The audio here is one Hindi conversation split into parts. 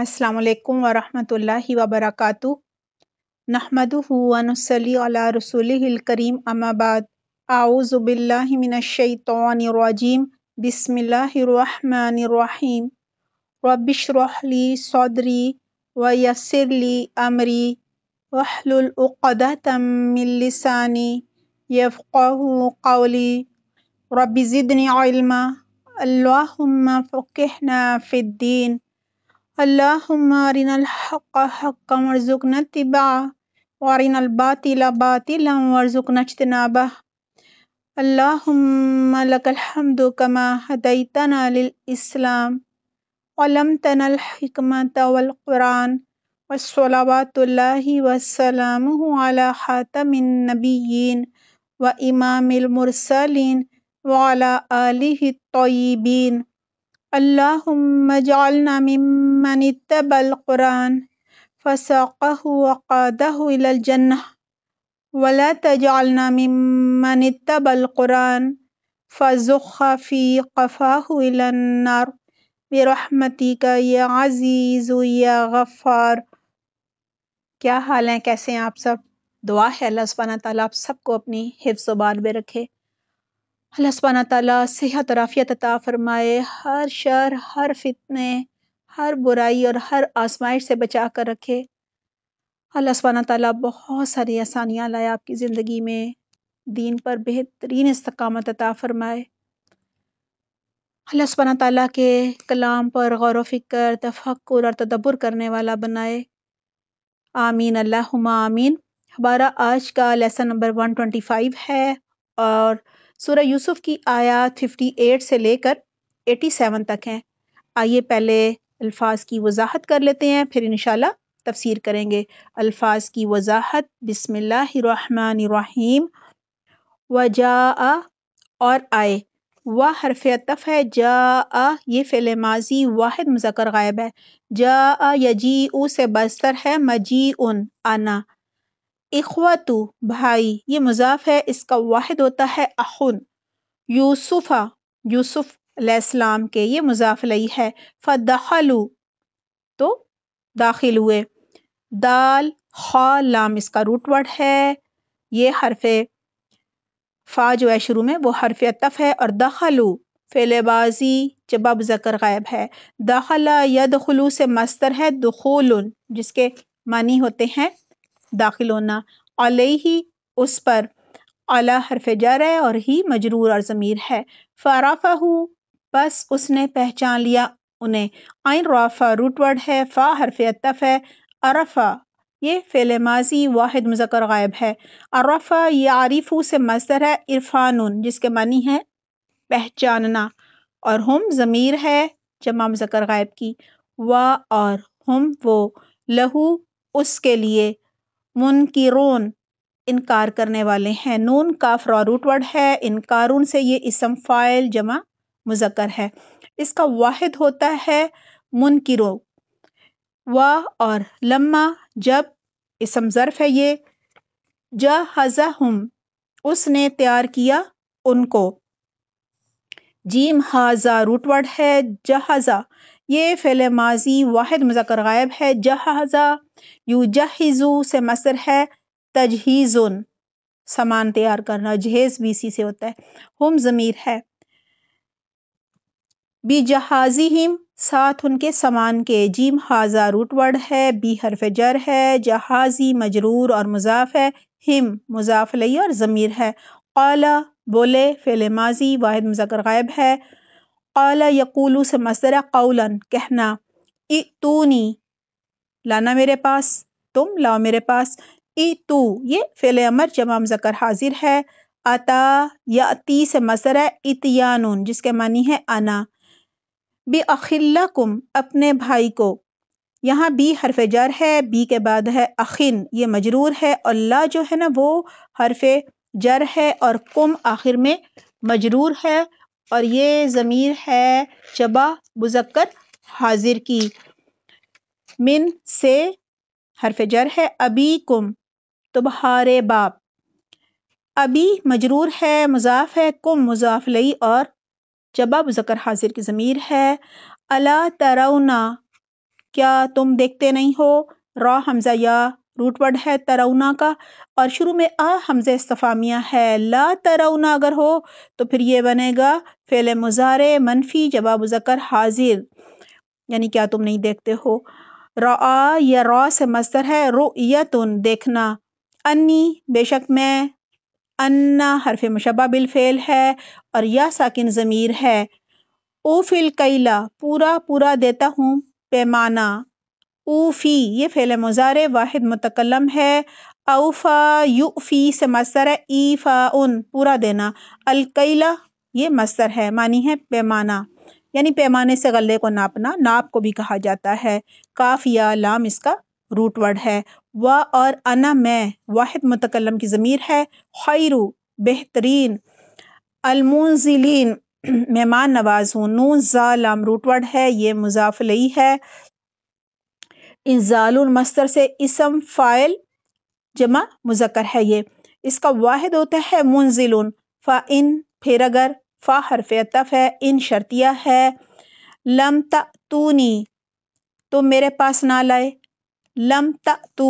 السلام علیکم ورحمۃ اللہ وبرکاتہ نحمده ونصلي على رسوله الكريم اما بعد اعوذ باللہ من الشیطان الرجیم بسم اللہ الرحمن الرحیم رب اشرح لي صدری ويسر لي امری واحلل عقدۃ من لسانی يفقه قولي رب زدنی علما اللهم فقهنا في الدين اللهم أرنا الحق حقا وارزقنا اتباعه وأرنا الباطل باطلا وارزقنا اجتنابه اللهم لك الحمد كما هديتنا للإسلام علمتنا الحكمة والقرآن والصلوات الله وسلامه على خاتم النبيين وإمام المرسلين وعلى آله الطيبين اللهم اجعلنا ممن اتبع القرآن فساقه وقاده إلى الجنة ولا تجعلنا ممن اتبع القرآن فزخ في قفاه إلى النار برحمتك يا عزيز يا غفار क्या हाल हैं कैसे हैं आप सब दुआ है अल्लाह सुबहाना ताला आप सबको अपनी हिफ्स बार में रखे अल्लाह सुबहाना ताला सेहत और आफियत अता फरमाए हर शर हर फितने हर बुराई और हर आजमाइश से बचा कर रखे अल्लाह सुबहाना ताला बहुत सारी आसानियाँ लाए आपकी ज़िंदगी में दीन पर बेहतरीन इस्तकामत अता फरमाए अल्लाह सुबहाना ताला के कलाम पर गौर फिक्र तफक्र और तदब्बर करने वाला बनाए आमीन अल्लाह आमीन हमारा आज का lesson number one twenty five है और सूर्य यूसुफ की आया 58 से लेकर 87 तक हैं आइए पहले अल्फाज की वजाहत कर लेते हैं फिर इन तफसीर करेंगे अल्फाज की वजाहत बिसमीम वजा और आए व हरफ तफ है जा आ ये फ़िल माजी वाहिद मुजक्र गायब है जा यजी उ से बस्तर है मजी उन आना इखवातु भाई ये मुजाफ है इसका वाहिद होता है अखुन यूसुफ़ा यूसुफ अलैहिस्सलाम के ये मुजाफ लई है फ़दखलु तो दाखिल हुए दाल खाम लाम इसका रूट वर्ड है ये हरफ फ़ा जो है शुरू में वो हरफ अतफ़ है और दखलु फ़ेलेबाजी जबाब ज़कर गायब है दखला या से मस्तर है दखोल जिसके मानी होते हैं दाखिल होना अलई ही उस पर अला हरफ जर है और ही मजरूर और ज़मीर है फ़राफ़ा हु बस उसने पहचान लिया उन्हें आइन राफ़ा रूटवर्ड है फ़ा हरफ अतफ़ है अरफ़ा ये फ़ेल माजी वाहिद मुजकर गायब है अरफ़ा ये आरिफू से मजदर है इरफान जिसके मानी है पहचानना और हम ज़मीर है जमा मुजकर गायब की वा और हम वो लहू उसके लिए रोन इनकार करने वाले हैं नून काफ रॉ है इनकारून से ये इसम फ़ाइल जमा मुजक्र है इसका वाहिद होता है मुनकिरो वाह और लम्मा जब इसम ज़र्फ़ है ये हजा हम उसने तैयार किया उनको जीम हाजा रूटवर्ड है जहाजा ये फ़ैल माजी वाद मज़कर गायब है जहाज़ा यू जहिज़ू से मसर है तजहीज़ुन सामान तैयार करना जहेज़ बी सी से होता है हम ज़मीर है बी जहाज़ी हिम साथ उनके सामान के जीम हाजा रूटवर्ड है बी हरफ जर है जहाज़ी मजरूर और मुजाफ है हिम मुजाफ लई और ज़मीर है कला बोले फेले माजी वाद मज़क्र गायब है क़ाला यकूलू से मसरा कौला कहना ई तूनी लाना मेरे पास तुम लाओ मेरे पास इ तू ये फ़िल अमर जमाम जकर हाजिर है अता या ती से मसरा इतियान जिसके मानी है आना बे अखिल्लाकुम अपने भाई को यहाँ बी हरफ जर है बी के बाद है अखिन ये मजरूर है और ला जो है ना वो हरफ जर है और कुम आखिर में मजरूर है और ये ज़मीर है चबा मुजक्कर हाजिर की मिन से हरफ जर है अबी कुम तुम्हारे बाप अबी मजरूर है मुजाफ है कुम मुजाफ लई और जबा मुजक्र हाजिर की ज़मीर है अला तरउना क्या तुम देखते नहीं हो रॉ हमज़ा या रूटवर्ड है तरउना का और शुरू में आ हमज़े इस्तफ़ामिया है ला तरउना अगर हो तो फिर ये बनेगा फ़ेल मुजारे मनफी जवाब ज़कर हाजिर यानी क्या तुम नहीं देखते हो रा या रॉ से मस्तर है रो तुन देखना अन्नी बेशक मैं अन्ना हरफ मुशबा बिलफेल है और या साकिन ज़मीर है ओ फिल कैला पूरा पूरा देता हूँ पैमाना ऊफ़ी ये फ़ेल मुजारे वाहिद मुतकलम है अवफ़ा युफ़ी से मसर है ईफ़ा उन पूरा देना अलकैला ये मसर है मानी है पैमाना यानी पैमाने से गले को नापना नाप को भी कहा जाता है काफ या लाम इसका रूट वर्ड है वा और अना मैं वाहिद मुतकलम की ज़मीर है खैरू बेहतरीन अलमुनजिलीन मेहमान नवाज हूँ नू ज़ा लाम रूट वर्ड है ये मुजाफली है मस्तर से इसम फ़ाइल जमा मुजक्र है ये इसका वाहिद होता है मुंजिल फ़ा इन फिर अगर फ़ा हरफ अतफ़ है इन शर्तिया है लम तूनी तो मेरे पास ना लाए लम तू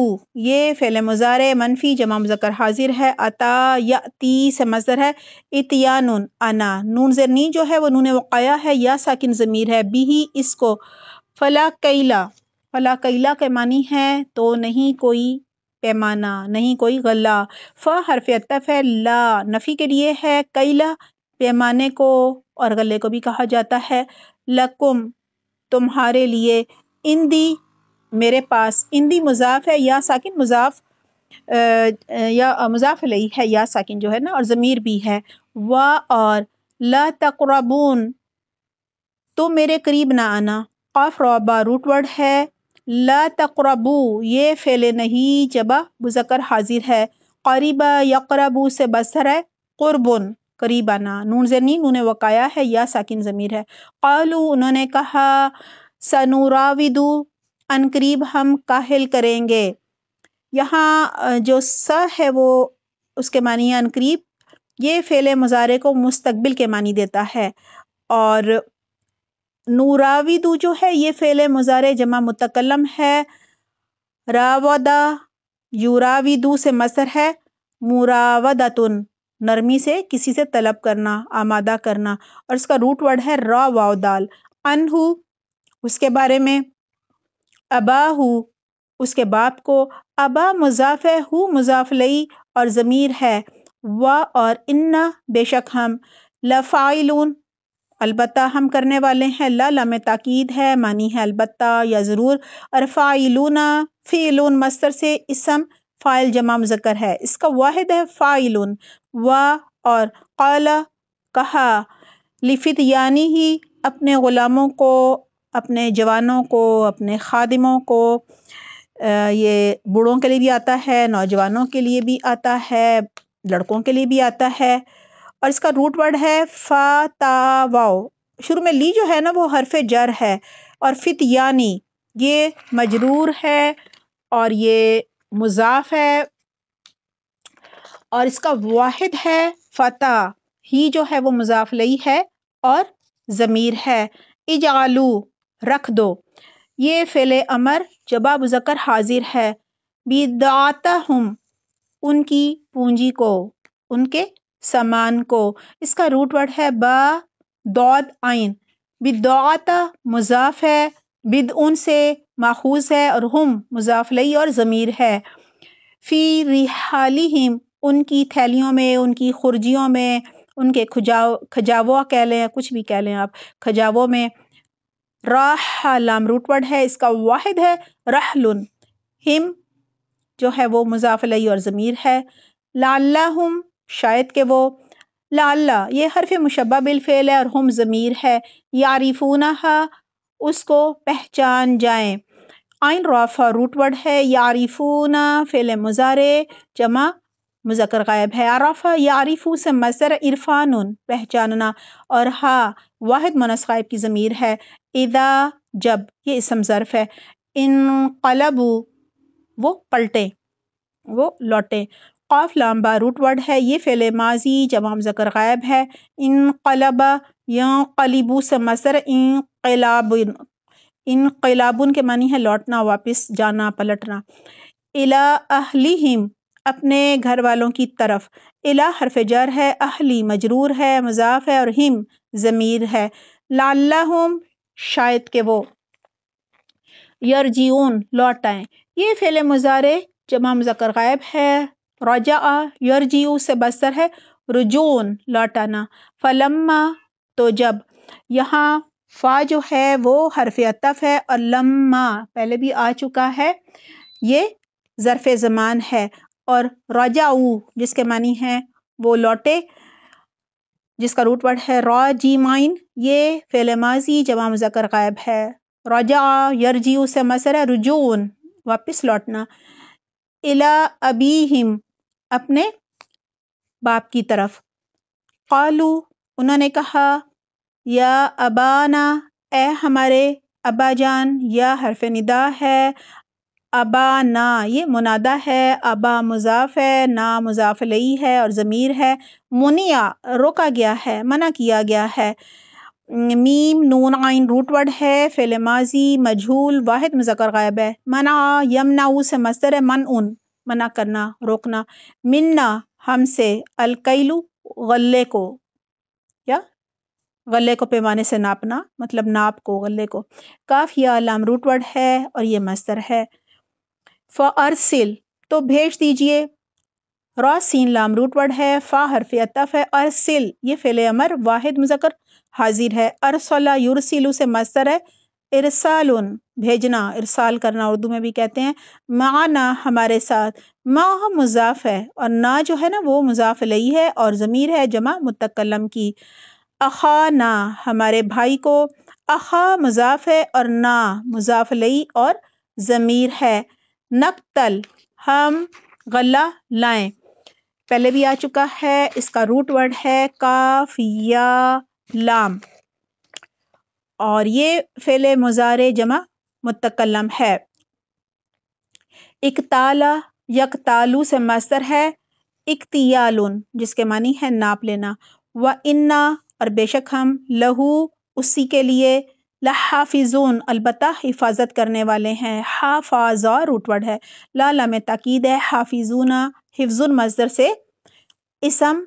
ये फ़ैल मुजारे मनफी जमा मुजक्र हाजिर है अता या ती से मजर है इतिया नून अना नून ज़रनी जो है वो नून वक़ाया है या साकिन ज़मीर है बिही इसको फला कैला फला कैला के मानी है तो नहीं कोई पैमाना नहीं कोई गला फ हरफ अतफ है ला नफ़ी के लिए है कैला पैमाने को और गले को भी कहा जाता है लकुम तुम्हारे लिए इंदी मेरे पास इंदी मुजाफ है या साकिन मुजाफ या मुजाफ लई है या साकिन जो है ना और ज़मीर भी है वाह और ला तकरबून तो मेरे करीब ना आना काफ रोबा रूटवर्ड है ला तकरबू ये फैले नहीं जबा मुजक्र हाजिर है करीबा यकरबू से बसर है क़ुरबन करीब आना नून जनी नून वकाया है या साकिन ज़मीर है कालू उन्होंने कहा सनूराविदू अनकरीब हम काहिल करेंगे यहाँ जो स है वो उसके मानी अनकरीब ये फेले मुजारे को मुस्तबिल के मानी देता है और नूराविदू जो है ये फेले मुज़ार जमा मुतकलम है रावदा यूराविदू से मसर है मुरावदतुन नरमी से किसी से तलब करना आमादा करना और इसका रूट वर्ड है रा अनहु उसके बारे में अबाहु उसके बाप को अबा मुजाफ हु मुजाफलई और ज़मीर है वा और इन्ना बेशक हम लफ़ाइलून अलबत् हम करने वाले हैं लाला में ताकीद है मानी है अलबत् या ज़रूर अरफ़ाइलूना फ़ीलून मस्तर से इसम फ़ाइल जमा मुजक्र है इसका वाहिद है फ़ाइलून व और कला कहा लिफित यानी ही अपने ग़ुलामों को अपने जवानों को अपने खादिमों को ये बूढ़ों के लिए भी आता है नौजवानों के लिए भी आता है लड़कों के लिए भी आता है और इसका रूट वर्ड है फ़तावाओ शुरू में ली जो है ना वो हरफ जर है और फित यानी ये मजरूर है और ये मुजाफ है और इसका वाहिद है फ़ता ही जो है वो मुजाफ लई है और ज़मीर है इजालू रख दो ये फ़ेल अमर जबा ज़कर हाजिर है बिदाता हम उनकी पूंजी को उनके समान को इसका रूट वर्ड है ब दौद आइन बिद मुजाफ है बिद उन से माखूज है और हम मुजाफलई और ज़मीर है फ़ी रिहाली हिम उनकी थैलियों में उनकी खुरजियों में उनके खुजाव खजावा कह लें कुछ भी कह लें आप खजावों में राह रूटवर्ड है इसका वाहिद है रहलुन हिम जो है वो मुजाफलई और ज़मीर है लाला हम शायद के वो ला ये हरफ मुशबा बिलफ़ेल है और हम ज़मीर है यारीफूना उसको पहचान जाएं आइन राफा रूटवर्ड है यारीफूना फ़ेल मुजारे जमा मुजकर गायब है आरफा यारीफू से मजर इरफान पहचानना और हा वाहिद मुनस गायब की ज़मीर है इदा जब ये इसम ज़र्फ़ है इन कलबू वो पलटे वो लौटे क़ाफ लाम्बा रूट वर्ड है ये फ़िल माजी जमाम ज़कर गायब है इन कलबा या कलीबू से मसर इन इन कलाबुन के मानी है लौटना वापस जाना पलटना इला अहलीम अपने घर वालों की तरफ इला हरफ जर है अहली मजरूर है मजाफ है और हिम ज़मीर है लाल्लाहुम शायद के वो यरजीन लौट आए ये फेले मुजारे जमा मुजकर गायब है रजा यर्जियो से बसर है रुजोन लौटाना फलम्मा तो जब यहाँ फ़ा जो है वो हरफ अतफ़ है और लम्मा पहले भी आ चुका है ये ज़रफ़ ज़मान है और रजाऊ जिसके मानी है वो लौटे जिसका रूट वर्ड है रॉ जी माइन ये फेल माजी जमा मुजकर गायब है रजा यर्जी उसे मसर है रुजून वापस लौटना इला अबीहिम अपने बाप की तरफ कालू उन्होंने कहा या अबाना ए हमारे अबा जान या हरफ निदा है अबा ना ये मुनादा है अबा मुजाफ है ना मुजाफलई है और ज़मीर है मुनिया रोका गया है मना किया गया है मीम नून आइन रूटवर्ड है फेले माजी मजहूल वाहिद मुजक्र गायब है मना यमना से मस्तर है मन उन मना करना रोकना मिन्ना हमसे अलकैलू गले को या गले को पैमाने से नापना मतलब नाप को गले को काफ या लाम रूटवर्ड है और ये मस्तर है फ अरसिल तो भेज दीजिए रॉ लाम रूटवर्ड है फ़ा हरफ अतफ है अरसिल ये फ़िल अमर वाहिद मुजकर हाजिर है अरसला युरसिलू से मस्तर है इरसाल भेजना इरसाल करना उर्दू में भी कहते हैं ना हमारे साथ हम मुजाफ है और ना जो है ना वो मुजाफ लई है और ज़मीर है जमा मुतकलम की ना हमारे भाई को अखा मुजाफ है और ना मुजाफ लई और ज़मीर है नकतल हम गला लाएं पहले भी आ चुका है इसका रूट वर्ड है काफिया लाम और ये फेले मुज़ार जमा मुतकलम है इकताला यकतालू से मसर है इकतियालुन जिसके मानी है नाप लेना व इन्ना और बेशक हम लहू उसी के लिए लहाफिजून अलबत् हिफाजत करने वाले हैं हाफाजा रूटवर्ड है लाला में तकीद है हाफिजूना हिफ्जुन मजदर से इसम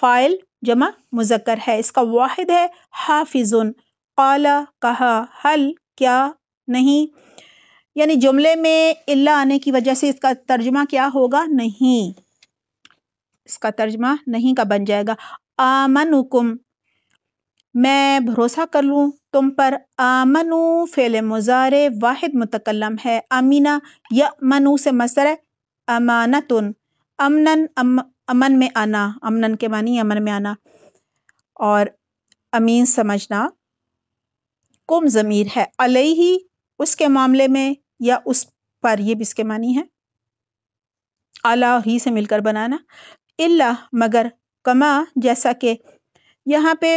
फ़ाइल जमा मुजक्र है इसका वाहिद है हाफिजुन काला कहा हल क्या नहीं यानी जुमले में इल्ला आने की वजह से इसका तर्जमा क्या होगा नहीं इसका तर्जमा नहीं का बन जाएगा आमनुकुम मैं भरोसा कर लूँ तुम पर आमनु फ़ेल मुजारे वाहिद मुतकलम है अमीना या मनु से मसर अमानत अमनन अम, अमन में आना अमनन के मानी अमन में आना और अमीन समझना कुम ज़मीर है अलई ही उसके मामले में या उस पर ये भी इसके मानी है अला और ही से मिलकर बनाना इल्ला मगर कमा जैसा कि यहाँ पे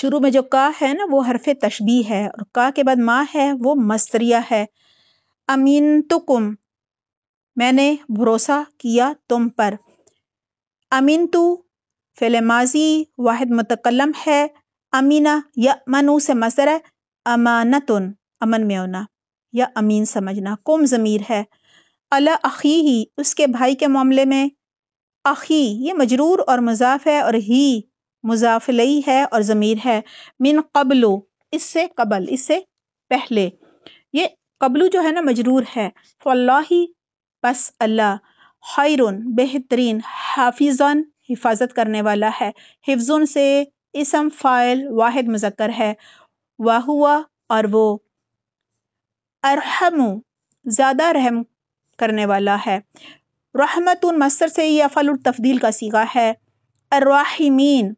शुरू में जो का है ना वो हरफ तशबी है और का के बाद माँ है वो मस्तरिया है अमीन तो कुम मैंने भरोसा किया तुम पर अमीन तो माजी वाहिद मतकलम है अमीना या मनु से मसर है अमानतुन अमन में होना या अमीन समझना कौम ज़मीर है अला अखी ही उसके भाई के मामले में अखी ये मजरूर और मजाफ है और ही मुजाफलई है और ज़मीर है मिन कबलो इससे कबल इससे पहले ये कबलू जो है ना मजरूर है फ़ल्लाही बस अल्लाह खैरुन बेहतरीन हाफिज़न हिफाजत करने वाला है हिफ्ज़ुन से इसम फ़ाइल वाहिद मुजक्र है वह हुआ और वो अरहमु ज़्यादा रहम करने वाला है रहमत उन मस्तर से यह फल तफदील का सीगा है अर्राहिमीन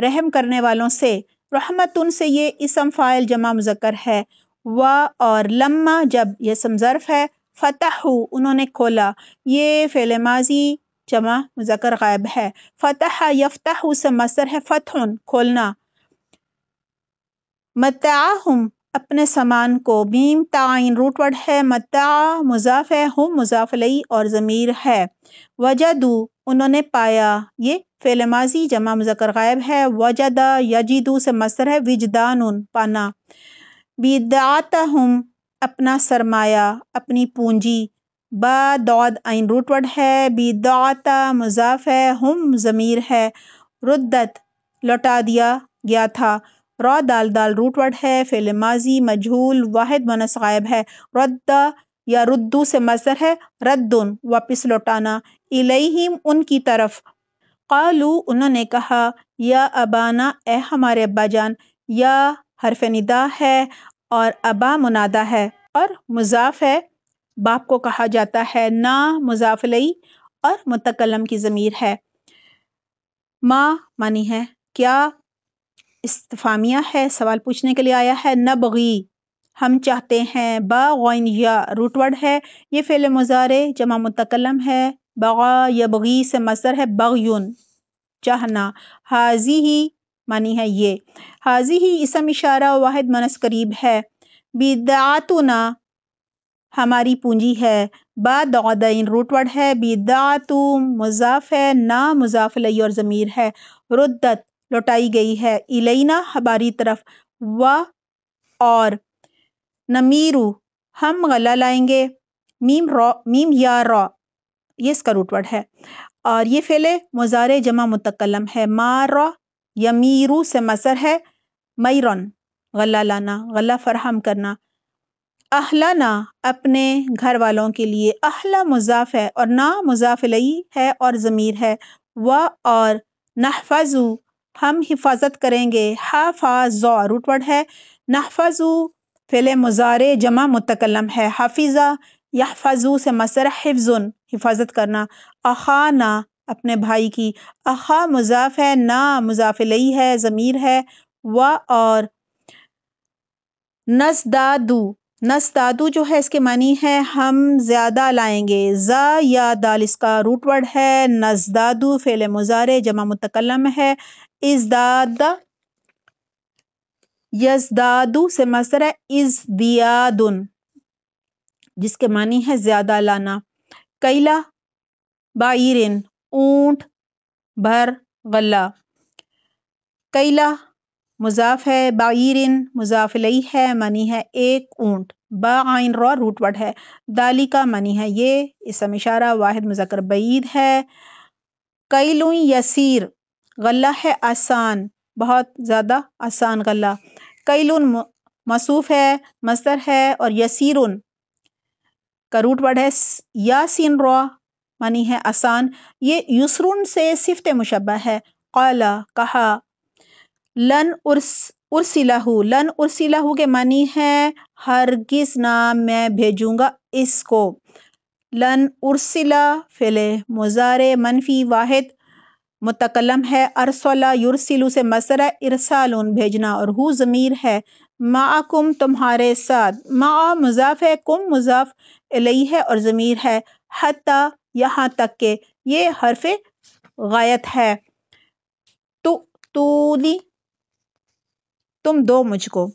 रहम करने वालों से रहमत से ये इसम फ़ाइल जमा मुजक्र है व और लम्मा जब यह समर्फ़ है फ़तह उन्होंने खोला ये फेले माजी जमा मुजक्र गायब है फतह यफ़तह से मसर है फ़तहन खोलना मताहम अपने सामान को बीम तयन रूटवर्ड है मता मुजाफ है हम मुजाफलई और ज़मीर है वजदू उन्होंने पाया ये फेल माजी जमा मुजक्र गायब है वजदा यजिदू से मसर है विजदान पाना बिदात हम अपना सरमाया अपनी पूंजी ब दौद आइन रूटवर्ड है बी दौता मुजाफ है हम ज़मीर है रुद्दत लौटा दिया गया था रौ दाल दाल रूटवर्ड है फेल माजी मजहूल वाहिद मनस गायब है रद्दा या रुद्दू से मजर है रद्दुन वापस लौटाना इलेहिम उनकी तरफ कालू उन्होंने कहा या अबाना ए हमारे अब्बा जान या हरफ निदा है और अबा मुनादा है और मुजाफ है बाप को कहा जाता है ना मुजाफलई और मुतकलम की ज़मीर है माँ मानी है क्या इस्तफामिया है सवाल पूछने के लिए आया है नबगी हम चाहते हैं बागन या रूटवर्ड है ये फ़ेल मुजारे जमा मुतकलम है बगा या बगी से मसर है बगयुन चाहना हाजी ही मानी है ये हाजी ही इसम इशारा वाहिद मनस करीब है बिदातुना हमारी पूंजी है बदाउदैन रूट वर्ड है बिदातु मुजाफ है ना मुजाफ लई और ज़मीर है रुद्दत लौटाई गई है इलेना हमारी तरफ व और नमीरू हम गला लाएंगे मीम रॉ मीम या रॉ ये इसका रूटवर्ड है और ये फेले मुजार जमा मुतकलम है मारा यमीरू से मसर है मैरन गला लाना गला फरहम करना अहलाना अपने घर वालों के लिए अहला मुजाफ है और ना मुजाफिलई है और ज़मीर है व और नहफाजू हम हिफाजत करेंगे हाफा रूट है नहफाजू फ़िल मुजारे जमा मुतकलम है हाफिज़ा यहफाजू से मसर हिफ्जुन हिफाजत करना अखा ना अपने भाई की अखा मुजाफ है ना मुजाफिलई है ज़मीर है व और नसदादू नसदादू जो है इसके मानी है हम ज़्यादा लाएंगे ज़ा या दाल इसका रूट वर्ड है नसदादू फ़ेल मुजारे जमा मुतकलम है इस यस दादू से मसर है इस दियादुन जिसके मानी है ज़्यादा लाना कैला बान ऊंट भर गला कैला मुजाफ है बाइन मुजाफलई है मनी है एक बा बाइन रॉ रूट वर्ड है दाली का मनी है ये इसम इशारा वाहिद मुजक्र बईद है लुई यसीर गला है आसान बहुत ज़्यादा आसान गला कईलून मसूफ है मस्तर है और यसीर का रूट वर्ड है यासिन रॉ मनी है आसान ये यूसरुन से सिफत मुशबा है कला कहा लन उर्स उर्सिलहू लन उर्सिलाहू के मानी है हरगिज ना मैं भेजूंगा इसको लन उर्सिला फ़िले मुजारे मनफी वाहिद मुतकलम है अरसोला युरसिलू से मसर है इरसालून भेजना और हु ज़मीर है माकुम तुम्हारे साथ मा मुजाफ है कुम मुजाफ अलई है और ज़मीर है हता यहाँ तक के ये हरफ गायत है तो तूली तुम दो मुझको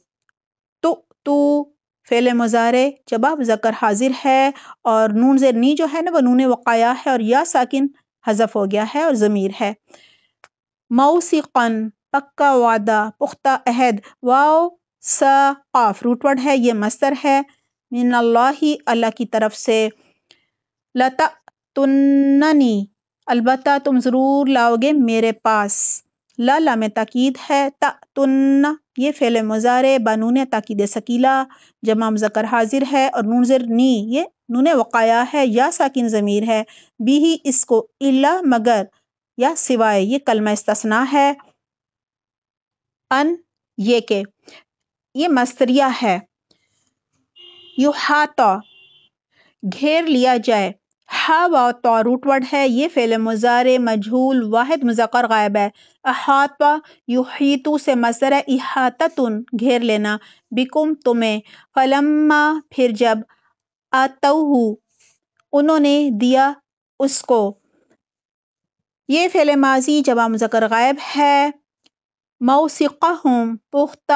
तो तू फ़ेल मुज़ारे जवाब ज़कर हाजिर है और नून ज़ेर नी जो है ना वह नून वक़ाया है और या साकिन हज़फ हो गया है और ज़मीर है कन पक्का वादा पुख्ता अहद वाओ साफ रूटवर्ड है ये मस्तर है मिन अल्लाह की तरफ से लता तुन्ननी अलबत् तुम ज़रूर लाओगे मेरे पास ला ला में तकीद है त तुन्ना ये फ़ेल मज़ार बानून ताकिद सकीला जमा ज़कर हाजिर है और नूनज़र नी ये नून वक़ाया है या साकिन ज़मीर है बी ही इसको इला मगर या सिवाय ये कलमा इस्तना है अन ये के ये मस्तरिया है यु हाथ घेर लिया जाए حاوى हाँ, الطاروت तो वर्ड है ये फेले मुज़ार मजहूल वाहिद मुजक्र गायब है अहातवा युहीतु से मसर है इहाततुन घेर लेना बिकुम तुम्हें फलम्मा फिर जब आतऊ उन्होंने दिया उसको ये फेले माजी जवा मुजक्र गायब है मौसीक़ाहम पुख्ता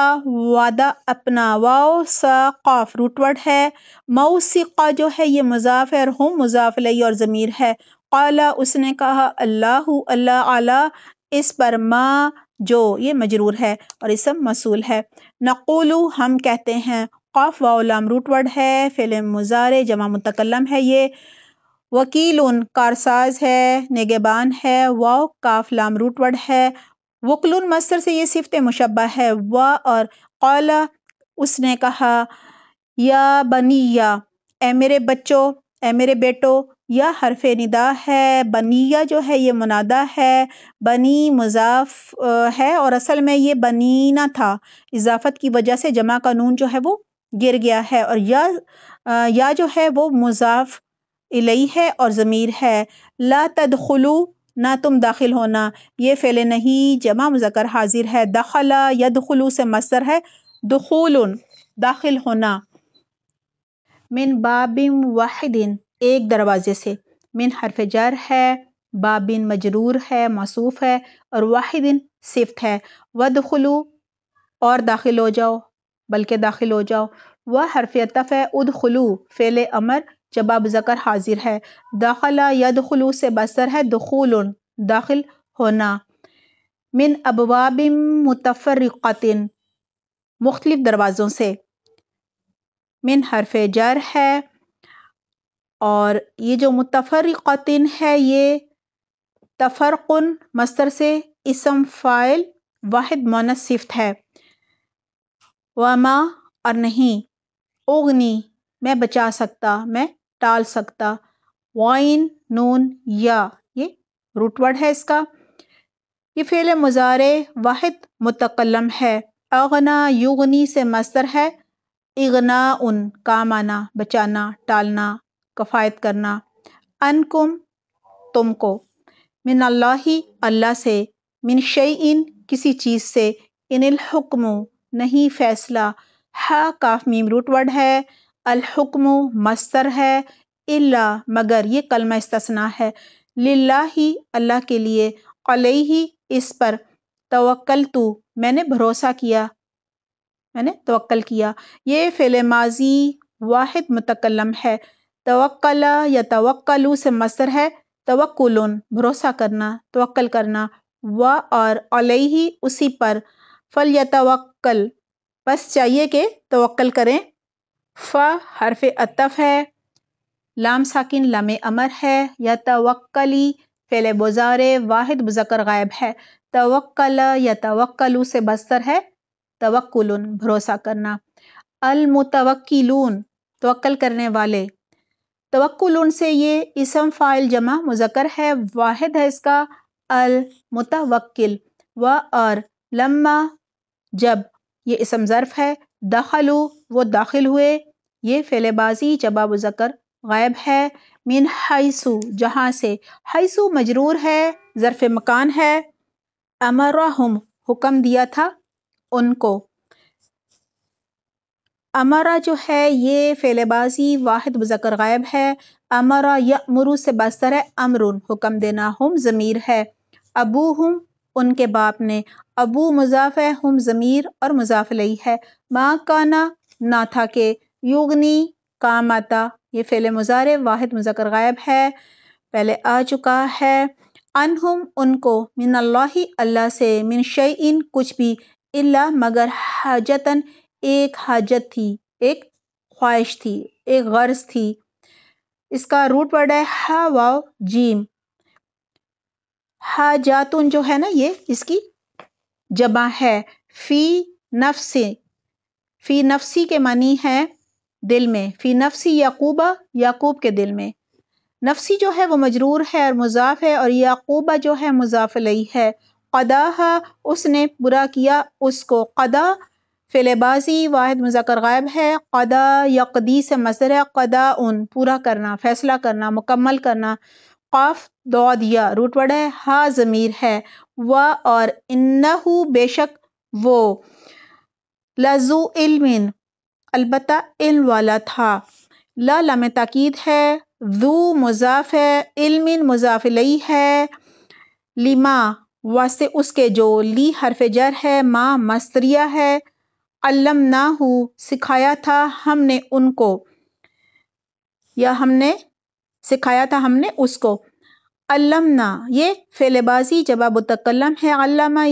वादा अपना वाओ साफ फ्रूट है मौसीक़ा जो है ये मजाफ है और हम मुजाफिलई और ज़मीर है काला उसने कहा अल्लाह अल्लाह आला इस पर माँ जो ये मजरूर है और इसम मसूल है नक़ोलू हम कहते हैं क़ाफ़ वाम रूट है फ़िल मुजारे जमा मुतकलम है ये वकील उन कारसाज है निगेबान है वाओ काफ लाम रूटवर्ड है वक्लून मस्तर से ये सिफत मुशबा है व और कौला उसने कहा या बनिया ए मेरे बच्चों ए मेरे बेटो या हरफ निदा है बनिया जो है ये मुनादा है बनी मुजाफ है और असल में ये बनीना था इजाफत की वजह से जमा कानून जो है वो गिर गया है और या, या जो है वो मुजाफ इलई है और ज़मीर है ला तदखलू ना तुम दाखिल होना ये फेले नहीं जमा मुजकर हाजिर है दखला या दखलू से मसर है दखूल दाखिल होना मिन बाबिन वाहिदिन एक दरवाज़े से मिन हरफ जर है बाबिन मजरूर है मसूफ़ है और वाहिदिन सिफ्त है वदखलू और दाखिल हो जाओ बल्कि दाखिल हो जाओ वह हरफ अतफ़ है खुलू फेले अमर जवाब ज़कर हाजिर है दाखला यदखलू से बसर है दखूल दाखिल होना मिन अबवाब मुतफ़रक़ातिन मुख्तलिफ़ दरवाज़ों से मिन हरफ जर है और ये जो मुतफ़रक़ातिन है ये तफ़रक़न मस्तर से इसम फ़ाइल वाहिद मुनसिफ्त है वमा और नहीं ओगनी मैं बचा सकता मैं टाल सकता वाइन नून या ये रूटवर्ड है इसका ये फ़ेल मुजारे वाहिद मुतकलम है अगना युगनी से मसर है इगना उन काम आना बचाना टालना कफ़ायत करना अनकुम तुमको मिन अल्लाही अल्लाह से मिन शईन किसी चीज़ से इनिल हुक्म नहीं फ़ैसला हा काफ मीम रूटवर्ड है अलहुक्म मस्तर है इल्ला मगर ये कलमा इस्तना है लिल्ला ही अल्लाह के लिए ही इस पर तवक्ल तो मैंने भरोसा किया मैंने तवक्ल किया ये फ़िल माजी वाहिद मुतकलम है तवक्ला या तवक्लू से मसर है तवक्ल भरोसा करना तवक्ल करना व और अलई ही उसी पर फल या तवक्ल बस चाहिए कि तवक्ल करें फ़ हरफ अतफ है लाम साकिन लमे अमर है या तवक्ली फ़ैल बुज़ार वाहिद मुजक्र गायब है तवक्ल या तवक्लू से बस्तर है तवक्ल भरोसा करना अलमुतवक्लून तवक्ल करने वाले तवक्ल से ये इसम फ़ाइल जमा मुजक्र है वाहिद है इसका अलमुतवक्ल व और लम्मा जब ये इसम ज़र्फ़ है दखलू वो दाखिल हुए ये फेलेबाजी जबा मुजक्र गायब है मिन हाइसु जहाँ से हाइसु मजरूर है ज़रफ़ मकान है अमराहम हुक्म दिया था उनको अमरा जो है ये फेलेबाजी वाहिद मुजक्र गायब है अमरा यमरु से बस्तर है अमरुन हुक्म देना हम ज़मीर है अबू हम उनके बाप ने अबू मुजाफ़ है हम ज़मीर और लई है माँ काना ना था के युगनी कामता ये फेले मुज़ारे वाहिद मुजकर गायब है पहले आ चुका है अनहुम उनको मिन अल्लाह अल्लाह से मिन शैन कुछ भी इल्ला मगर हाजतन एक हाजत थी एक ख्वाहिश थी एक गर्ज थी इसका रूट वर्ड है हा वाव जीम हा जातुन जो है ना ये इसकी जबा है फ़ी नफ्सी फ़ी नफसी के मानी है दिल में फ़ी नफसी याकूबा याकूब के दिल में नफसी जो है वो मजरूर है और मुजाफ है और याकूबा जो है मुजाफलई है कदाहा उसने बुरा किया उसको कदा फिलेबाजी वाहिद मुजाकर गायब है कदा यकदी से मसर है कदा उन पूरा करना फ़ैसला करना मुकम्मल करना काफ दो दिया रूटवर्ड है हा ज़मीर है व और इन्ना बेशक वो लजू इल्मिन अलबत् इल्म वाला था ला लाम ताकीद है जू मुजाफ है इल्मिन मुजाफिलई है लिमा वास्ते उसके जो ली हरफ जर है माँ मस्तरिया है अल्लम ना हो सिखाया था हमने उनको या हमने सिखाया था हमने उसको अल्लम ना ये फेलेबाजी जवाब तकलम है अल्लामा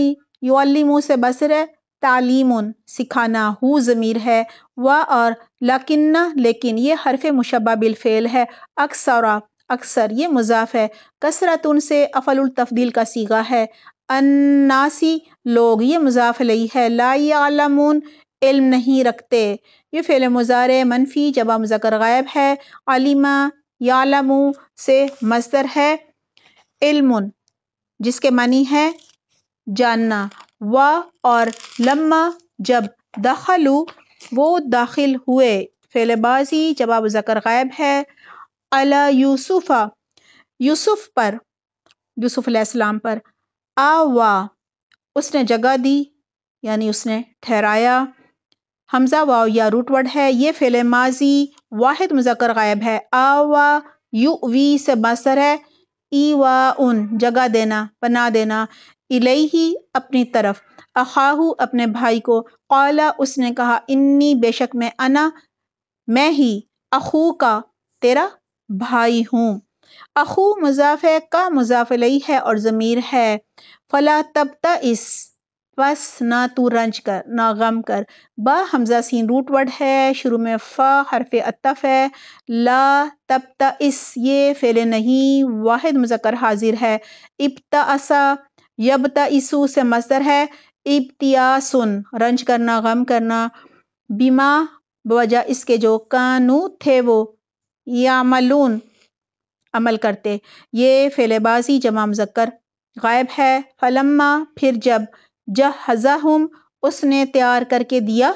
युअल्लिमू से बसर है तालीम सिखाना हु ज़मीर है व और लकिन लेकिन ये हरफ मुशबा बिलफ़ेल है अक्सरा अक्सर ये मुजाफ़ है कसरत से अफलतफ़ील का सीगा है अन्नासी लोग ये मुजाफ़ लई है लायालमून इल्म नहीं रखते ये फ़ेल मुजार मनफी जबा मुजकर गायब है आलिमा यालमु से मजदर है इल्म जिसके मानी है जानना व और लम्मा जब दखलू वो दाखिल हुए फेलबाजी जवाब ज़कर गायब है अला यूसुफ़ा यूसुफ पर यूसुफ अलैहिस्सलाम पर आवा उसने जगह दी यानी उसने ठहराया हमजा वाव या रूटवर्ड है ये फेले माजी वाहिद मुजक्र गायब है आवा यू वी से बासर है ई वा उन जगह देना बना देना इलेही अपनी तरफ अखाहू अपने भाई को कौला उसने कहा इन्नी बेशक में अना मैं ही अखू का तेरा भाई हूँ अखू मुजाफे का मुजाफलई है और ज़मीर है फला तब इस बस ना तू रंज कर ना गम कर बा हमजा सीन रूट वर्ड है शुरू में फ़ा हरफ अतफ है ला तब इस ये फेले नहीं वाहिद मुजक्र हाजिर है इब्ता यबता तसु से मजदर है इब्तिया सुन रंज करना गम करना बीमा बवजह इसके जो कानू थे वो यामलून अमल करते ये फेलेबाजी जमा मुजक्कर गायब है फलम्मा फिर जब जहजा उसने तैयार करके दिया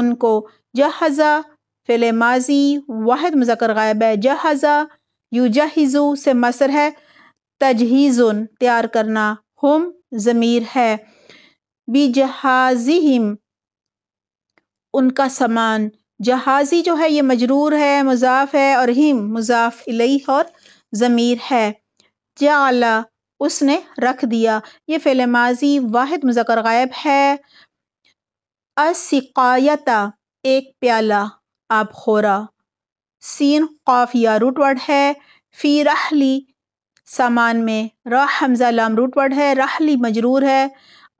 उनको जहजा फेले माजी वाहिद मुजक्र गायब है जहजा जहिजू से मसर है तजहीज़ुन तैयार करना हम ज़मीर है बिजहाज़िहिम उनका सामान जहाज़ी जो है ये मजरूर है मुजाफ़ है और हिम मुजाफ़ इलई और ज़मीर है जला उसने रख दिया ये फ़िल माजी वाहिद मुजकर गायब है असिकायता एक प्याला आबखोरा सीन काफ या है फ़ी रहली सामान में रा हमज़ा लाम रूट वर्ड है राहली मजरूर है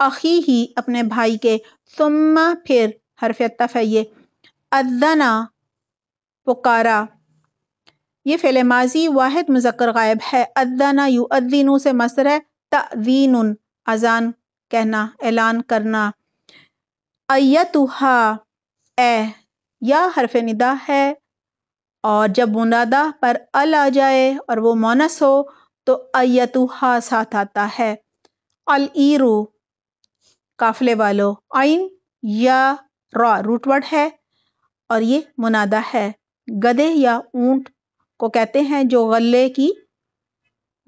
अखी ही अपने भाई के सुम्मा फिर हरफ अतफ है ये अदना पुकारा ये फेले माजी वाहिद मुजक्र गायब है अदना यू अदीन से मसर है तीन अजान कहना ऐलान करना अयतुहा ए या हरफ निदा है और जब मुनादा पर अल आ जाए और वो मोनस हो तो अयतु हा साथ आता है अल ईरो काफले वालों आइन या रॉ रूटवर्ड है और ये मुनादा है गधे या ऊंट को कहते हैं जो गले की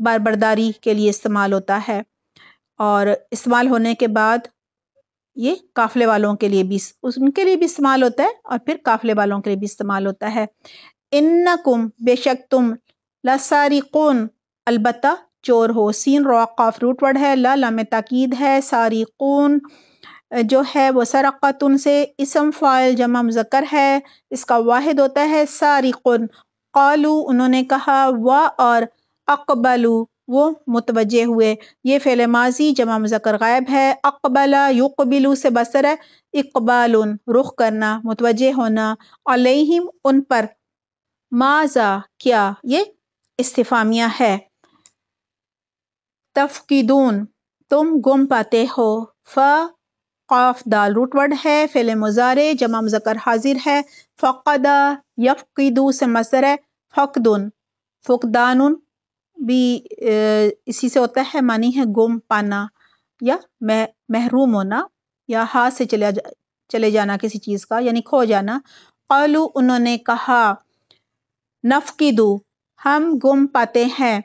बारबरदारी के लिए इस्तेमाल होता है और इस्तेमाल होने के बाद ये काफले वालों के लिए भी उनके लिए भी इस्तेमाल होता है और फिर काफले वालों के लिए भी इस्तेमाल होता है इन्नकुम बेशक तुम लसारिकुन अलबत् चोर हो सीन रॉक ऑफ रूट वर्ड है ला लम तकीद है सारी कून जो है वो सरक़त उनसे इसम फ़ाइल जमा मुजक्र है इसका वाहिद होता है सारी कन कालू उन्होंने कहा वाह और अकबलू वो मुतवजे हुए ये फेले माजी जमा मुजक्र गायब है अकबला युकबिलू से बसर है इकबाल रुख करना मुतवजे होना अलहिम उन पर माजा क्या ये इस्तफ़ामिया है तफ़कीदून तुम गुम पाते हो फ़ाफ दाल रूटवर्ड है फ़िल मुजारे जमा मुजकर हाजिर है फ़क़दा यफ़ीदू से मसर है फ़कदन फ़ुकदान भी इसी से होता है मानी है गुम पाना या मह महरूम होना या हाथ से चले जा, चले जाना किसी चीज़ का यानी खो जाना कलू उन्होंने कहा दू हम गुम पाते हैं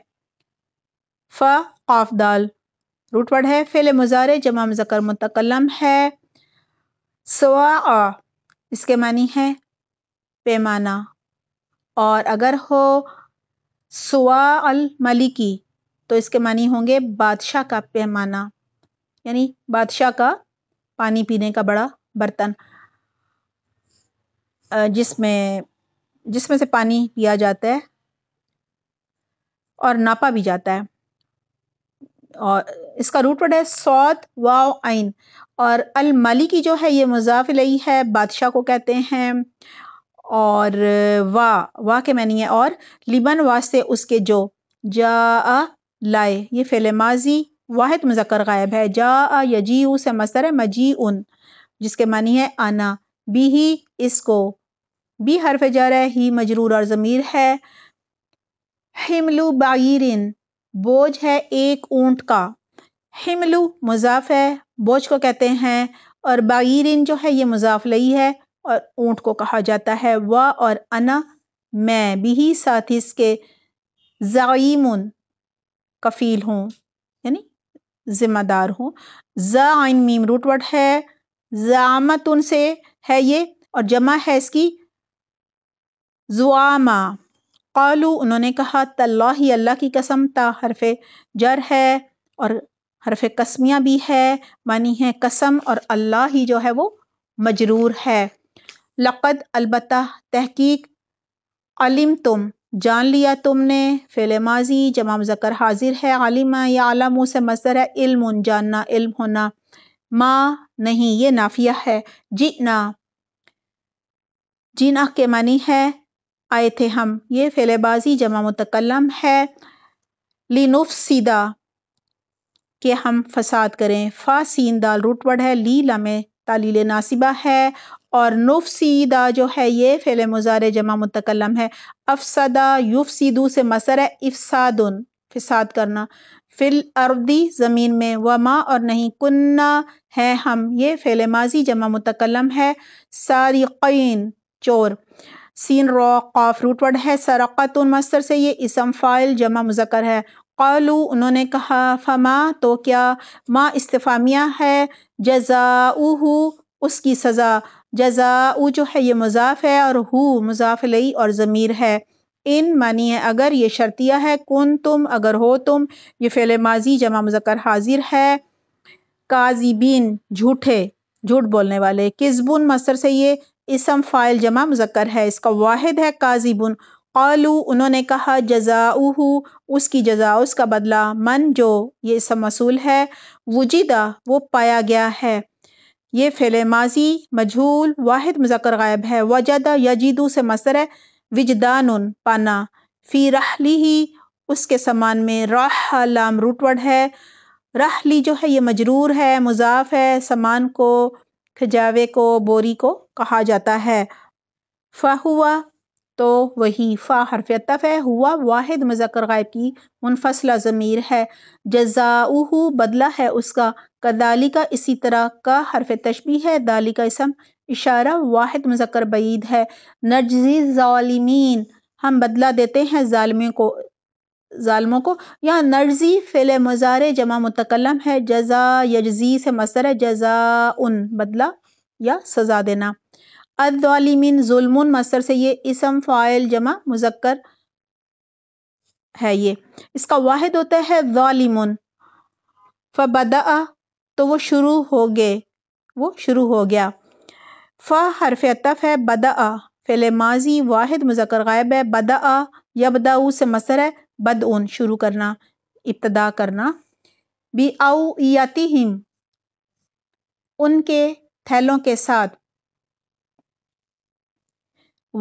फ़ ख़ौफ दाल रूट वर्ड है फ़िल मुजारे जमा मज़कर मतकलम है सवा इसके मानी है पैमाना और अगर हो सवा अल मलिकी तो इसके मानी होंगे बादशाह का पैमाना यानी बादशाह का पानी पीने का बड़ा बर्तन जिसमें जिसमें से पानी पिया जाता है और नापा भी जाता है और इसका रूट वर्ड है सौत वाव आइन और अल मालिकी जो है ये मुजाफिलई है बादशाह को कहते हैं और वाह वाह के मैनी है और लिबन वास्ते उसके जो जा लाए ये माजी वाहिद मुजक्र गायब है जा यजी से मसर है मजी उन जिसके मानी है आना बी ही इसको बी हरफ जर है ही मजरूर और ज़मीर है हिमलू बागिरिन बोझ है एक ऊंट का हिमलू मुजाफ है बोझ को कहते हैं और बागिरिन जो है ये मुजाफ लई है और ऊंट को कहा जाता है वा और अना मैं भी ही साथ इसके ज़ाइमुन कफ़ील हूँ यानी ज़िम्मेदार हूँ ज़ाइन मीम रूट है ज़ामत उनसे है ये और जमा है इसकी जुआमा कालू उन्होंने कहा तल्लाही अल्लाह की कसम ता हरफ जर है और हरफ कसमिया भी है मानी है कसम और अल्लाह ही जो है वो मजरूर है लक़द अलबत् तहकीक अलिम तुम जान लिया तुमने फ़िल माजी जमा जकर हाजिर है आलिम या आलम से मजर है इल्म उन जानना इल्म होना माँ नहीं ये नाफिया है जीना जीना के मानी है आए थे हम ये फेलेबाजी जमा मुतकलम है लिनुफ सीधा कि हम फसाद करें फासीन दाल रूट है ली लमे तालील नासिबा है और नुफ सीदा जो है ये फेल मुजार जमा मुतकलम है अफसदा युफ सीदू से मसर है इफसादन फसाद करना फिल अर्दी ज़मीन में व माँ और नहीं कुन्ना है हम ये फेल माजी जमा मुतकलम है सारिक़ीन चोर सीन रो कॉफ रूट वर्ड है सरक़तुन मस्तर से ये इसम फ़ाइल जमा मुजक्र है कलू उन्होंने कहा फमा तो क्या माँ इस्तफ़ामिया है उ उसकी सज़ा उ जो है ये मुजाफ है और हु मुजाफ लई और ज़मीर है इन मानी है अगर ये शर्तिया है कौन तुम अगर हो तुम ये फ़ेल माजी जमा मुज़क्र हाजिर है काजीबीन झूठे झूठ बोलने वाले किसबुन मसर से ये इसम फ़ाइल जमा मुजक्र है इसका वाहिद है काजिबुन कलू उन्होंने कहा जजाऊ उसकी जजा उसका बदला मन जो ये इसम मसूल है वजीदा वो पाया गया है ये फेले माजी मजहूल वाहिद मुजक्र गायब है वजदा यजीदू से मसर है विजदान पाना फ़ी रहली ही उसके समान में राह लाम रूटवर्ड है रहली जो है ये मजरूर है मुजाफ है समान को खजावे को बोरी को कहा जाता है फ़ा हुआ तो वही फ़ा हरफ है हुआ वाहिद मज़कर गायब की मुनफसला ज़मीर है जजाऊ बदला है उसका कदाली का इसी तरह का हरफ तशबी है दाली का इसम इशारा वाहिद मज़कर बईद है नजी ालमीन हम बदला देते हैं ालमियों को ालमों को या नर्जी फ़िल मज़ार जमा मतकलम है जज़ा यजी से मसर है जज़ा उन बदला या सज़ा देना अदालिमिन जुल्मन मसर से ये इसम फ़ाइल जमा मुजक्कर है ये इसका वाहिद होता है ालिमन फ़बदा तो वो शुरू हो गए वो शुरू हो गया फ़ हरफ अतफ़ है बदा फ़िल माजी वाहिद मुजक्कर गायब है बदा यबदाऊ से मसर है बद ओन शुरू करना इब्तदा करना बी हिम उनके थैलों के साथ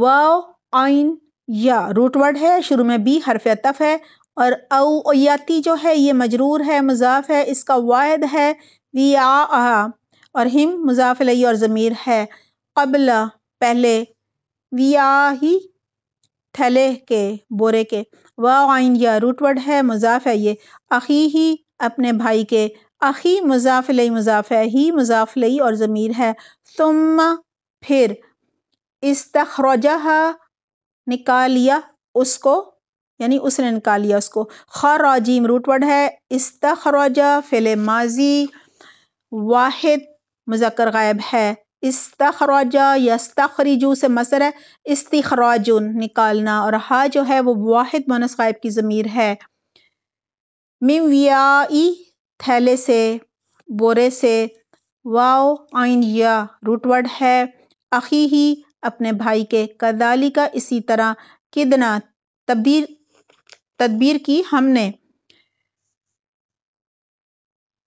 वाओ आइन या रूटवर्ड है शुरू में बी हरफ तफ है और अवयाती जो है ये मजरूर है मुजाफ है इसका वायद है वी आ, आ और हिम मुजाफ और ज़मीर है कबल पहले आ ही थैले के बोरे के वाइन या रूट है मुजाफ है ये अखी ही अपने भाई के अखी मुजाफ लई मुजाफ है ही मुजाफ लई और ज़मीर है तुम फिर इस निकाल लिया उसको यानी उसने निकाल लिया उसको खराजीम रूटवर्ड है है तखरजा फ़िल माजी वाहिद मुजक्र गायब है इस्तखराजा या तखरजू से मसर है इस्तखराज निकालना और हा जो है वो वाहिद मनस गायब की ज़मीर है मिमवियाई थैले से बोरे से वाओ आइन या रूटवर्ड है अखी ही अपने भाई के कदाली का इसी तरह किदना तब्दील तदबीर की हमने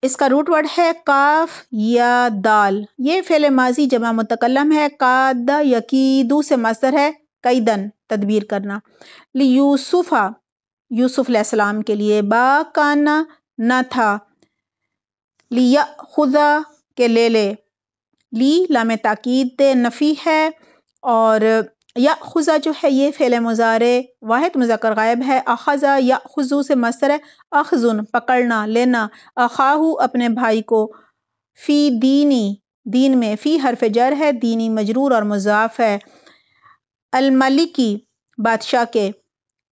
इसका रूट वर्ड है काफ या दाल ये फेल माजी जमा मुतकलम है काद यकीदू से मसर है कैदन तदबीर करना ली यूसुफ़ा यूसुफ़ सलाम के लिए बाकाना न था लिया खुदा के ले ले ली लाम ताकीद नफ़ी है और या खुज़ा जो है ये फेले मुजारे वाहिद मुजक्र गायब है अखज़ा या खुजू से मसर है अखजुन पकड़ना लेना अखाहू अपने भाई को फ़ी दीनी दीन में फ़ी हरफ जर है दीनी मजरूर और मुजाफ है अलमलिकी बादशाह के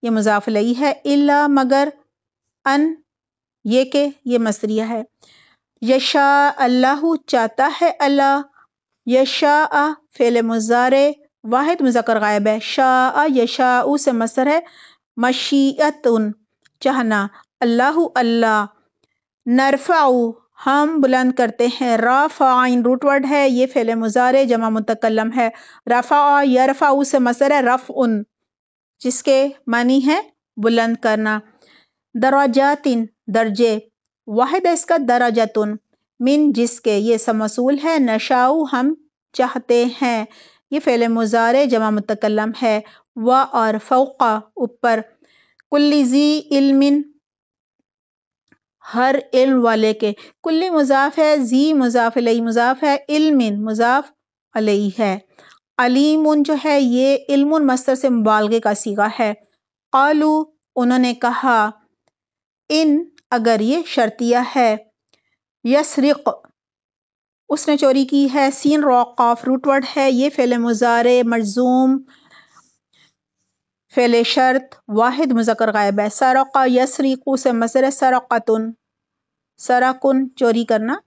ये मुजाफ लई है इल्ला मगर अन ये के ये मसरिया है यशा अल्लाह चाहता है अल्लाह यशा फेले मुजारे वाहिद मुजक्र गायब है शा यशा से मसर है मशीत चाहना अल्लाह अल्लाह नरफाऊ हम बुलंद करते हैं राफ़ा आइन है ये फेल मुजारे जमा मुतकलम है रफ़ा यरफ़ा से मसर है रफ़ उन जिसके मानी है बुलंद करना दरवाजातिन दर्जे वाहिद है इसका दराजातुन मिन जिसके ये समसूल है नशाऊ हम चाहते हैं ये फेल मुज़ार जमा मतकलम है व और फ़ौक़ा ऊपर कुल्ली इल्मिन हर इल्म वाले के कुल्ली मुजाफ है जी मुजाफ अलई मुजाफ है इल्मिन मुजाफ अलई है अलीम जो है ये इल्म मस्तर से मुबालगे का सीगा है आलू उन्होंने कहा इन अगर ये शर्तिया है यसरिक उसने चोरी की है सीन रॉक का रूटवर्ड है ये फ़ेल मुजारे मजूम फ़ेल शर्त वाहिद मुजकर गायब है सरक़ा यसरीकू से मसर सरक़तन सराकुन चोरी करना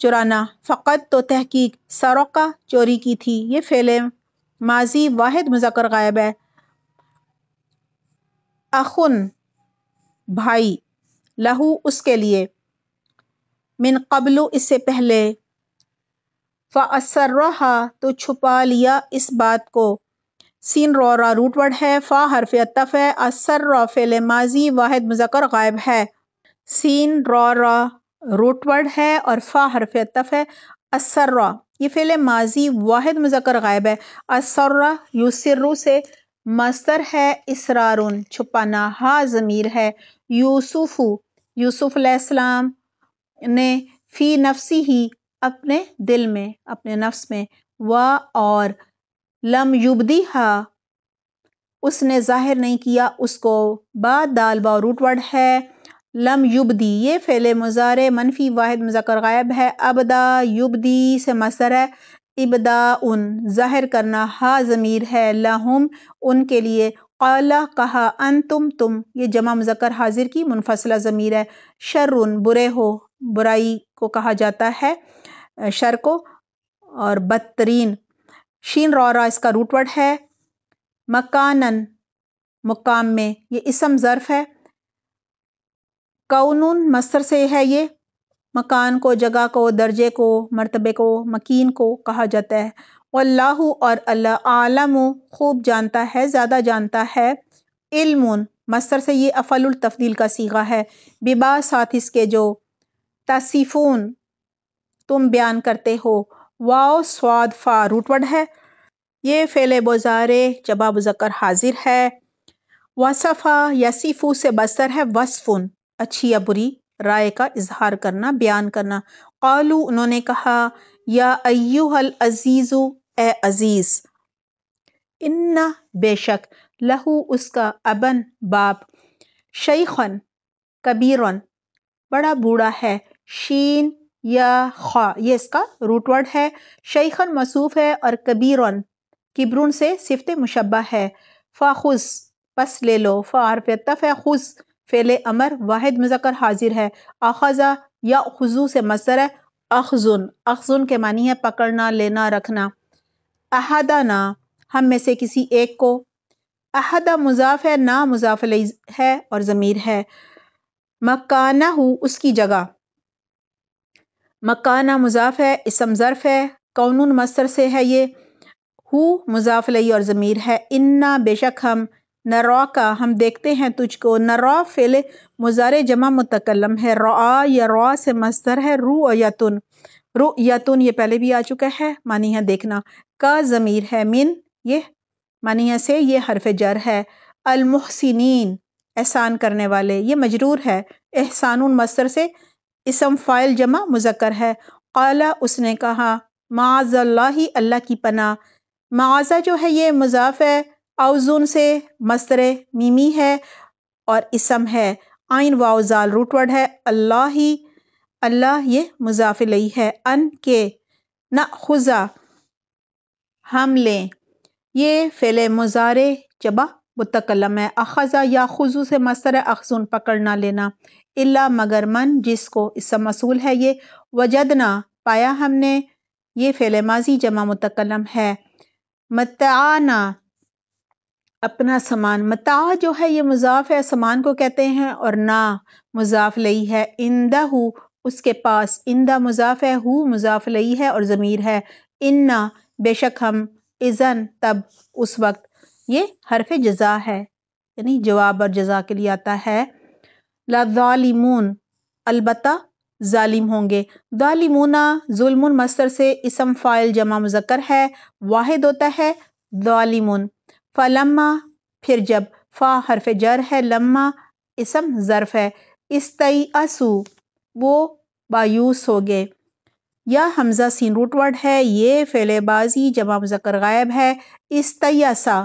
चुराना फ़कत तो तहकीक सरक़ा चोरी की थी ये फ़ेल माजी वाहिद मुजकर गायब है अखुन भाई लहू उसके लिए मिन कबलू इससे पहले फ़ासर्रहा तो छुपा लिया इस बात को सिन रोरा रूट वर्ड है फ़ा हरफ अतफ़ है असर फ़ेल माजी वाहिद मुजक्र गायब है सीन रोरा रूट वर्ड है और फ़ा हरफ अतफ़ है असर ये फ़ेल माजी वाहिद मुजक्र गायब है असर यूसरु से मस्तर है इसरारुन छुपाना हा ज़मीर है यूसुफ़ यूसुफ़ ने फ़ी नफसी ही अपने दिल में अपने नफ्स में व और लम युबदी हा उसने ज़ाहिर नहीं किया उसको बा दाल बा रूटवर्ड है लम युबदी ये फैले मुजारे मनफी वाहिद मुजकर गायब है अबदा युबदी से मसर है इबदा उन ज़ाहिर करना हा ज़मीर है लहुम उनके लिए कला कहा अन तुम तुम ये जमा मुजक़र हाजिर की मुनफसला ज़मीर है शर्रुन बुरे हो बुराई को कहा जाता है शर को और बदतरीन शीन रौरा इसका रूटवर्ड है मकानन मुकाम में ये इसम ज़र्फ़ है कौनून मस्तर से है ये मकान को जगह को दर्जे को मरतबे को मकीन को कहा जाता है अल्लाह और अल्लाह आलम खूब जानता है ज़्यादा जानता है इल्मुन मस्तर से ये अफल तफदील का सीगा है बिबा साथ इसके जो तसीफ़ून तुम बयान करते हो वाओ स्वाद फा रूटवर्ड है ये फ़ेल बोज़ारे जबा मुजक्र हाजिर है वसफ़ा यसीफ़ू से बसर है वसफ़ुन अच्छी या बुरी राय का इजहार करना बयान करना कलू उन्होंने कहा या हल अजीज़ु ए अज़ीज़ इन्ना बेशक लहू उसका अबन बाप शैखन कबीरन बड़ा बूढ़ा है शीन या खा ये इसका रूट वर्ड है शैखन मसूफ है और कबीरन किबरून से सिफत मुशबा है फ़ाखुस पस ले लो फ़ारफ तफ़ है खुस फ़ेल अमर वाहिद मुजकर हाजिर है आखज़ा या खजू से मसर है अखजुन अखजुन के मानी है पकड़ना लेना रखना अहदाना हम में से किसी एक को अहदा मुजाफ है ना मुजाफ है और ज़मीर है मकाना हो उसकी जगह मकाना मुजाफ है इसम ज़रफ़ है कौन मसर से है ये हु मुजाफलई और ज़मीर है इन्ना बेशक हम नरा का हम देखते हैं तुझको नरा फेल मुजार जमा मुतकलम है रा या रा से मस्तर है रू और यतुन रू यतुन ये पहले भी आ चुका है मानी है देखना का ज़मीर है मिन ये मानी है से ये हरफ जर है अलमोहसिन एहसान करने वाले ये मजरूर है एहसान मस्तर से इसम फ़ाइल जमा मुजक्र है काला उसने कहा माज़ल्ला अल्लाह की पना माज़ा जो है ये मजाफ है आउजुन से मस्तर मीमी है और इसम है आइन वाउजाल रूटवर्ड है अल्लाह ही अल्लाह ये मुजाफिलई है अन के न खुजा हम लें ये फ़िल मुजारे जबा मुतकलम है अखज़ा या खुजू से मस्तर अखजून पकड़ना लेना इल्ला मगर मन जिसको इसम मसूल है ये वजदना पाया हमने ये फ़ेल माजी जमा मुतकलम है मताना अपना सामान मता जो है ये मुजाफ है सामान को कहते हैं और ना मुजाफ लई है इंदा हु उसके पास इंदा मुजाफ है हु मुजाफ लई है और ज़मीर है इन्ना बेशक हम इज़न तब उस वक्त ये हरफ जजा है यानी जवाब और जजा के लिए आता है लालिमून अलबत् ालिम होंगे दालिमूना जुलमुन मस्तर से इसम फ़ाइल जमा मुजक्र है वाहिद होता है दालिमुन फ़लम्मा फिर जब फ़ा हरफ जर है लम्मा इसम ज़र्फ़ है इस तई असू वो बायूस हो गए या हमजा सीन रूटवर्ड है ये फ़ेलेबाजी जमा मुजक्र गायब है इस तयसा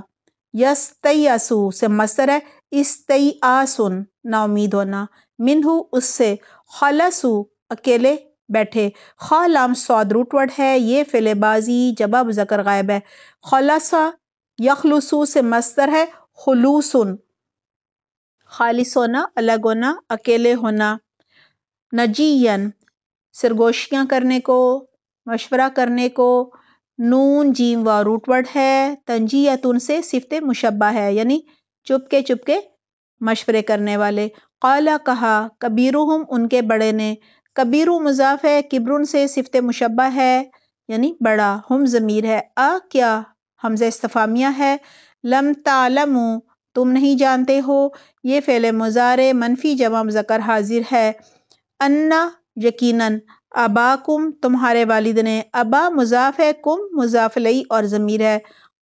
यस तयसू से मस्तर है सुन नाउमीद होना मिनहू उससे खलसु अकेले बैठे खा लाम सौद रूट है ये फिलेबाजी जबाब जकर गायब है खलासा यखलुसु से मस्तर है खलूसन खालिस होना अलग होना अकेले होना नजीयन सरगोशियाँ करने को मशवरा करने को नून जीम व रूटवर्ड है तुन से सिफ्ते मुशबा है यानी चुपके चुपके मशवरे करने वाले कौला कहा कबीरुहम उनके बड़े ने कबीरु मुजाफ है किब्रुन से सिफत मुशबा है यानी बड़ा हम ज़मीर है अ क्या हमजे इस्तफ़ामिया है लम तालम तुम नहीं जानते हो ये फ़ैल मुजारे मनफी जमा जकर हाजिर है अन्ना यकीनन अबाकुम तुम्हारे वालिद ने अबा मुजाफ है कुम लई और ज़मीर है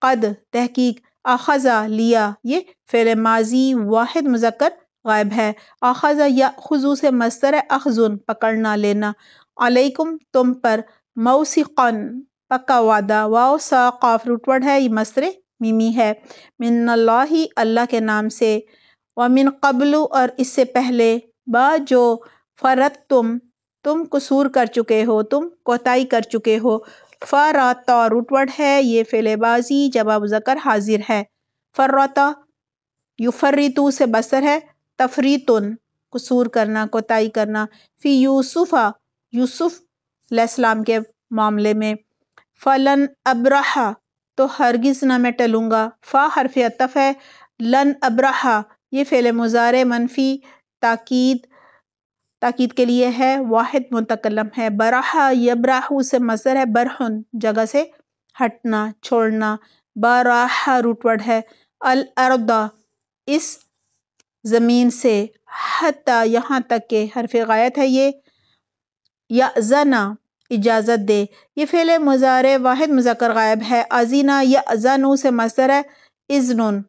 कद तहकीक अखज़ा लिया ये फ़िल माजी वाहिद मुजक्कर गायब है अखज़ा या खजू से मस्तर है अखजुन पकड़ना लेना अलैकुम तुम पर मौसिकन पक्का वादा वाओ सा काफ रूटवर्ड है ये मस्तर मिमी है मिन्ला अल्लाह के नाम से व मिन कबलू और इससे पहले बा जो फ़रत तुम तुम कसूर कर चुके हो तुम कोताही कर चुके हो फ़राता रुटवट है ये फेलेबाजी जवाब जकर हाजिर है फ़र्रता युफर्रितु से बसर है तफरीतुन कसूर करना कोताही करना फ़ी यूसुफ़ा यूसुफ़ के मामले में फ़लन अब्रहा तो हरगिज़ ना मैं टलूँगा फ़ा हरफ अतफ़ है लन अब्रहा ये फ़ेले मुज़ार मनफी ताकीद ताकीद के लिए है वाहिद मुतकलम है बराहा यबराहू से मसर है बरहन जगह से हटना छोड़ना बराहा रूटवर्ड है अल अरदा इस ज़मीन से हता यहाँ तक के हरफ गायत है ये या जना इजाज़त दे ये फेल मुज़ार वाहिद मुजक्र गायब है अजीना या जनु से मसर है इज़न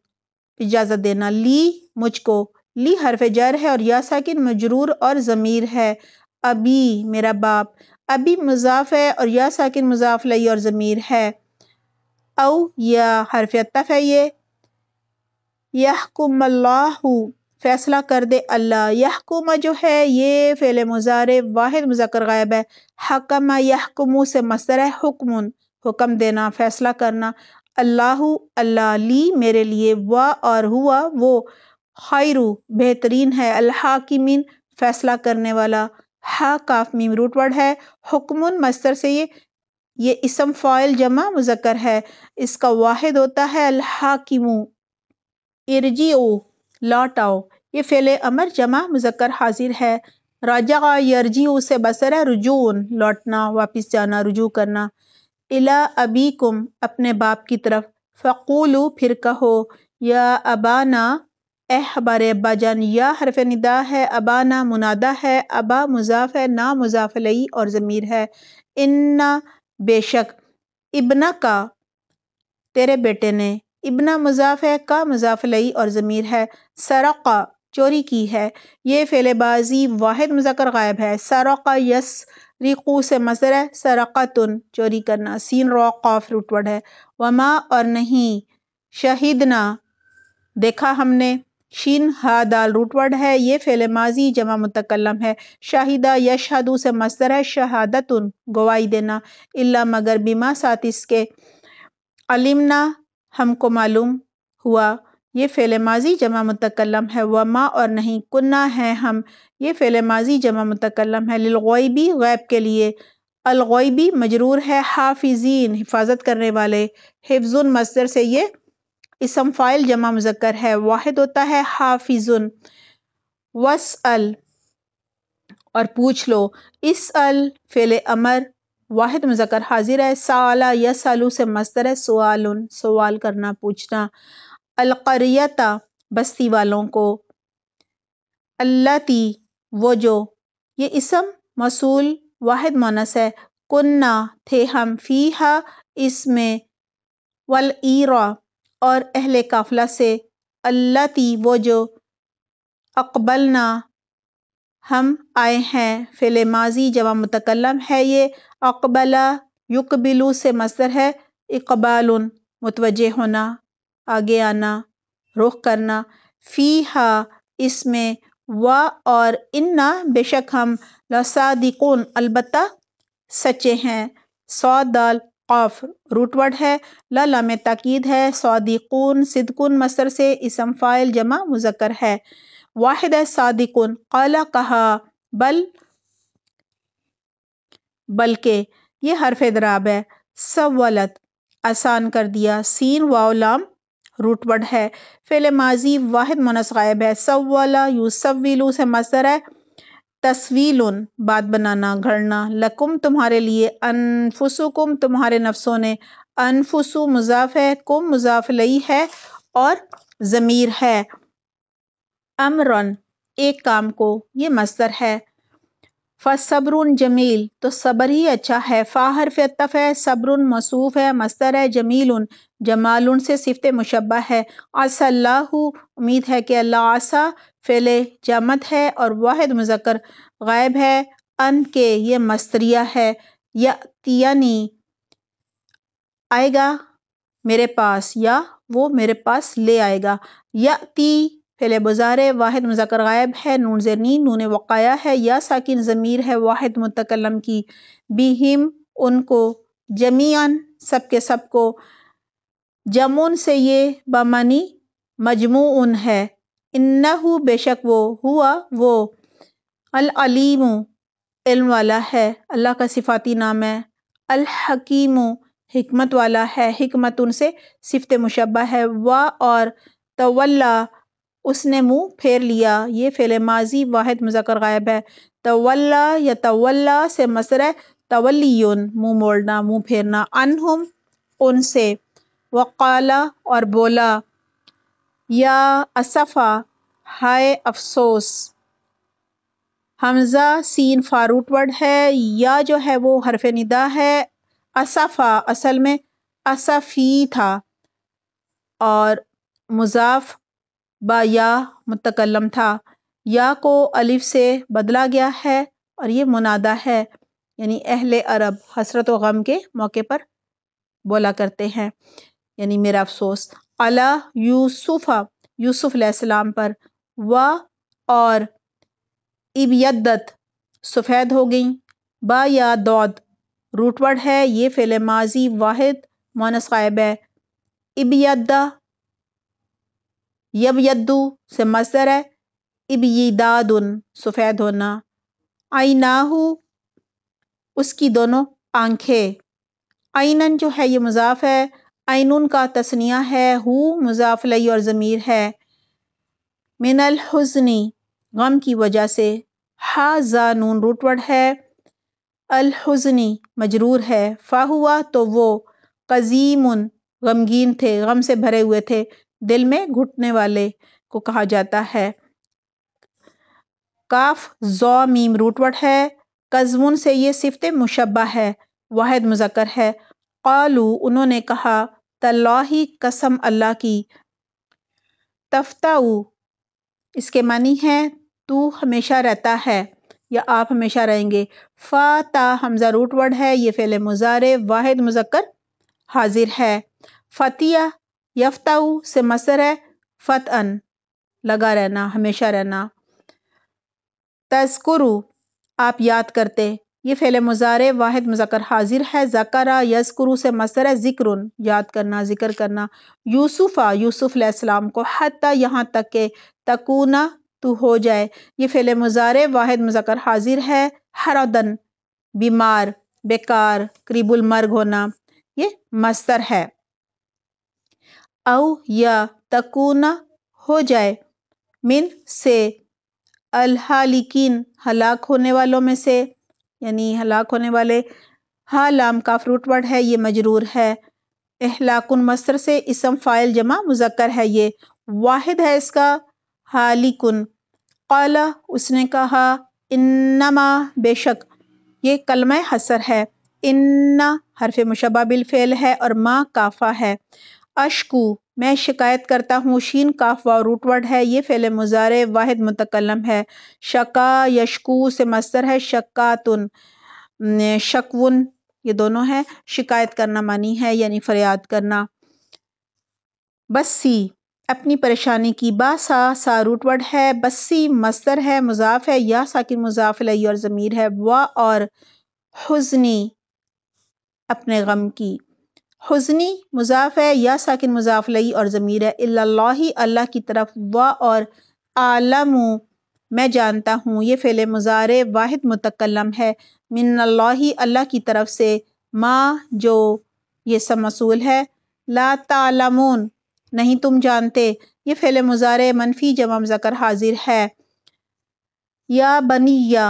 इजाज़त देना ली मुझको ली हरफ जर है और या साकिन मजरूर और ज़मीर है अभी मेरा बाप अभी मुजाफ है और या साकिन मुजाफ लई और ज़मीर है औ या हरफ अतफ है ये यहकुमल्लाहु फ़ैसला कर दे अल्लाह यहकुम जो है ये फ़ेल मुजारे वाहिद मुजक्र गायब है हकम यहकुमु से मसर है हुक्म हुक्म देना फ़ैसला करना अल्लाह अल्लाह ली मेरे लिए वा और हुआ वो खैरू बेहतरीन है अलहाकिमिन फैसला करने वाला हा काफ रूटवर्ड है हुक्मन मस्तर से ये ये इसम फ़ाइल जमा मुजक्र है इसका वाहिद होता है अलहाकिमु इर्जी ओ लौट आओ ये फ़ेल अमर जमा मुजक्र हाजिर है राजा यरजी से बसर है रुजून लौटना वापस जाना रुजू करना इला अबीकुम अपने बाप की तरफ फ़कूलू फिर कहो या अबाना अह अब्बा बजन या हरफ निदा है अबा ना मुनादा है अबा मुजाफ है ना मुजाफलई और ज़मीर है इन्ना बेशक इबना का तेरे बेटे ने इबना मुजाफ है का मुजाफलई और ज़मीर है सरक़ा चोरी की है ये फेलेबाजी वाहिद मुजकर गायब है सरक़ा यस रिकू से मसर है तुन चोरी करना सीन रौक़ाफ रुटवड़ है वमा और नहीं शहीद ना देखा हमने शीन हा दाल है ये फेल माजी जमा मुतकलम है शाहिदा यशहदू से मस्तर है उन गवाही देना इल्ला मगर बीमा साथ इसके अलिमना हमको मालूम हुआ ये फेल माजी जमा मुतकलम है व माँ और नहीं कुन्ना है हम ये फेल माजी जमा मुतकलम है लिलगैबी गैब के लिए अलगैबी मजरूर है हाफिजीन हिफाजत करने वाले हिफ्जुन मस्तर से ये इसम फ़ाइल जमा मुजक्कर है वाहिद होता है हाफिज़ुन वस अल और पूछ लो इस अल फेल अमर वाहिद मुजक्कर हाजिर है साला या सालू से मस्तर है सवाल सवाल करना पूछना अलकरियता बस्ती वालों को अल्लाती वो जो ये इसम मसूल वाहिद मोनस है कुन्ना थे हम फ़ी हा इसमें वल ईरा और अहल काफ़िला से अल्लाह ती वो जो अकबलना हम आए हैं फ़िल माजी जवा मुतकलम है ये अकबला युकबिलू से मसर है इकबाल मुतवजह होना आगे आना रुख करना फ़ी हा इसमें वाह और इन्ना बेशक हम लसादिकुन अलबत् सच्चे हैं सौ दाल क़ौफ रूटवर्ड है ल लम तकीद है सदकुन सिदकुन मसर से इसम फ़ाइल जमा मुजक्र है वाहिद है सदकुन कला कहा बल बल्कि ये हरफ दराब है सवलत आसान कर दिया सीन वाउलाम रूटवर्ड है फ़िल माजी वाहिद मुनस गायब है सवला यू यूसविलू से मसर है तस्वीलुन बात बनाना घड़ना लकुम तुम्हारे लिए अनफुसुकुम तुम्हारे नफ्सों ने अनफुसु मुजाफ है कुम मुजाफ लई है और ज़मीर है अमरन एक काम को ये मस्तर है फ़सब्रुन जमील तो सब्र ही अच्छा है फाहर हरफ है सब्रुन मसूफ़ है मस्तर है जमील उन जमाल उन से सिफत मुशबा है असल्लाह उम्मीद है कि अल्लाह आसा फ़ेल जमत है और वाहिद मुजक्र गायब है अन के ये मस्तरिया है या तियानी आएगा मेरे पास या वो मेरे पास ले आएगा या ती फ़ेल बुज़ार वाहिद मुज़क्कर गायब है नून ज़रनी नून वक़ाया है या साकिन ज़मीर है वाहिद मुतकलम की बी उनको जमीन सब के सब को जमुन से ये बमानी उन है इन्ना बेशक वो हुआ वो अलीम इल्म वाला है अल्लाह का सिफाती नाम है अलहकीम हमत वाला है हमत उनसे सिफत मुशबा है वा और तवल्ला उसने मुंह फेर लिया ये फेले माजी वाहिद मुजक्र गायब है तवल्ला या तवल्ला से मसर तवली मुंह मोड़ना मुंह फेरना अनहुम उनसे वकाला और बोला या असफ़ा हाय अफसोस हमज़ा सीन फारूटवर्ड है या जो है वो हरफ निदा है असफ़ा असल में असफ़ी था और मुजाफ़ बा या मुतकलम था या को अलिफ से बदला गया है और ये मुनादा है यानी अहल अरब हसरत व गम के मौके पर बोला करते हैं यानी मेरा अफसोस अला यूसुफ़ा यूसुफ़ पर व और इबयदत सफ़ेद हो गई बा या दौद रूटवर्ड है ये फेले माजी वाहिद मोनस गायब है इबयदा यब यद्दू से मसर है इब ईदादन सफ़ेद होना आईनाहू उसकी दोनों आंखें आइनन जो है ये मुजाफ है आइनून का तस्निया है हु मुजाफ लई और ज़मीर है मिनल हुजनी गम की वजह से हा जा नून रूटवर्ड है अलहुजनी मजरूर है फा हुआ तो वो कज़ीम गमगीन थे गम से भरे हुए थे दिल में घुटने वाले को कहा जाता है काफ ज़ो मीम रूटवट है कज़मुन से ये सिफत मुशबा है वाहिद मुजक्र है कालू उन्होंने कहा तल्लाही कसम अल्लाह की तफ्ताऊ इसके मानी है तू हमेशा रहता है या आप हमेशा रहेंगे फ़ाता हमज़ा रूटवर्ड है ये फेले मुजारे वाहिद मुजक्र हाजिर है फ़तिया यफ़ताऊ से मसर है अन लगा रहना हमेशा रहना तस्कुरु आप याद करते ये फेले मुजारे वाहिद मुजकर हाजिर है ज़करा यसकुरु से मसर है ज़िक्र याद करना ज़िक्र करना यूसुफ़ा यूसुफ़ अलैहिस्सलाम को हती यहाँ तक के तकूना तू हो जाए ये फेले मुजारे वाहिद मुजकर हाजिर है हरदन बीमार बेकार करीबुल मर्ग होना ये मस्तर है या तकूना हो जाए मिन से अलहालिकीन हलाक होने वालों में से यानी हलाक होने वाले हा लाम का फ्रूट वर्ड है ये मजरूर है अहलाकुन मस्तर से इसम फ़ाइल जमा मुजक्कर है ये वाहिद है इसका हालिकुन कला उसने कहा इन्नमा बेशक ये कलम हसर है इन्ना हरफ मुशबा बिल फेल है और माँ काफ़ा है अशकू मैं शिकायत करता हूँ शीन काफ व रूटवर्ड है ये फेले मुज़ारे वाहिद मुतकलम है शका यशकू से मस्तर है शक्कातुन शकवन ये दोनों है शिकायत करना मानी है यानी फरियाद करना बस्सी अपनी परेशानी की बासा सा रूट है बस्सी मस्तर है मुजाफ है या साकिन मुजाफिल और ज़मीर है वा और हुजनी अपने गम की हजनी मुजाफ है या साकिन मुजाफ लई और ज़मीर है अल्लाह अल्लाह की तरफ व और आलम मैं जानता हूँ ये फ़िल मुजारे वाहिद मतकलम है मिनल्ला अल्लाह की तरफ से माँ जो ये सब मसूल है ला तालमून नहीं तुम जानते ये फ़िल मुजारे मनफी जमा ज़कर हाजिर है या बनी या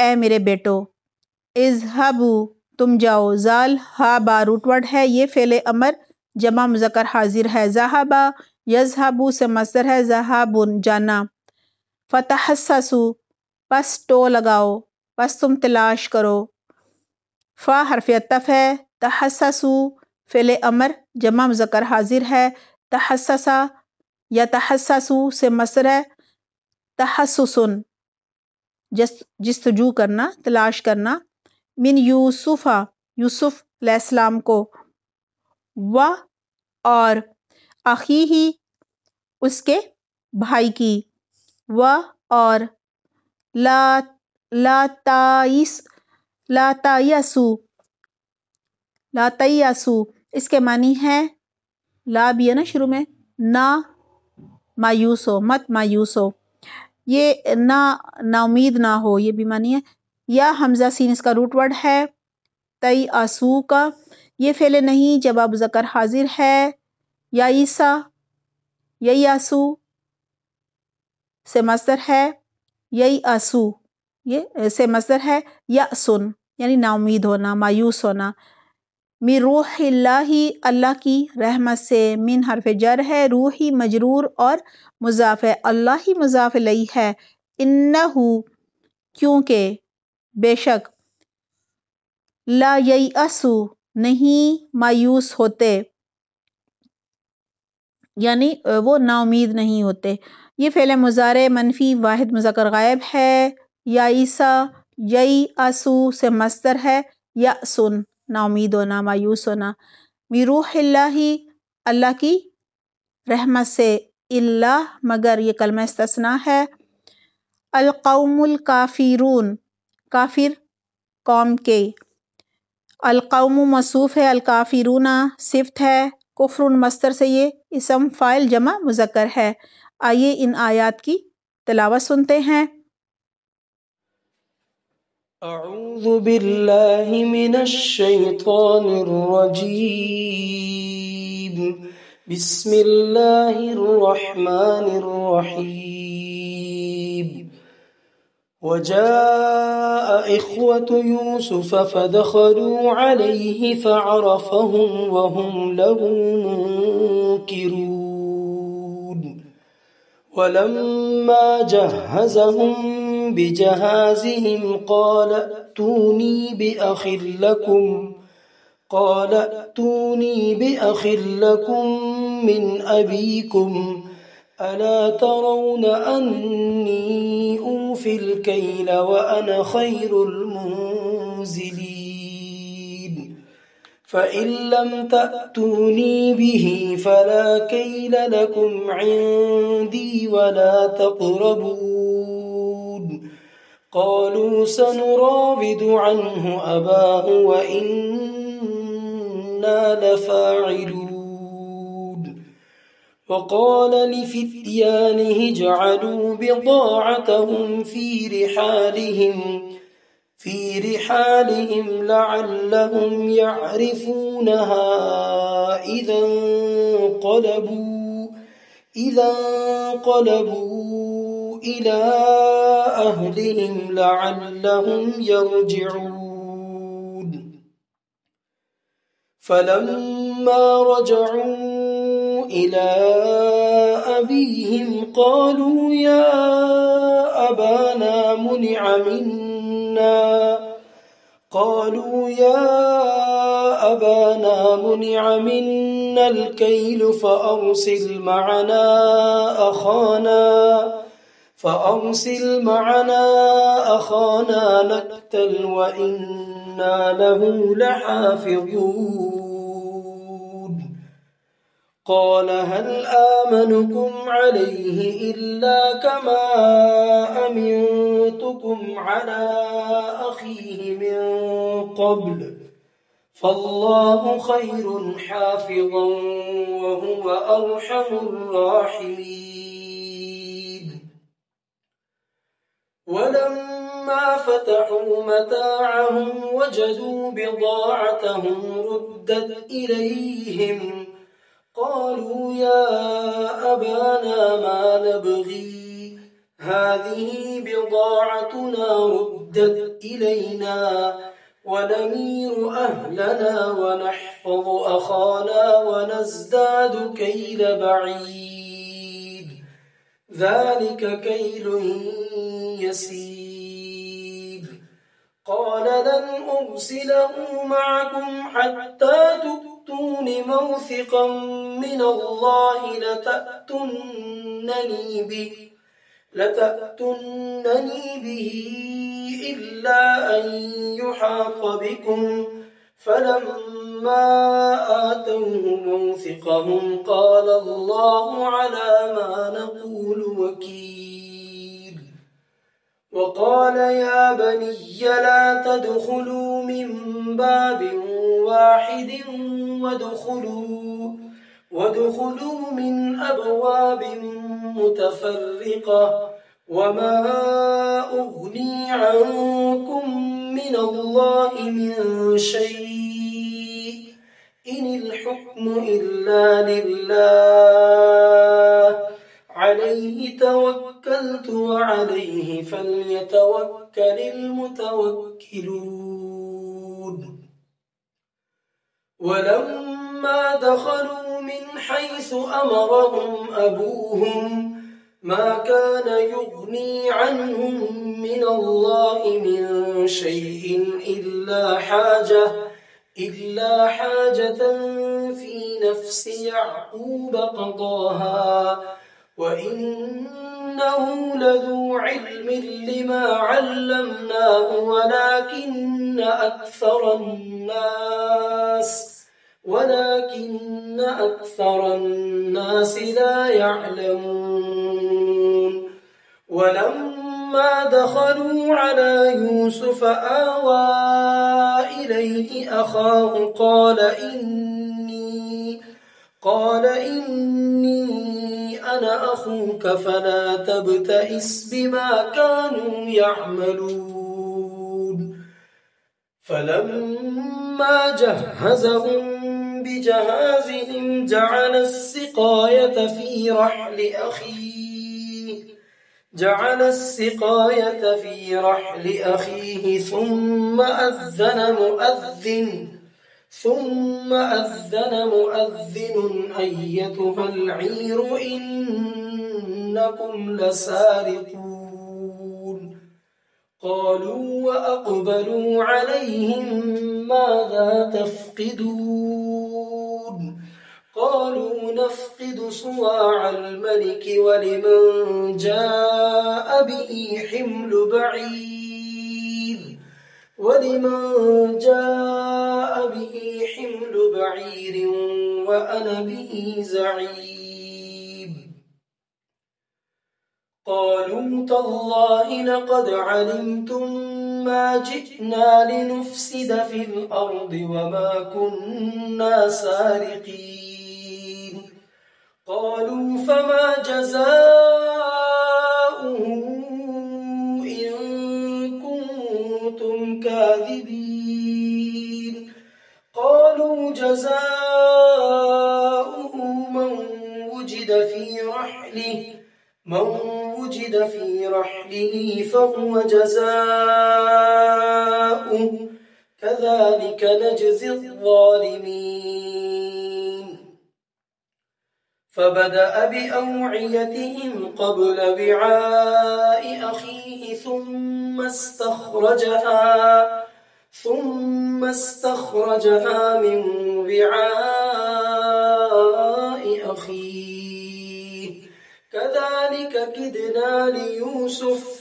ए मेरे बेटो इजहबू तुम जाओ जाल हा बा रूटवर्ड है ये फेले अमर जमा मुजकर हाजिर है जहाबा यजहाबू से मसर है जहाबुन जाना फतहससु पस टो लगाओ पस तुम तलाश करो फ़ा हरफ तफ है तहससु फेले अमर जमा मुजकर हाजिर है तहससा या तहससु से मसर है तहसुसन जस जस्तजू करना तलाश करना मिन यूसुफ़ा यूसुफ़ लाम को व और अखी ही उसके भाई की व और ला लाताइस लातायसु लातयसु इसके मानी है ला भी है ना शुरू में ना मायूस हो मत मायूस हो ये ना नाउमीद ना हो ये भी मानी है या हमजा सीन इसका रूट वर्ड है तई आसू का ये फेले नहीं जब अब जकर हाजिर है या ईसा यही आसू से मजदर है यही आसू ये से मजदर है या सुन यानी नाउमीद होना मायूस होना मिर ही अल्लाह की रहमत से मिन हरफ जर है रूह ही मजरूर और मुजाफ है अल्लाह ही मुजाफ लई है इन्ना क्योंकि बेशक ला असु नहीं मायूस होते यानी वो नाउमीद नहीं होते ये फेले मुजारे मनफी वाहिद मुजकर गायब है ईसा यई आसू से मस्तर है या सुन नाउमीद होना मायूस होना मीरूहिल्ला अल्लाह की रहमत से इल्ला मगर ये कलम इसतना है अलकौमुल काफिरून काफिर कौम के अलकौम मसूफ़ है अलकाफिरूना सिफ्त है कुफरुन मस्तर से ये इसम फ़ाइल जमा मुजक्र है आइए इन आयात की तलावा सुनते हैं أعوذ بالله من الشيطان الرجيم بسم الله الرحمن الرحيم وجاء إخوة يوسف فدخلوا عليه فعرفهم وهم له منكرون ولما جهزهم بجهازهم قال ائتوني بأخ لكم قال ائتوني بأخ لكم من أبيكم ألا ترون أني أم أوفي الكيل وأنا خير المنزلين فإن لم تأتوني به فلا كيل لكم عندي ولا تقربون قالوا سنراود عنه أباه وإنا لفاعلون وقال لفتيانه اجعلوا بضاعتهم في رحالهم في رحالهم لعلهم يعرفونها إذا انقلبوا إذا انقلبوا إلى أهلهم لعلهم يرجعون فلما رجعوا إلى أبيهم قالوا يا أبانا منع منا قالوا يا أبانا منع منا الكيل فأرسل معنا أخانا فأرسل معنا أخانا نكتل وإنا له لحافظون قال هل آمنكم عليه إلا كما أمنتكم على أخيه من قبل فالله خير حافظا وهو أرحم الراحمين ولما فتحوا متاعهم وجدوا بضاعتهم ردت إليهم قالوا يا أبانا ما نبغي هذه بضاعتنا ردت إلينا ونمير أهلنا ونحفظ أخانا ونزداد كيل بعيد ذلك كيل يسير قال لن أرسله معكم حتى تكون تأتون موثقا من الله لتأتنني به لتأتنني به إلا أن يحاط بكم فلما آتوه موثقهم قال الله على ما نقول وكيل وقال يا بني لا تدخلوا من باب واحد وادخلوا وادخلوا من أبواب متفرقة وما أغني عنكم من الله من شيء إن الحكم إلا لله عليه توكل توكلت وعليه فليتوكل المتوكلون ولما دخلوا من حيث أمرهم أبوهم ما كان يغني عنهم من الله من شيء إلا حاجة إلا حاجة في نفس يعقوب قضاها وإن إنه لذو علم لما علمناه ولكن أكثر الناس ولكن أكثر الناس لا يعلمون ولما دخلوا على يوسف آوى إليه أخاه قال إن قال إني أنا أخوك فلا تبتئس بما كانوا يعملون فلما جهزهم بجهازهم جعل السقاية في رحل أخيه جعل السقاية في رحل أخيه ثم أذن مؤذن ثم أذن مؤذن أيتها العير إنكم لسارقون قالوا وأقبلوا عليهم ماذا تفقدون قالوا نفقد صواع الملك ولمن جاء به حمل بعيد ولمن جاء به حمل بعير وأنا به زعيم قالوا تالله لقد علمتم ما جئنا لنفسد في الأرض وما كنا سارقين قالوا فما جزاؤه الكاذبين قالوا جزاؤه من وجد في رحله من وجد في رحله فهو جزاؤه كذلك نجزي الظالمين فبدأ بأوعيتهم قبل وعاء أخيه ثم استخرجها ثم استخرجها من وعاء أخيه كذلك كدنا ليوسف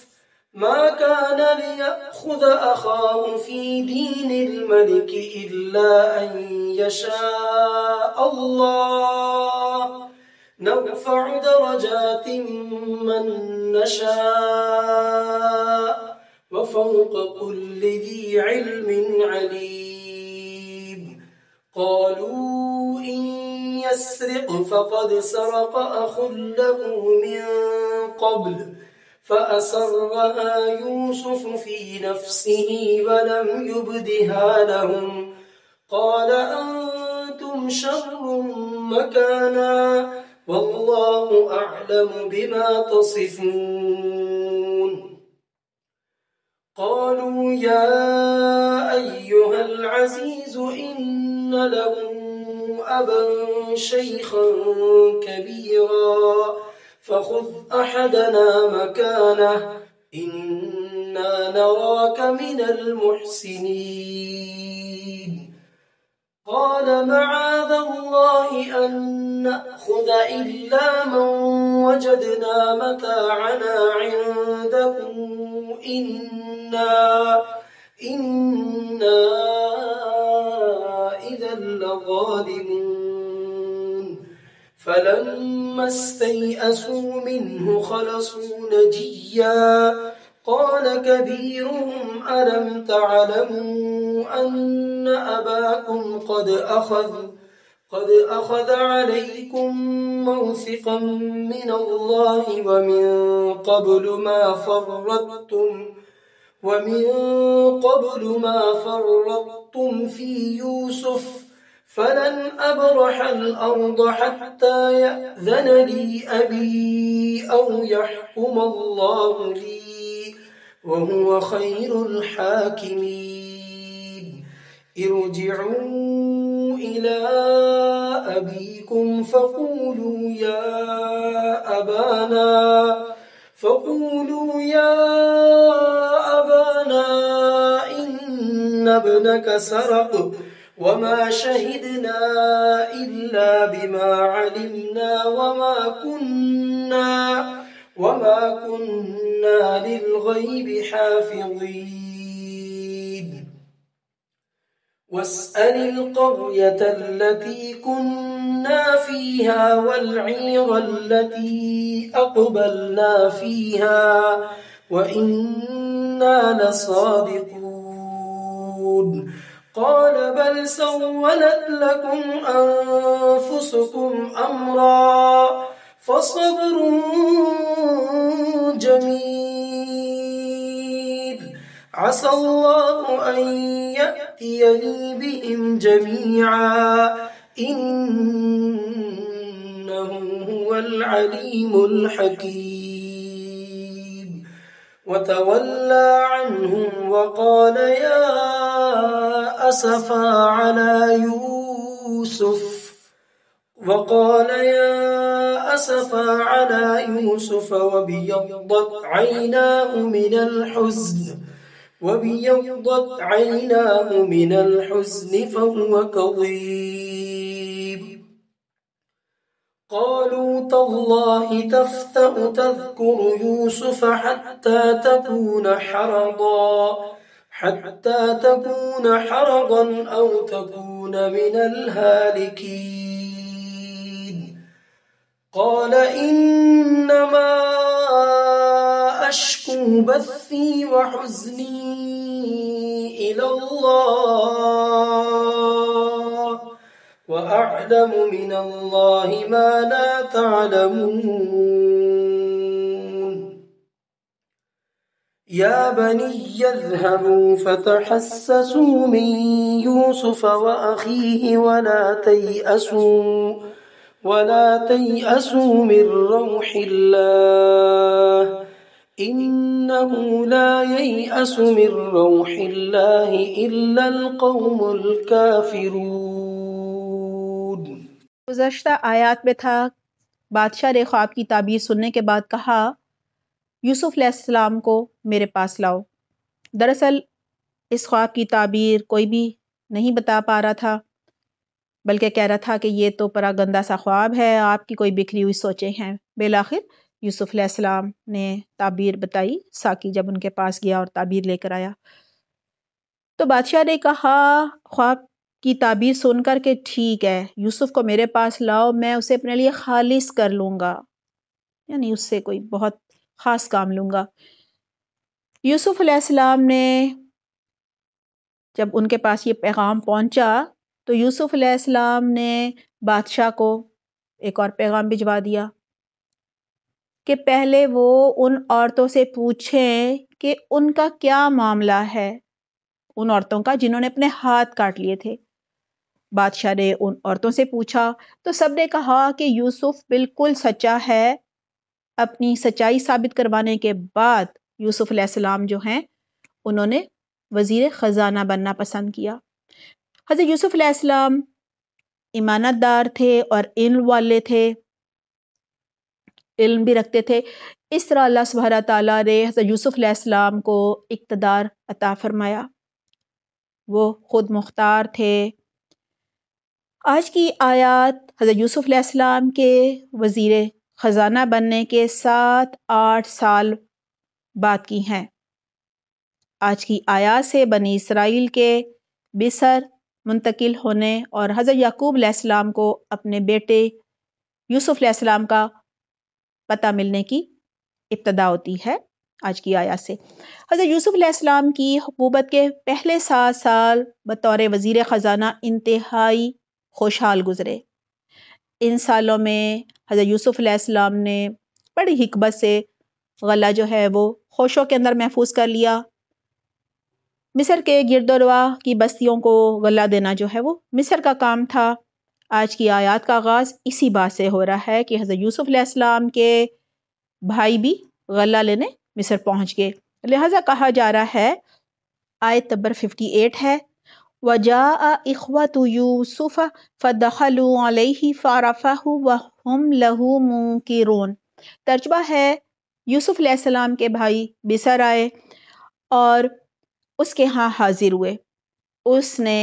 ما كان ليأخذ أخاه في دين الملك إلا أن يشاء الله نرفع درجات من نشاء وفوق كل ذي علم عليم قالوا إن يسرق فقد سرق أخ له من قبل فأسرها يوسف في نفسه ولم يبدها لهم قال أنتم شر مكانا والله أعلم بما تصفون قالوا يا أيها العزيز إن له أبا شيخا كبيرا فخذ أحدنا مكانه إنا نراك من المحسنين قال معاذ الله أن نأخذ إلا من وجدنا متاعنا عنده إنا, إنا إذا لظالمون فلما استيئسوا منه خلصوا نجياً قال كبيرهم ألم تعلموا أن أباكم قد أخذ قد أخذ عليكم موثقا من الله ومن قبل ما فرطتم ومن قبل ما فرطتم في يوسف فلن أبرح الأرض حتى يأذن لي أبي أو يحكم الله لي وهو خير الحاكمين ارجعوا إلى أبيكم فقولوا يا أبانا فقولوا يا أبانا إن ابنك سرق وما شهدنا إلا بما علمنا وما كنا وما كنا للغيب حافظين واسأل القرية التي كنا فيها والعير التي أقبلنا فيها وإنا لصادقون قال بل سولت لكم أنفسكم أمرا فصبر جميل عسى الله أن يأتيني بهم جميعا إنه هو العليم الحكيم وتولى عنهم وقال يا أسفا على يوسف وقال يا أسفا على يوسف وبيضت عيناه من الحزن وبيضت عيناه من الحزن فهو كظيم قالوا تالله تفتأ تذكر يوسف حتى تكون حرضا حتى تكون حرضا أو تكون من الهالكين قال إنما أشكو بثي وحزني إلى الله وأعلم من الله ما لا تعلمون يا بني اذهبوا فتحسسوا من يوسف وأخيه ولا تيأسوا ولا تيأسوا من روح الله إنه لا ييأس من روح الله إلا القوم الكافرون गुजशत आयात में था बादशाह ने ख्वाब की ताबीर सुनने के बाद कहा यूसुफ अलैहिस्सलाम को मेरे पास लाओ दरअसल इस ख्वाब की ताबीर कोई भी नहीं बता पा रहा था बल्कि कह रहा था कि ये तो परा गंदा सा ख्वाब है आपकी कोई बिखरी हुई सोचें हैं बेलाखिर यूसुफ अलैहिस्सलाम ने ताबीर बताई साकी जब उनके पास गया और ताबीर लेकर आया तो बादशाह ने कहा हाँ, ख्वाब की ताबीर सुन कर के ठीक है यूसुफ को मेरे पास लाओ मैं उसे अपने लिए खालिस कर लूँगा यानी उससे कोई बहुत ख़ास काम लूँगा यूसुफ अलैहिस्सलाम ने जब उनके पास ये पैगाम पहुंचा तो यूसुफ़्लाम ने बादशाह को एक और पैगाम भिजवा दिया कि पहले वो उन औरतों से पूछें कि उनका क्या मामला है उन औरतों का जिन्होंने अपने हाथ काट लिए थे बादशाह ने उन औरतों से पूछा तो सब ने कहा कि यूसुफ बिल्कुल सच्चा है अपनी सच्चाई साबित करवाने के बाद यूसुफ़ जो हैं उन्होंने वज़ी ख़जाना बनना पसंद किया हज़रत यूसुफ़ अलैहिस्सलाम दार थे और इन वाले थे इल्म भी रखते थे इस तरह अल्लाह सुबहाना ताली ने हज़रत यूसुफ़ अलैहिस्सलाम को इकतदार अता फरमाया वो ख़ुद मुख्तार थे आज की आयत हज़रत यूसुफ़ अलैहिस्सलाम के वज़ीर ख़जाना बनने के सात आठ साल बाद की हैं आज की आयत से बनी इसराइल के बिसर मुंतकिल होने और हज़रत याकूब आसमाम को अपने बेटे यूसुफ आसमाम का पता मिलने की इब्तदा होती है आज की आया से हज़रत यूसुफ आसमाम की हुकूमत के पहले सात साल बतौर वज़ी ख़जाना इंतहाई खुशहाल गुज़रे इन सालों में हज़रत यूसुफ आसमाम ने बड़ी हमत से गला जो है वो होशों के अंदर महफूज कर लिया मिस्र के गिरदोलवा की बस्तियों को गला देना जो है वो मिस्र का काम था आज की आयात का आगाज़ इसी बात से हो रहा है कि हज़रत यूसुफ़लाम के भाई भी गला लेने मिस्र पहुंच गए लिहाजा कहा जा रहा है आयत नंबर फिफ्टी एट है वजा अखवा तो यूसुफ़ फ़दखलू अलही फ़ारफ़ा वहम लहू मुँकिरोन तर्जबा है यूसुफ़ के भाई मिसर आए और उसके यहाँ हाजिर हुए उसने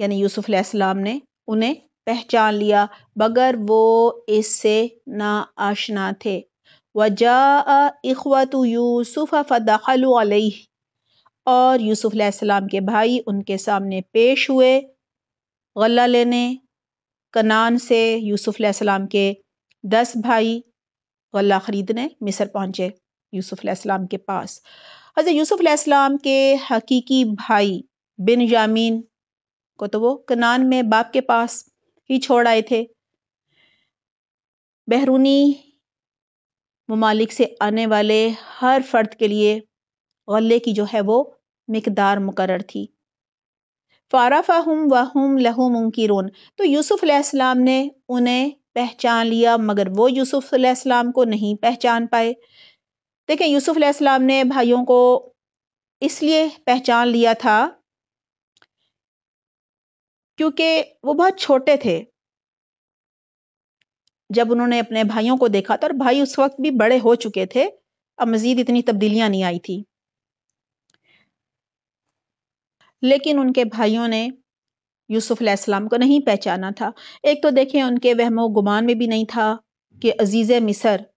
यानी यूसुफ़ अलैहिस्सलाम ने उन्हें पहचान लिया मगर वो इससे ना आशना थे वजा इखवत यूसुफ़ फ़दखल और यूसुफ़ अलैहिस्सलाम के भाई उनके सामने पेश हुए गला लेने कनान से यूसुफ़ अलैहिस्सलाम के दस भाई गला ख़रीदने मिस्र पहुँचे यूसुफ़ अलैहिस्सलाम के पास हज़र यूसुफ़्लाम के हकीकी भाई बिन यामीन को तो वो कनान में बाप के पास ही छोड़ आए थे बहरूनी ममालिक से आने वाले हर फर्द के लिए गले की जो है वो मकदार मुकर थी फ़ाराफा हम वाहम लहू रोन तो यूसुफ़्लाम ने उन्हें पहचान लिया मगर वो यूसुफ़्लाम को नहीं पहचान पाए देखें यूसुफ अलैहिस्सलाम ने भाइयों को इसलिए पहचान लिया था क्योंकि वो बहुत छोटे थे जब उन्होंने अपने भाइयों को देखा था तो और भाई उस वक्त भी बड़े हो चुके थे अब मज़ीद इतनी तब्दीलियां नहीं आई थी लेकिन उनके भाइयों ने यूसुफ अलैहिस्सलाम को नहीं पहचाना था एक तो देखें उनके वहमो गुमान में भी नहीं था कि अज़ीज़ मिसर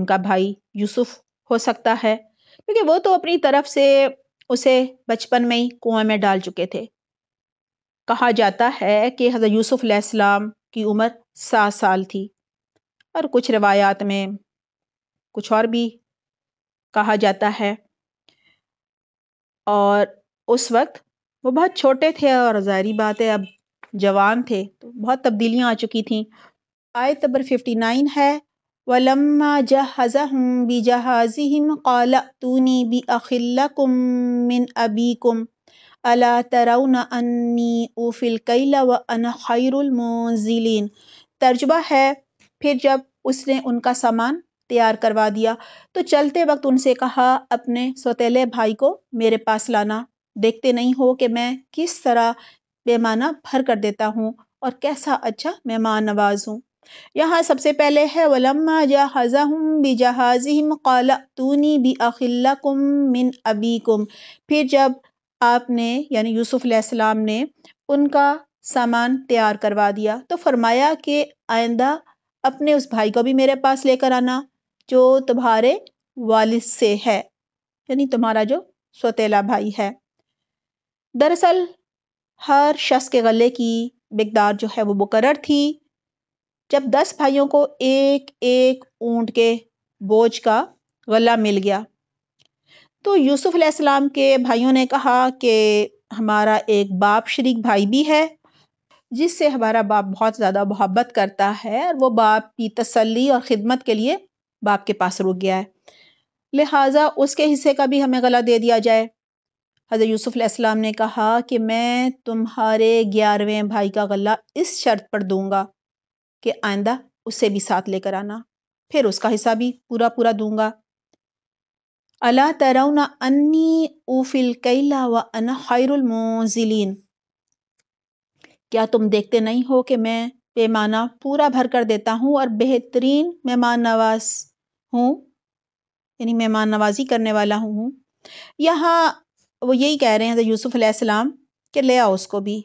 उनका भाई यूसुफ हो सकता है क्योंकि वो तो अपनी तरफ से उसे बचपन में ही कुएं में डाल चुके थे कहा जाता है कि हज़रत यूसुफ़ अलैहिस्सलाम की उम्र सात साल थी और कुछ रवायात में कुछ और भी कहा जाता है और उस वक्त वो बहुत छोटे थे और ज़ाहरी बात है अब जवान थे तो बहुत तब्दीलियां आ चुकी थीं आयत नंबर नाइन है ولما جهزهم بجهازهم قال ائتوني بأخ لكم من أبيكم ألا ترون अन्नी उफिल कैला व अन खैरमोजिलीन तर्जबा है फिर जब उसने उनका सामान तैयार करवा दिया तो चलते वक्त उनसे कहा अपने सौतेले भाई को मेरे पास लाना देखते नहीं हो कि मैं किस तरह बेमाना भर कर देता हूँ और कैसा अच्छा मेहमान नवाज हूँ यहाँ सबसे पहले है वलम्मा बि बिजहाज़िम कला तूनी अखिल्लकुम मिन अबीकुम फिर जब आपने यानी यूसुफ़ अलैहिस्सलाम ने उनका सामान तैयार करवा दिया तो फरमाया कि आइंदा अपने उस भाई को भी मेरे पास लेकर आना जो तुम्हारे वालिद से है यानी तुम्हारा जो सौतेला भाई है दरअसल हर शख्स के गले की मकदार जो है वो मुकर थी जब दस भाइयों को एक एक ऊँट के बोझ का गला मिल गया तो यूसुफ अलैहिस्सलाम के भाइयों ने कहा कि हमारा एक बाप शरीक भाई भी है जिससे हमारा बाप बहुत ज़्यादा मोहब्बत करता है और वो बाप की तसल्ली और ख़िदमत के लिए बाप के पास रुक गया है लिहाजा उसके हिस्से का भी हमें गला दे दिया जाए हज़रत यूसुफ अलैहिस्सलाम ने कहा कि मैं तुम्हारे ग्यारहवें भाई का गला इस शर्त पर दूंगा कि आइंदा उसे भी साथ लेकर आना फिर उसका हिस्सा भी पूरा पूरा दूंगा अला तरौना अन्नी उफिल कैला व खैरुल खैरमोजिलीन क्या तुम देखते नहीं हो कि मैं पैमाना पूरा भर कर देता हूँ और बेहतरीन मेहमान नवाज हूँ यानी मेहमान नवाजी करने वाला हूँ यहाँ वो यही कह रहे हैं यूसुफ़ अलैहिस्सलाम कि ले आओ उसको भी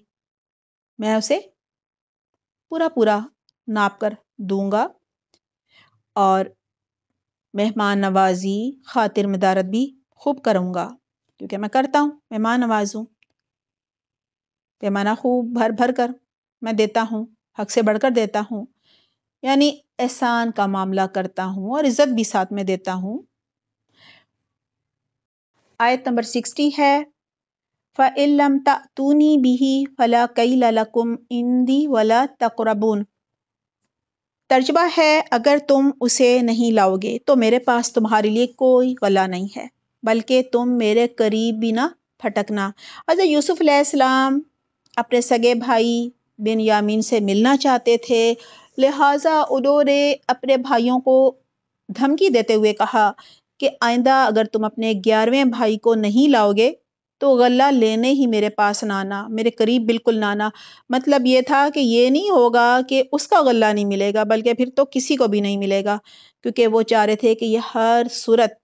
मैं उसे पूरा पूरा नाप कर दूंगा और मेहमान नवाज़ी ख़ातिर मदारत भी खूब करूँगा क्योंकि मैं करता हूँ मेहमान नवाज़ हूँ पैमाना खूब भर भर कर मैं देता हूँ हक से बढ़कर देता हूँ यानी एहसान का मामला करता हूँ और इज़्ज़त भी साथ में देता हूँ आयत नंबर सिक्सटी है फ़लम तूनी बिही फ़ला कई लकुम इंदी वला तकरबुन तर्जबा है अगर तुम उसे नहीं लाओगे तो मेरे पास तुम्हारे लिए कोई गला नहीं है बल्कि तुम मेरे करीब भी ना फटकना अच्छा यूसुफ अपने सगे भाई बिन यामीन से मिलना चाहते थे लिहाजा उन्होंने अपने भाइयों को धमकी देते हुए कहा कि आइंदा अगर तुम अपने ग्यारहवें भाई को नहीं लाओगे तो गल्ला लेने ही मेरे पास ना आना मेरे करीब बिल्कुल नाना आना मतलब ये था कि ये नहीं होगा कि उसका गल्ला नहीं मिलेगा बल्कि फिर तो किसी को भी नहीं मिलेगा क्योंकि वो चाह रहे थे कि ये हर सूरत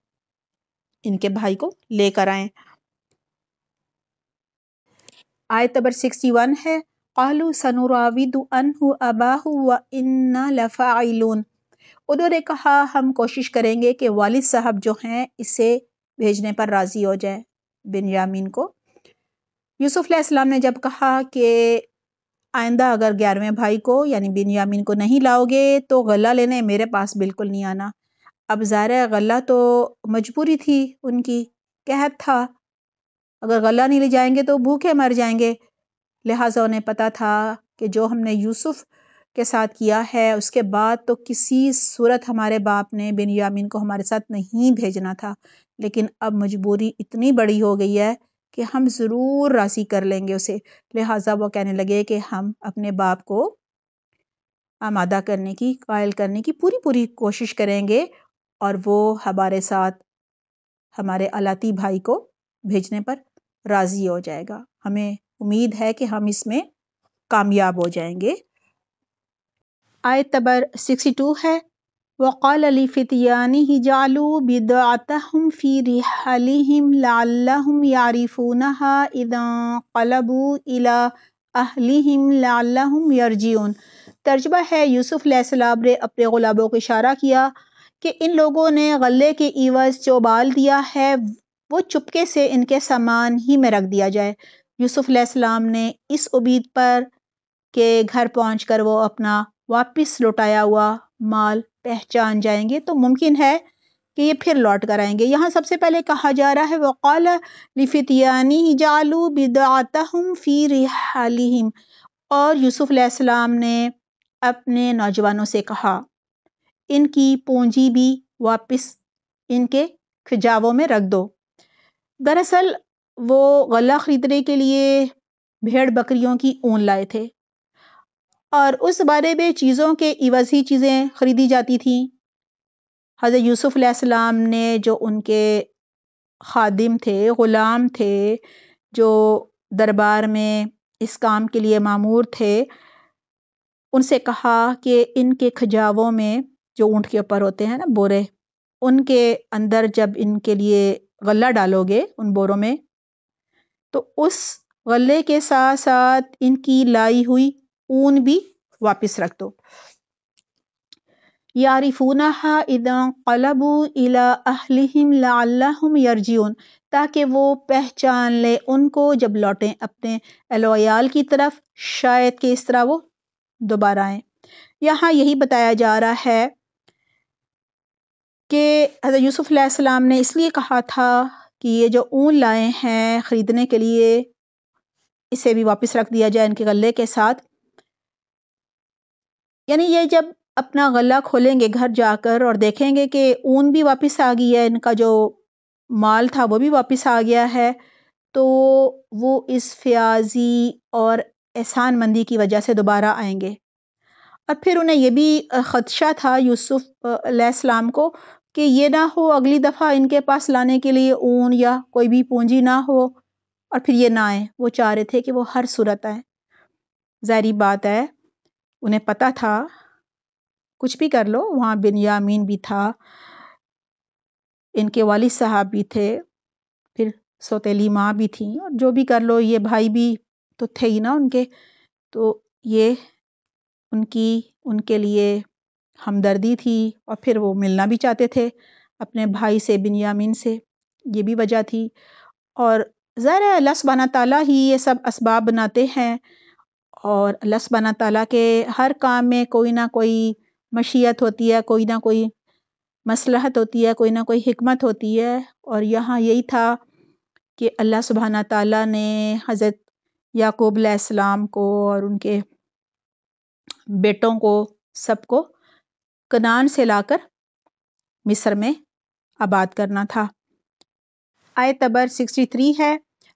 इनके भाई को लेकर आए आयत नंबर सिक्सटी वन है आलू सनुराविद अनहु अबाहु व इन्ना लफ़ाइलून उन्होंने कहा हम कोशिश करेंगे कि वालिद साहब जो हैं इसे भेजने पर राज़ी हो जाए बिनयामीन को यूसुफ अलैहिस्सलाम ने जब कहा कि आइंदा अगर ग्यारहवें भाई को यानी बिनयामीन को नहीं लाओगे तो गला लेने मेरे पास बिल्कुल नहीं आना अब ज़ाहिर गला तो मजबूरी थी उनकी कहत था अगर गला नहीं ले जाएंगे तो भूखे मर जाएंगे लिहाजा उन्हें पता था कि जो हमने यूसुफ के साथ किया है उसके बाद तो किसी सूरत हमारे बाप ने बिन यामीन को हमारे साथ नहीं भेजना था लेकिन अब मजबूरी इतनी बड़ी हो गई है कि हम ज़रूर राज़ी कर लेंगे उसे लिहाजा वो कहने लगे कि हम अपने बाप को आमादा करने की कायल करने की पूरी पूरी कोशिश करेंगे और वो हमारे साथ हमारे अलाती भाई को भेजने पर राज़ी हो जाएगा हमें उम्मीद है कि हम इसमें कामयाब हो जाएंगे आयत सिक्सटी टू है وقال لفتيانه جعلوا بضاعتهم في رحالهم لعلهم يعرفونها إذا انقلبوا إلى अहलिम लालहम यरजियन तर्जबा है यूसुफ लैसलाब ने अपने गुलाबों को इशारा किया कि इन लोगों ने गले के इवज़ चौबाल दिया है वो चुपके से इनके सामान ही में रख दिया जाए यूसुफ लैसलाम ने इस उम्मीद पर के घर पहुँच कर वो अपना वापस लौटाया हुआ माल पहचान जाएंगे तो मुमकिन है कि ये फिर लौट कर आएंगे यहाँ सबसे पहले कहा जा रहा है वक़ाल लिफितानी जालू बिदातम फ़ी रिहालिम और यूसुफ़्लाम ने अपने नौजवानों से कहा इनकी पूंजी भी वापस इनके खिजावों में रख दो दरअसल वो गला ख़रीदने के लिए भेड़ बकरियों की ऊन लाए थे और उस बारे में चीज़ों के इवजी ही चीज़ें ख़रीदी जाती थीं हज़रत यूसुफ़ अलैहिस्सलाम ने जो उनके ख़ादिम थे ग़ुलाम थे जो दरबार में इस काम के लिए मामूर थे उनसे कहा कि इनके खजावों में जो ऊँट के ऊपर होते हैं ना बोरे उनके अंदर जब इनके लिए गला डालोगे उन बोरों में तो उस गले के साथ साथ इनकी लाई हुई ऊन भी वापस रख दो यारिफूना ताकि वो पहचान ले उनको जब लौटें अपने एलोयाल की तरफ शायद कि इस तरह वो दोबारा आए यहाँ यही बताया जा रहा है कि हज़रत यूसुफ़ सलाम ने इसलिए कहा था कि ये जो ऊन लाए हैं ख़रीदने के लिए इसे भी वापस रख दिया जाए इनके गले के साथ यानी ये जब अपना गला खोलेंगे घर जाकर और देखेंगे कि ऊन भी वापस आ गई है इनका जो माल था वो भी वापस आ गया है तो वो इस फयाजी और एहसान मंदी की वजह से दोबारा आएंगे और फिर उन्हें यह भी ख़दशा था यूसुफ़्लाम को कि ये ना हो अगली दफ़ा इनके पास लाने के लिए ऊन या कोई भी पूंजी ना हो और फिर ये ना आए वो चाह रहे थे कि वो हर सूरत आए ज़ाहरी बात है उन्हें पता था कुछ भी कर लो वहाँ बिन यामीन भी था इनके वालिद साहब भी थे फिर सौतीली माँ भी थी और जो भी कर लो ये भाई भी तो थे ही ना उनके तो ये उनकी उनके लिए हमदर्दी थी और फिर वो मिलना भी चाहते थे अपने भाई से बिन यामीन से ये भी वजह थी और ज़ाहिर है अल्लाह सुबहाना ताली ही ये सब इसबाब बनाते हैं और अल्लाह सुबहाना ताला के हर काम में कोई ना कोई मशीयत होती है कोई ना कोई मसलहत होती है कोई ना कोई हिकमत होती है और यहाँ यही था कि अल्लाह सुबहाना ताला ने हज़रत याकूब अलैहिस्सलाम को और उनके बेटों को सबको कनान से लाकर मिस्र में आबाद करना था आयतबर सिक्सटी 63 है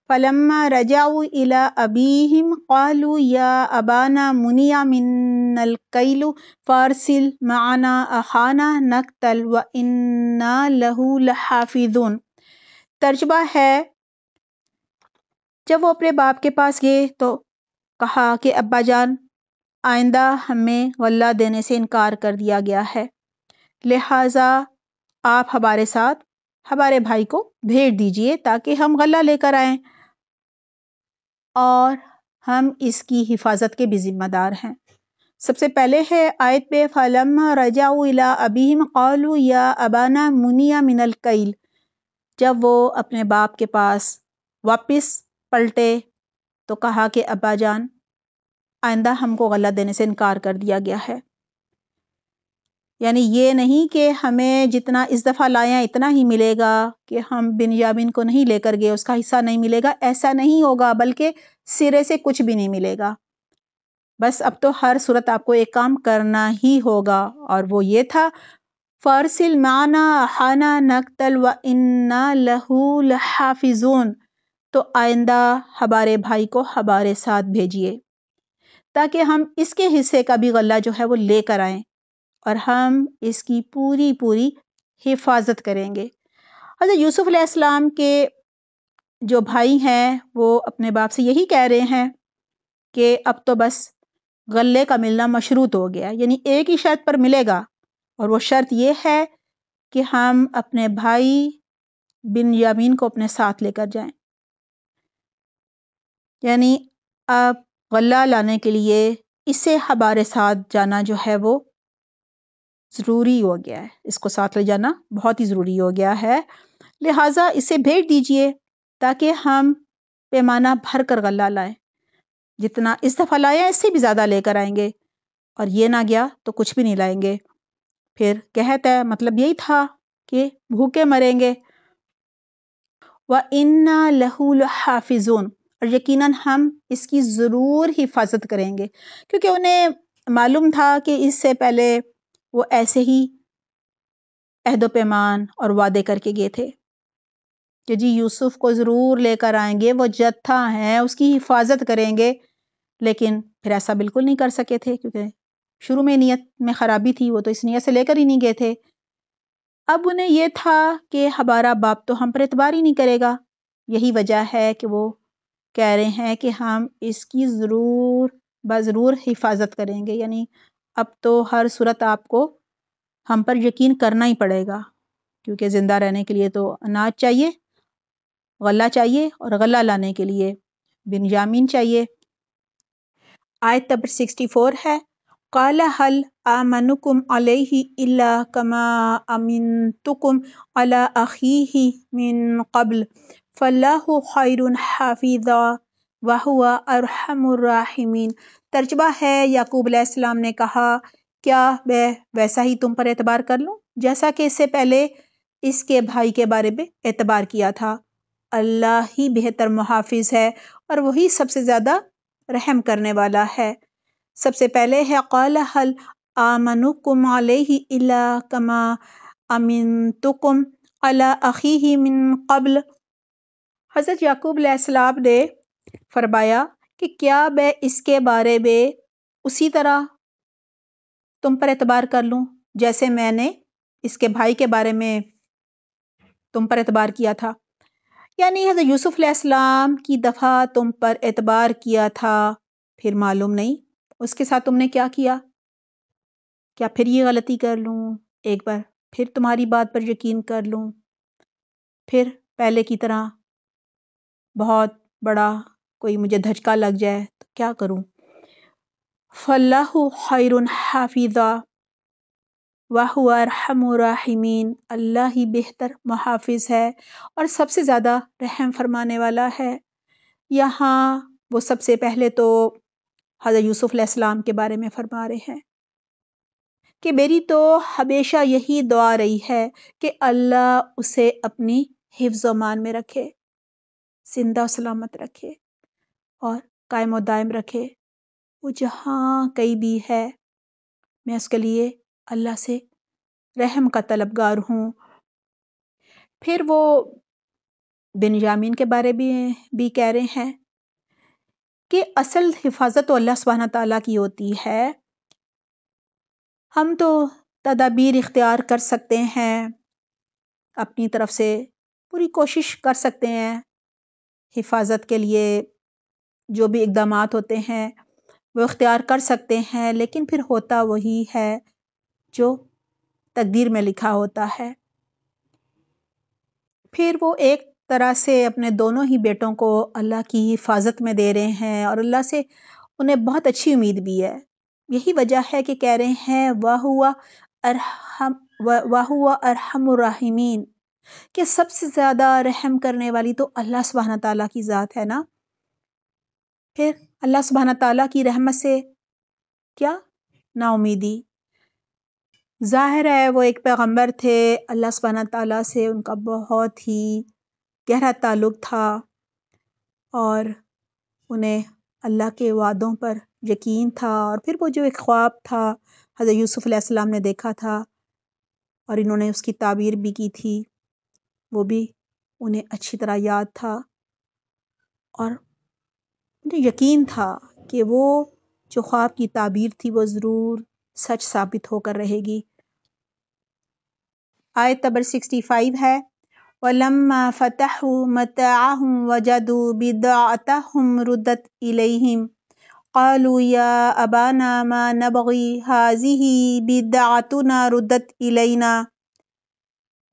فلما رجعوا إلى أبيهم قالوا يا أبانا مني منا الكيل فارسل معنا أخانا نقتل وإنا له لحافظون तर्जबा है जब वो अपने बाप के पास गए तो कहा कि अब्बा जान आइंदा हमें गल्ला देने से इनकार कर दिया गया है लिहाजा आप हमारे साथ हमारे भाई को भेज दीजिए ताकि हम गला लेकर आएँ और हम इसकी हिफाजत के भी ज़िम्मेदार हैं सबसे पहले है आयत पे फलम रजाउला इला अबीम कौलू या अबाना मुनिया मिनल कैल जब वो अपने बाप के पास वापस पलटे तो कहा कि अब्बा जान आइंदा हमको गला देने से इनकार कर दिया गया है यानी ये नहीं कि हमें जितना इस दफ़ा लाए हैं इतना ही मिलेगा कि हम बिन याबिन को नहीं लेकर गए उसका हिस्सा नहीं मिलेगा ऐसा नहीं होगा बल्कि सिरे से कुछ भी नहीं मिलेगा बस अब तो हर सूरत आपको एक काम करना ही होगा और वो ये था फ़ारसिल माना हाना नक्तल व इन्ना लहू लहाफिजून तो आइंदा हमारे भाई को हमारे साथ भेजिए ताकि हम इसके हिस्से का भी गला जो है वो लेकर आएँ और हम इसकी पूरी पूरी हिफाजत करेंगे अच्छा यूसुफ़ अलैहिस्सलाम के जो भाई हैं वो अपने बाप से यही कह रहे हैं कि अब तो बस गले का मिलना मशरूत हो गया यानी एक ही शर्त पर मिलेगा और वो शर्त ये है कि हम अपने भाई बिन यामीन को अपने साथ लेकर जाएं यानी अब गल्ला लाने के लिए इसे हमारे साथ जाना जो है वो ज़रूरी हो गया है इसको साथ ले जाना बहुत ही ज़रूरी हो गया है लिहाजा इसे भेज दीजिए ताकि हम पैमाना भर कर गला लाएँ जितना इस दफ़ा लाया इससे भी ज़्यादा लेकर आएंगे और ये ना गया तो कुछ भी नहीं लाएंगे फिर कहता है मतलब यही था कि भूखे मरेंगे व इन्ना लहूल हाफिजून और यकीनन हम इसकी ज़रूर हिफाजत करेंगे क्योंकि उन्हें मालूम था कि इससे पहले वो ऐसे ही अहदोपैमान पैमान और वादे करके गए थे कि जी यूसुफ को ज़रूर लेकर आएंगे वो जत्था हैं उसकी हिफाजत करेंगे लेकिन फिर ऐसा बिल्कुल नहीं कर सके थे क्योंकि शुरू में नीयत में ख़राबी थी वो तो इस नीयत से लेकर ही नहीं गए थे अब उन्हें यह था कि हमारा बाप तो हम पर एतबार ही नहीं करेगा यही वजह है कि वो कह रहे हैं कि हम इसकी ज़रूर ब ज़रूर हिफाजत करेंगे यानी अब तो हर सूरत आपको हम पर यकीन करना ही पड़ेगा क्योंकि ज़िंदा रहने के लिए तो अनाज चाहिए गला चाहिए और गला लाने के लिए बिनजामिन चाहिए आयत नंबर सिक्सटी फोर है काल हल आमनुकुम अलैहि इल्ला कमा अमिनतुकुम अला अखीही मिन कबल फल्लाहु खैरुन हाफिज़ा वहुआ अरहमुर्राहिमीन तर्जबा है याकूब अलैहिस्सलाम ने कहा क्या मैं वैसा ही तुम पर एतबार कर लूँ जैसा कि इससे पहले इसके भाई के बारे में एतबार किया था अल्लाह ही बेहतर मुहाफ़ है और वही सबसे ज़्यादा रहम करने वाला है सबसे पहले है कौल हल आमनुकुम अलैहि कमा अमिन तुकुम अला मिन कबल हज़रत याकूब ने फरमाया कि क्या मैं इसके बारे में उसी तरह तुम पर एतबार कर लूँ जैसे मैंने इसके भाई के बारे में तुम पर एतबार किया था यानी हज़रत यूसुफ़ अलैहिस्सलाम की दफ़ा तुम पर एतबार किया था फिर मालूम नहीं उसके साथ तुमने क्या किया क्या फिर ये गलती कर लूँ एक बार फिर तुम्हारी बात पर यकीन कर लूँ फिर पहले की तरह बहुत बड़ा कोई मुझे धचका लग जाए तो क्या करूँ फल्लाह खैरुन हाफिज़ा वाहमराहिमीन अल्लाह ही बेहतर मुहाफ़ है और सबसे ज़्यादा रहम फरमाने वाला है यहाँ वो सबसे पहले तो हज़रत यूसुफ़ अलैहिस्सलाम के बारे में फरमा रहे हैं कि मेरी तो हमेशा यही दुआ रही है कि अल्लाह उसे अपनी हिफ्ज़ मान में रखे जिंदा सलामत रखे और कायम दायम रखे वो जहाँ कहीं भी है मैं उसके लिए अल्लाह से रहम का तलबगार हूँ फिर वो बिनजामिन के बारे में भी कह रहे हैं कि असल हिफाजत तो अल्लाह सुबहाना ताला की होती है हम तो तदाबीर इख्तियार कर सकते हैं अपनी तरफ से पूरी कोशिश कर सकते हैं हिफाजत के लिए जो भी इकदाम होते हैं वो इख्तियार कर सकते हैं लेकिन फिर होता वही है जो तकदीर में लिखा होता है फिर वो एक तरह से अपने दोनों ही बेटों को अल्लाह की हिफाजत में दे रहे हैं और अल्लाह से उन्हें बहुत अच्छी उम्मीद भी है यही वजह है कि कह रहे हैं वाह हुआ अरहम वाह हुआ अरहमरहिमीन के कि सबसे ज़्यादा रहम करने वाली तो अल्लाह सुबहाना ताली की ज़ात है ना फिर अल्लाह सुबहाना तला की रहमत से क्या नाउमीदी ज़ाहिर है वो एक पैगंबर थे अल्लाह सुबहान तला से उनका बहुत ही गहरा ताल्लुक़ था और उन्हें अल्लाह के वादों पर यकीन था और फिर वो जो एक ख्वाब था हज़रत यूसुफ़्लाम ने देखा था और इन्होंने उसकी ताबीर भी की थी वो भी उन्हें अच्छी तरह याद था और मुझे यकीन था कि वो जो ख्वाब की ताबीर थी वो ज़रूर सच साबित होकर रहेगी आय तबर सिक्सटी फाइव है वलम फ़तह मताहम वजदू बिदातहम रुदत इलहम قالوا يا أبانا ما نبغي هذه بدعتنا ردت إلينا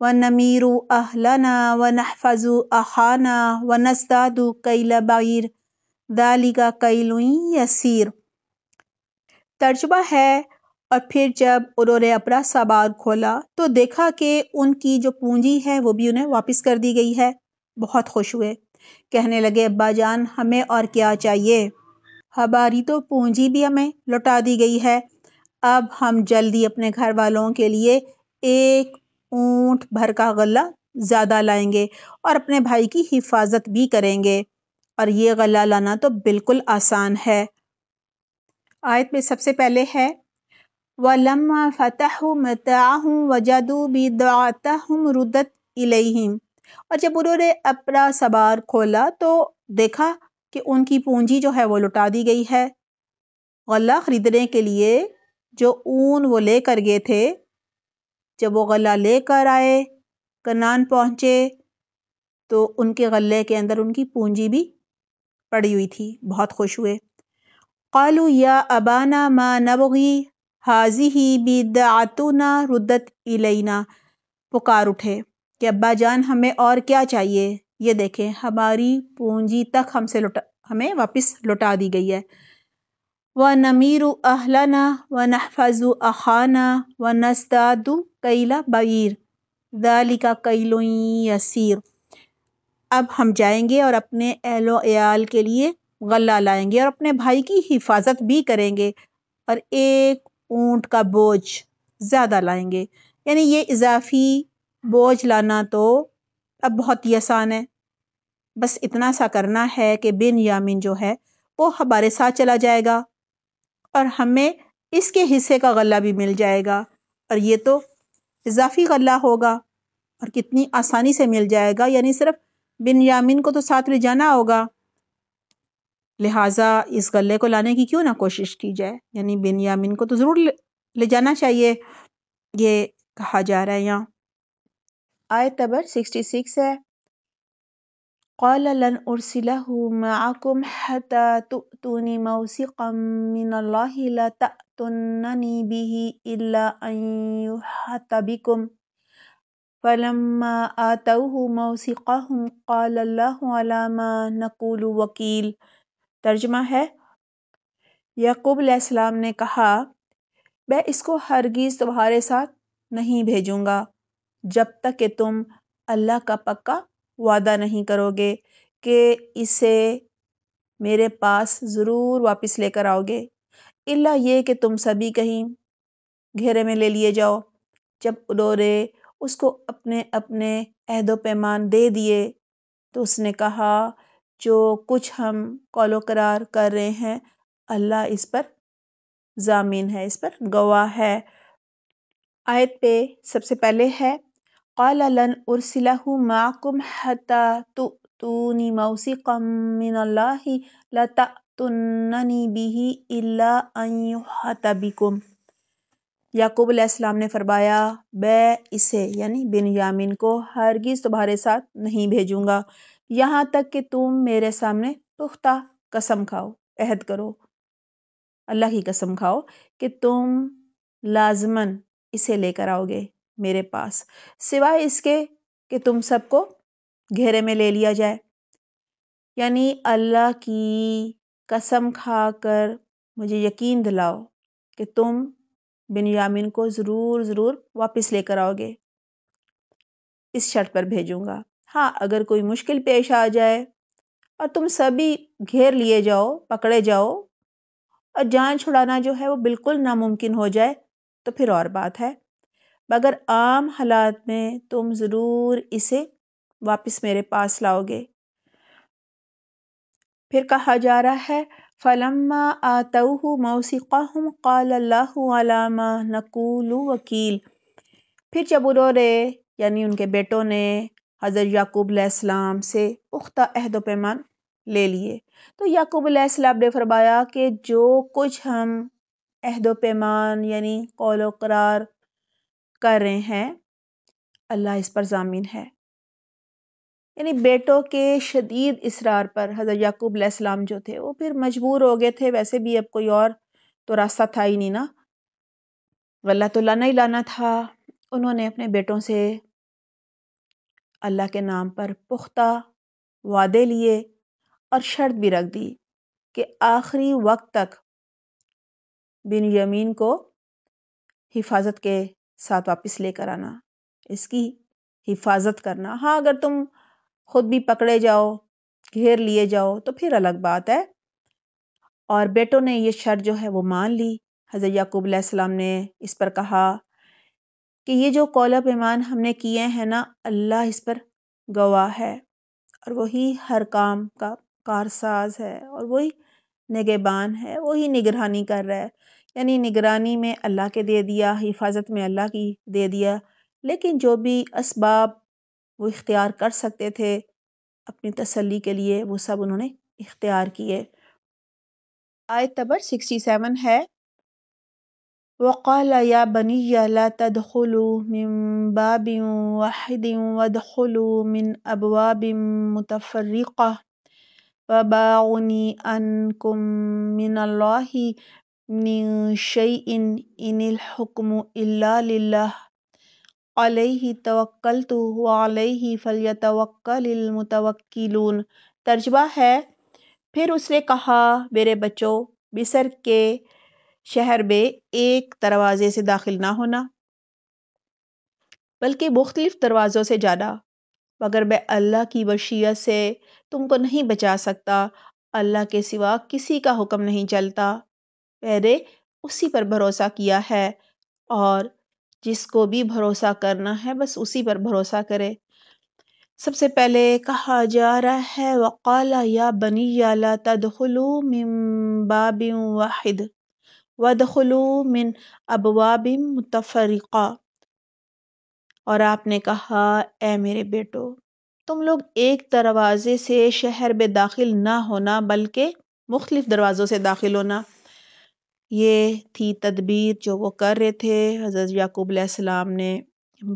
ونمير أهلنا ونحفظ أخانا ونزداد كيل بعير दालिगा या यसीर तर्जबा है और फिर जब उन्होंने अपना सामान खोला तो देखा कि उनकी जो पूंजी है वो भी उन्हें वापस कर दी गई है बहुत खुश हुए कहने लगे अब्बा जान हमें और क्या चाहिए हमारी तो पूंजी भी हमें लौटा दी गई है अब हम जल्दी अपने घर वालों के लिए एक ऊंट भर का गला ज़्यादा लाएंगे और अपने भाई की हिफाजत भी करेंगे और ये गला लाना तो बिल्कुल आसान है आयत में सबसे पहले है वलम फ़तह मताह वजादू बिदातम रुदत इलेहिम और जब उन्होंने अपना सबार खोला तो देखा कि उनकी पूंजी जो है वो लुटा दी गई है गला ख़रीदने के लिए जो ऊन वो लेकर गए थे जब वो गला लेकर आए कनान पहुँचे तो उनके गले के अंदर उनकी पूंजी भी पड़ी हुई थी बहुत खुश हुए कालू या अबाना मा नबगी हाजी ही बिदातुना रुदत इलेना पुकार उठे कि अब्बा जान हमें और क्या चाहिए ये देखें हमारी पूंजी तक हमसे लुटा हमें वापस लुटा दी गई है व नमीर अहलाना व नहफज अखाना व नस्तादु कैला बीर दालिका कैलो यसीर अब हम जाएंगे और अपने एहलो याल के लिए गला लाएंगे और अपने भाई की हिफाजत भी करेंगे और एक ऊँट का बोझ ज़्यादा लाएंगे यानी ये इजाफी बोझ लाना तो अब बहुत ही आसान है बस इतना सा करना है कि बिन यामिन जो है वो हमारे साथ चला जाएगा और हमें इसके हिस्से का गला भी मिल जाएगा और ये तो इजाफी गला होगा और कितनी आसानी से मिल जाएगा यानी सिर्फ बिन यामिन को तो साथ ले जाना होगा लिहाजा इस गले को लाने की क्यों ना कोशिश की जाए यानी बिन यामिन को तो ज़रूर ले जाना चाहिए ये कहा जा रहा है यहाँ आय तबर सिक्सटी सिक्स है قال لن أرسله معكم حتى تؤتوني موثقا من الله لا تأتونني به إلا أن يحط بكم فلما आतऊ मौसिक़हम नकूल वकील तर्जमा है याकूब सलाम ने कहा मैं इसको हरगिज़ तुम्हारे साथ नहीं भेजूँगा जब तक कि तुम अल्लाह का पक्का वादा नहीं करोगे कि इसे मेरे पास ज़रूर वापस लेकर आओगे इल्ला ये कि तुम सभी कहीं घेरे में ले लिए जाओ जब उन्होंने उसको अपने अपने अहदो पैमान दे दिए तो उसने कहा जो कुछ हम कॉलो करार कर रहे हैं अल्लाह इस पर जामीन है इस पर गवाह है आयत पे सबसे पहले है क़ालन उर्सिलहु माकुम हता तो तूनी मौसी कमिनल्ला लता तुन्ननी बिही इल्ला अन बिकुम याकूब अलैहिस्सलाम ने फरमाया मैं इसे यानी बिन यामिन को हरगिज़ तुम्हारे साथ नहीं भेजूँगा यहाँ तक कि तुम मेरे सामने पुख्ता कसम खाओ अहद करो अल्लाह की कसम खाओ कि तुम लाजमन इसे लेकर आओगे मेरे पास सिवाय इसके कि तुम सबको घेरे में ले लिया जाए यानी अल्लाह की कसम खाकर मुझे यकीन दिलाओ कि तुम यामिन को ज़रूर ज़रूर वापस लेकर आओगे इस शर्त पर भेजूंगा हाँ अगर कोई मुश्किल पेश आ जाए और तुम सभी घेर लिए जाओ पकड़े जाओ और जान छुड़ाना जो है वो बिल्कुल नामुमकिन हो जाए तो फिर और बात है मगर आम हालात में तुम ज़रूर इसे वापस मेरे पास लाओगे फिर कहा जा रहा है फलम्मा आतौह मौसिक़हम काल्ला नकूल वकील फिर जब उन्होंने यानी उनके बेटों ने हज़र याकूब्लाम से पुख्ता अहद ले लिए तो याकूब ने फरमाया कि जो कुछ हम अहद यानी कौल करार कर रहे हैं अल्लाह इस पर ज़ामिन है यानी बेटों के शदीद इसरार पर हज़रत याकूब अलैहिस्सलाम जो थे वो फिर मजबूर हो गए थे वैसे भी अब कोई और तो रास्ता था ही नहीं ना वल्ला तो लाना ही लाना था उन्होंने अपने बेटों से अल्लाह के नाम पर पुख्ता वादे लिए और शर्त भी रख दी कि आखिरी वक्त तक बिन यमीन को हिफाजत के साथ वापस लेकर आना इसकी हिफाजत करना हाँ अगर तुम खुद भी पकड़े जाओ घेर लिए जाओ तो फिर अलग बात है और बेटों ने ये शर्त जो है वो मान ली हज़रत याकूब सलाम ने इस पर कहा कि ये जो कौल पैमान हमने किए हैं ना अल्लाह इस पर गवाह है और वही हर काम का कारसाज है और वही निगेबान है वही निगरानी कर रहा है यानी निगरानी में अल्लाह के दे दिया हिफाजत में अल्लाह की दे दिया लेकिन जो भी इसबाब वो इख्तियार कर सकते थे अपनी तसल्ली के लिए वो सब उन्होंने इख्तियार किए आयत नंबर सिक्सटी सेवन है वक़ाल या बनी ला तदखलू मिन बाबिन वाहिदिन अलैहि तवक्कलतु अलैहि फलयतवक्कलिल मुतवक्किलून तर्जमा है फिर उसने कहा मेरे बच्चों मिसर के शहर में एक दरवाज़े से दाखिल ना होना बल्कि मुख्तलिफ़ दरवाज़ों से जाना मगर मैं अल्लाह की मशीयत से तुमको नहीं बचा सकता अल्लाह के सिवा किसी का हुक्म नहीं चलता मैंने उसी पर भरोसा किया है और जिसको भी भरोसा करना है बस उसी पर भरोसा करे सबसे पहले कहा जा रहा है वक़ाला या बनी याला तदखलू मिम्बाबिम वाहिद वदखलू मिन अबवाबिम मुतफरिका और आपने कहा ए मेरे बेटो तुम लोग एक दरवाज़े से शहर में दाखिल ना होना बल्कि मुख्तलिफ़ दरवाज़ों से दाखिल होना ये थी तदबीर जो वो कर रहे थे हज़रत याक़ूब अलैहिस्सलाम ने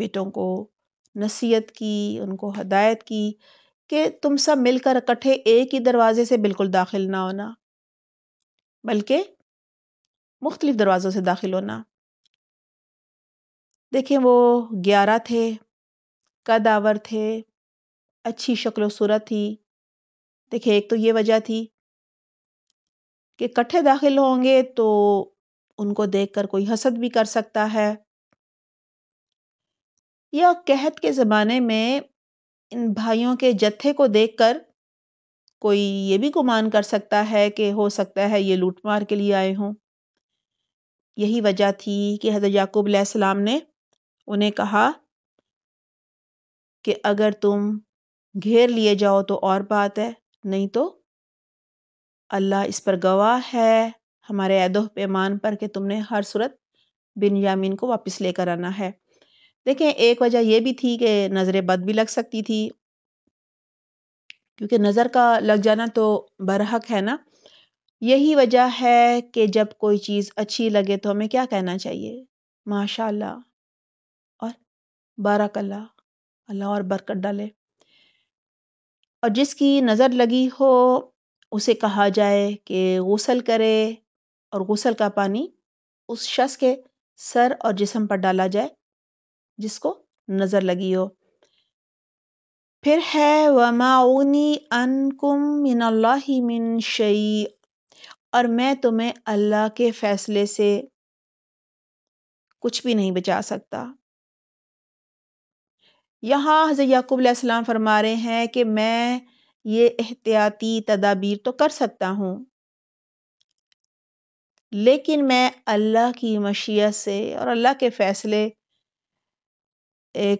बेटों को नसीहत की उनको हदायत की कि तुम सब मिलकर इकट्ठे एक ही दरवाज़े से बिल्कुल दाखिल ना होना बल्कि मुख्तलिफ़ दरवाज़ों से दाखिल होना देखें वो ग्यारह थे कदावर थे अच्छी शक्ल सूरत थी देखिए एक तो ये वजह थी के कट्ठे दाखिल होंगे तो उनको देखकर कोई हसद भी कर सकता है या कहत के ज़माने में इन भाइयों के जत्थे को देखकर कोई ये भी गुमान कर सकता है कि हो सकता है ये लूटमार के लिए आए हों यही वजह थी कि हजरत याकूब सलाम ने उन्हें कहा कि अगर तुम घेर लिए जाओ तो और बात है नहीं तो अल्लाह इस पर गवाह है हमारे ऐदो पैमान पर कि तुमने हर सूरत बिन यामीन को वापस लेकर आना है देखें एक वजह यह भी थी कि नज़र बद भी लग सकती थी क्योंकि नज़र का लग जाना तो बरहक है ना यही वजह है कि जब कोई चीज़ अच्छी लगे तो हमें क्या कहना चाहिए माशाल्लाह और बारकल्ला अल्लाह और बरकत डाले और जिसकी नज़र लगी हो उसे कहा जाए कि गसल करे और गसल का पानी उस शख़्स के सर और जिसम पर डाला जाए जिसको नज़र लगी हो फिर है व माऊनी अनकुम मिनल्लाहि मिन शई और मैं तुम्हें अल्लाह के फ़ैसले से कुछ भी नहीं बचा सकता यहाँ हज़र याकूब फरमा रहे हैं कि मैं ये एहतियाती तदाबीर तो कर सकता हूँ लेकिन मैं अल्लाह की मशीत से और अल्लाह के फ़ैसले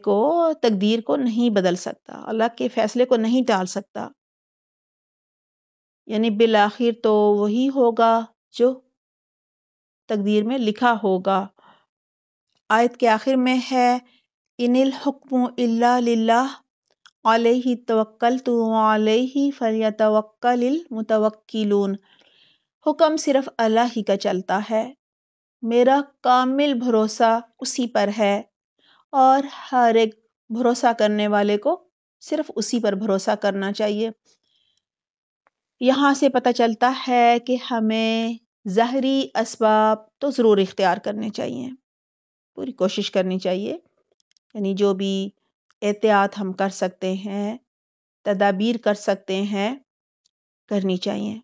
को तकदीर को नहीं बदल सकता अल्लाह के फ़ैसले को नहीं टाल सकता यानी बिल आखिर तो वही होगा जो तकदीर में लिखा होगा आयत के आखिर में है इनिल हुक्म अल्लाह अलैहि तवक्कलतु अलैहि फ़लयतवक्कलिल मुतवक्किलून हुक्म सिर्फ़ अल्लाह ही का चलता है मेरा कामिल भरोसा उसी पर है और हर एक भरोसा करने वाले को सिर्फ उसी पर भरोसा करना चाहिए यहाँ से पता चलता है कि हमें ज़हरी इसबाब तो ज़रूर इख्तियार करने चाहिए पूरी कोशिश करनी चाहिए यानी जो भी एहतियात हम कर सकते हैं तदाबीर कर सकते हैं करनी चाहिए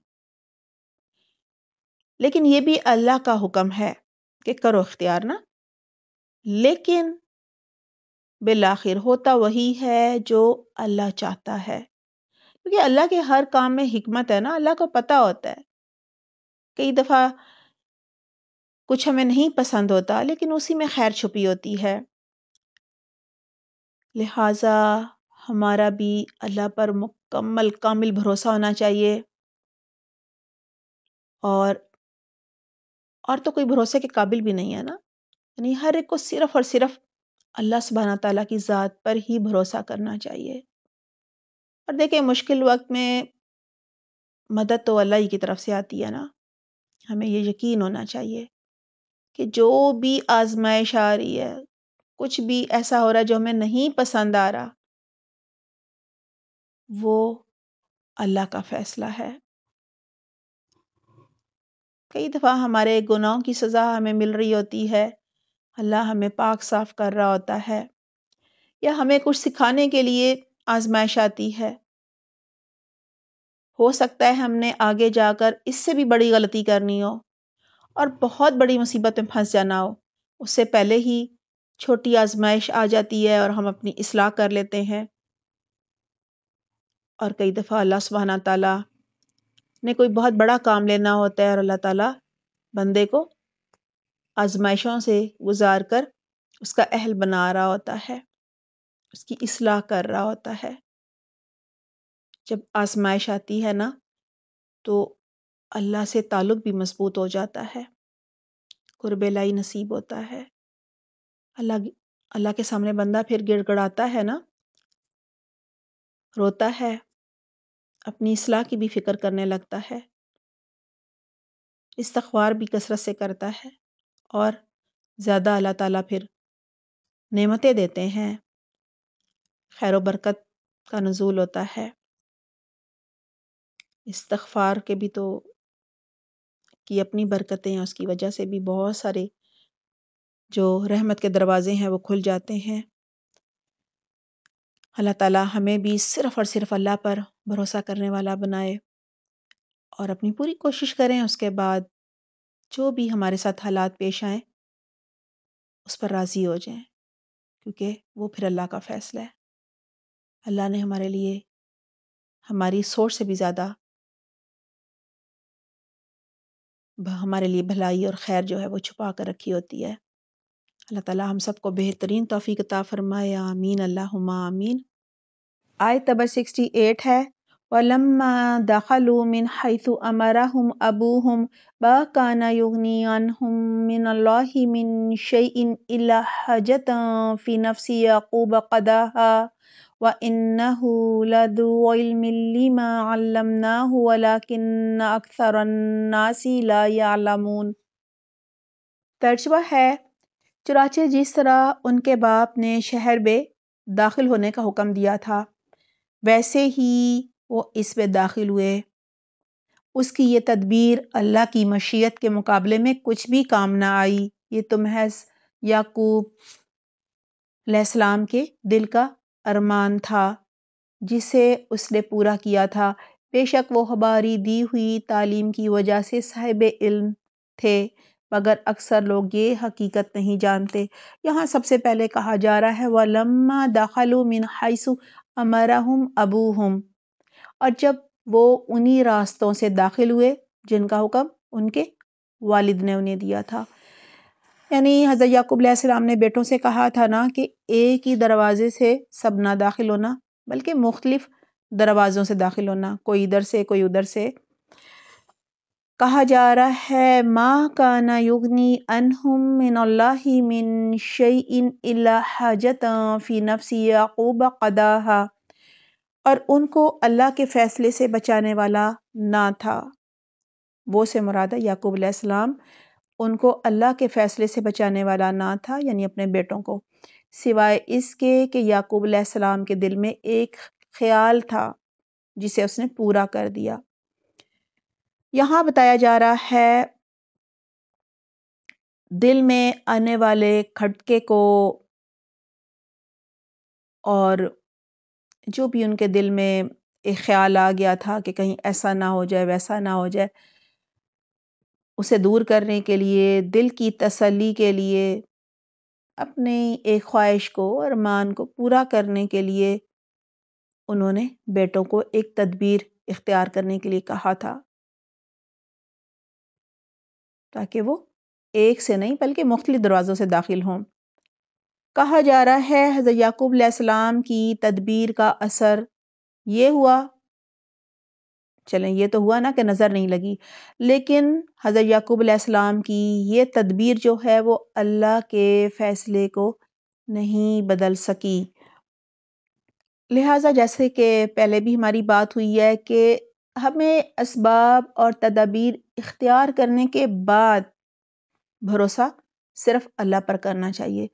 लेकिन ये भी अल्लाह का हुक्म है कि करो अख्तियार ना लेकिन बिलाखिर होता वही है जो अल्लाह चाहता है क्योंकि अल्लाह के हर काम में हिकमत है ना अल्लाह को पता होता है कई दफ़ा कुछ हमें नहीं पसंद होता लेकिन उसी में खैर छुपी होती है लिहाज़ा हमारा भी अल्लाह पर मुकम्मल कामिल भरोसा होना चाहिए और और तो कोई भरोसे के काबिल भी नहीं है ना यानी हर एक को सिर्फ़ और सिर्फ़ अल्लाह सुबहाना ताला की ज़ात पर ही भरोसा करना चाहिए और देखिए मुश्किल वक्त में मदद तो अल्लाह ही की तरफ से आती है ना हमें ये यकीन होना चाहिए कि जो भी आजमाइश आ रही है कुछ भी ऐसा हो रहा है जो हमें नहीं पसंद आ रहा वो अल्लाह का फैसला है कई दफ़ा हमारे गुनाहों की सज़ा हमें मिल रही होती है अल्लाह हमें पाक साफ कर रहा होता है या हमें कुछ सिखाने के लिए आजमाइश आती है हो सकता है हमने आगे जाकर इससे भी बड़ी गलती करनी हो और बहुत बड़ी मुसीबत में फंस जाना हो उससे पहले ही छोटी आजमाइश आ जाती है और हम अपनी असलाह कर लेते हैं और कई दफ़ा अल्लाह सुबहाना ताला ने कोई बहुत बड़ा काम लेना होता है और अल्लाह ताला बंदे को आजमाइशों से गुजार कर उसका अहल बना रहा होता है उसकी असलाह कर रहा होता है जब आजमाइश आती है ना तो अल्लाह से ताल्लुक़ भी मज़बूत हो जाता है कुरबेलाई लाई नसीब होता है अल्लाह अल्लाह के सामने बंदा फिर गिड़गड़ाता है ना रोता है अपनी इसलाह की भी फिक्र करने लगता है इस्तखबार भी कसरत से करता है और ज़्यादा अल्लाह ताला फिर नेमतें देते हैं खैर बरकत का नज़ूल होता है इस्तगफार के भी तो की अपनी बरकतें हैं उसकी वजह से भी बहुत सारे जो रहमत के दरवाज़े हैं वो खुल जाते हैं अल्लाह ताला हमें भी सिर्फ़ और सिर्फ़ अल्लाह पर भरोसा करने वाला बनाए और अपनी पूरी कोशिश करें उसके बाद जो भी हमारे साथ हालात पेश आए उस पर राज़ी हो जाएं क्योंकि वो फिर अल्लाह का फ़ैसला है अल्लाह ने हमारे लिए हमारी सोच से भी ज़्यादा हमारे लिए भलाई और खैर जो है वो छुपा कर रखी होती है अल्लाह ताला हम सबको बेहतरीन तोफ़ी अता फ़रमाए आमीन अल्लाहुम्मा आमीन आय तबर सिक्सटी एट है वलम्मा दखलू मिन हैतु अमरा हम अबू हम ब काना युगनी हम मिन अल्लाह मिन शैन इला हजत फ़ी नफसी याकूब कदाहा व इन्नहु लदु इल्मिल्लिमा अल्लमनाहु वलाकिन अक्सर नासी ला यालमून तर्जमा है चुराचे जिस तरह उनके बाप ने शहर में दाखिल होने का हुक्म दिया था वैसे ही वो इस पर दाखिल हुए उसकी ये तदबीर अल्लाह की मशीयत के मुकाबले में कुछ भी काम ना आई ये तो महज याकूब लाम के दिल का अरमान था जिसे उसने पूरा किया था बेशक वो हमारी दी हुई तालीम की वजह से साहिब इल्म थे मगर अक्सर लोग ये हकीकत नहीं जानते यहाँ सबसे पहले कहा जा रहा है लम्मा दखलु मिन हाइसु अमरहम अबू हम और जब वो उन्हीं रास्तों से दाखिल हुए जिनका हुक्म उनके वालिद ने उन्हें दिया था यानी हज़रत याकूब सलाम ने बेटों से कहा था ना कि एक ही दरवाज़े से सब ना दाखिल होना बल्कि मुख्तलिफ़ दरवाज़ों से दाखिल होना कोई इधर से कोई उधर से कहा जा रहा है माँ का ना युगनी अनहुम मिनल्लाहि मिन शैइन इल्ला हाजत फ़ी नफसी याकूब कदाहा और उनको अल्लाह के फ़ैसले से बचाने वाला ना था वो से मुरादा याकूब अलैहिस्सलाम उनको अल्लाह के फ़ैसले से बचाने वाला ना था यानी अपने बेटों को सिवाय इसके कि याकूब आसमाम के दिल में एक ख्याल था जिसे उसने पूरा कर दिया यहाँ बताया जा रहा है दिल में आने वाले खटके को और जो भी उनके दिल में एक ख्याल आ गया था कि कहीं ऐसा ना हो जाए वैसा ना हो जाए उसे दूर करने के लिए दिल की तसल्ली के लिए अपने एक ख्वाहिश को अरमान को पूरा करने के लिए उन्होंने बेटों को एक तदबीर इख्तियार करने के लिए कहा था ताकि वो एक से नहीं बल्कि मुख्तलि दरवाज़ों से दाखिल हों कहा जा रहा है हज़रत याकूब अलैहिस्सलाम की तदबीर का असर ये हुआ चलें ये तो हुआ ना कि नज़र नहीं लगी लेकिन हज़रत याकूब अलैहिस्सलाम की ये तदबीर जो है वो अल्लाह के फ़ैसले को नहीं बदल सकी लिहाजा जैसे कि पहले भी हमारी बात हुई है कि हमें इसबाब और तदाबीर इख्तियार करने के बाद भरोसा सिर्फ़ अल्लाह पर करना चाहिए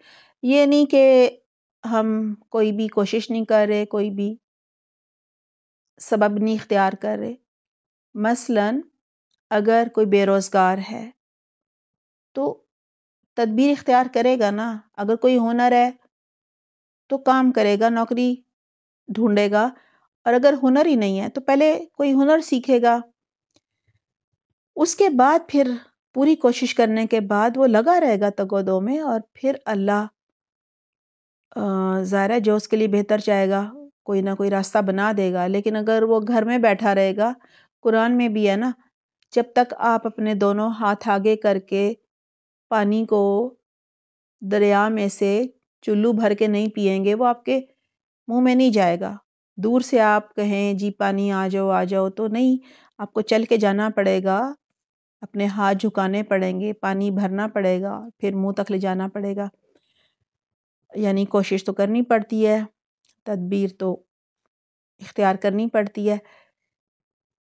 ये नहीं कि हम कोई भी कोशिश नहीं कर रहे कोई भी सबब नहीं इख्तियार कर रहे मसलन अगर कोई बेरोज़गार है तो तदबीर इख्तियार करेगा ना अगर कोई हुनर है तो काम करेगा नौकरी ढूंढेगा और अगर हुनर ही नहीं है तो पहले कोई हुनर सीखेगा उसके बाद फिर पूरी कोशिश करने के बाद वो लगा रहेगा तगोदो में और फिर अल्लाह ज़ाहिर जो उसके लिए बेहतर चाहेगा कोई ना कोई रास्ता बना देगा लेकिन अगर वो घर में बैठा रहेगा कुरान में भी है ना जब तक आप अपने दोनों हाथ आगे करके पानी को दरिया में से चुल्लू भर के नहीं पियेंगे वो आपके मुंह में नहीं जाएगा दूर से आप कहें जी पानी आ जाओ आ जाओ तो नहीं आपको चल के जाना पड़ेगा अपने हाथ झुकाने पड़ेंगे पानी भरना पड़ेगा फिर मुंह तक ले जाना पड़ेगा यानी कोशिश तो करनी पड़ती है तदबीर तो इख्तियार करनी पड़ती है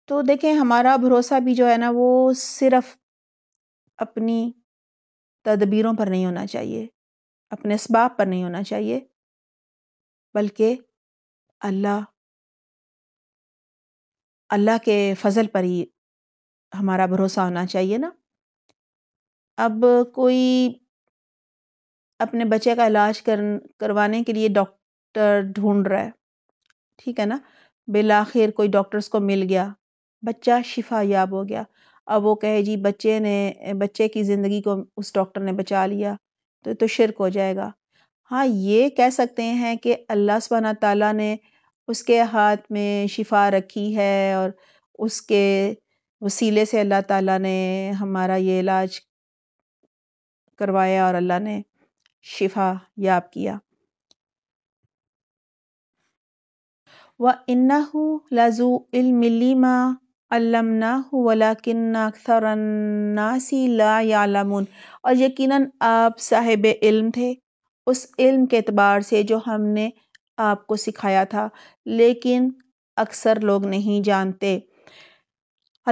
तो देखें हमारा भरोसा भी जो है ना वो सिर्फ अपनी तदबीरों पर नहीं होना चाहिए अपने इसबाब पर नहीं होना चाहिए बल्कि अल्लाह अल्लाह के फ़ज़ल पर ही हमारा भरोसा होना चाहिए ना अब कोई अपने बच्चे का इलाज कर करवाने के लिए डॉक्टर ढूंढ रहा है ठीक है ना बिलाखिर कोई डॉक्टर्स को मिल गया बच्चा शिफा याब हो गया अब वो कहे जी बच्चे ने बच्चे की ज़िंदगी को उस डॉक्टर ने बचा लिया तो तो शिरक हो जाएगा हाँ ये कह सकते हैं कि अल्लाह सुबहाना तआला ने उसके हाथ में शिफा रखी है और उसके वसीले से अल्लाह ताला ने हमारा ये इलाज करवाया और अल्लाह ने शिफा याब किया व इन्ना लाजू इलमिलीमा अलमना वला किन्ना अक्सर नासी ला यालमुन और यकीनन आप साहेब इल्म थे उस इल्म के अतबार से जो हमने आपको सिखाया था लेकिन अक्सर लोग नहीं जानते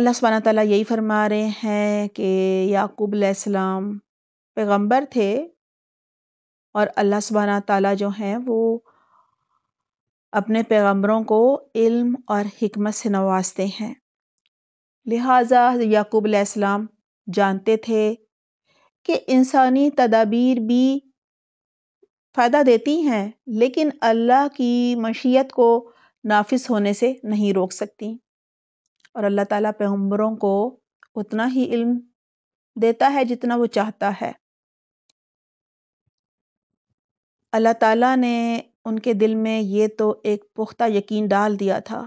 अल्लाह सुबहाना ताला यही फरमा रहे हैं कि याकूब अलैहिस्सलाम पैगंबर थे और अल्लाह सुबहाना ताला जो हैं वो अपने पैगंबरों को इल्म और हमत से नवाजते हैं लिहाजा याकूब अलैहिस्सलाम जानते थे कि इंसानी तदाबीर भी फ़ायदा देती हैं लेकिन अल्लाह की मशीयत को नाफिस होने से नहीं रोक सकती और अल्लाह ताला पैगम्बरों को उतना ही इल्म देता है जितना वो चाहता है अल्लाह ताला ने उनके दिल में ये तो एक पुख्ता यकीन डाल दिया था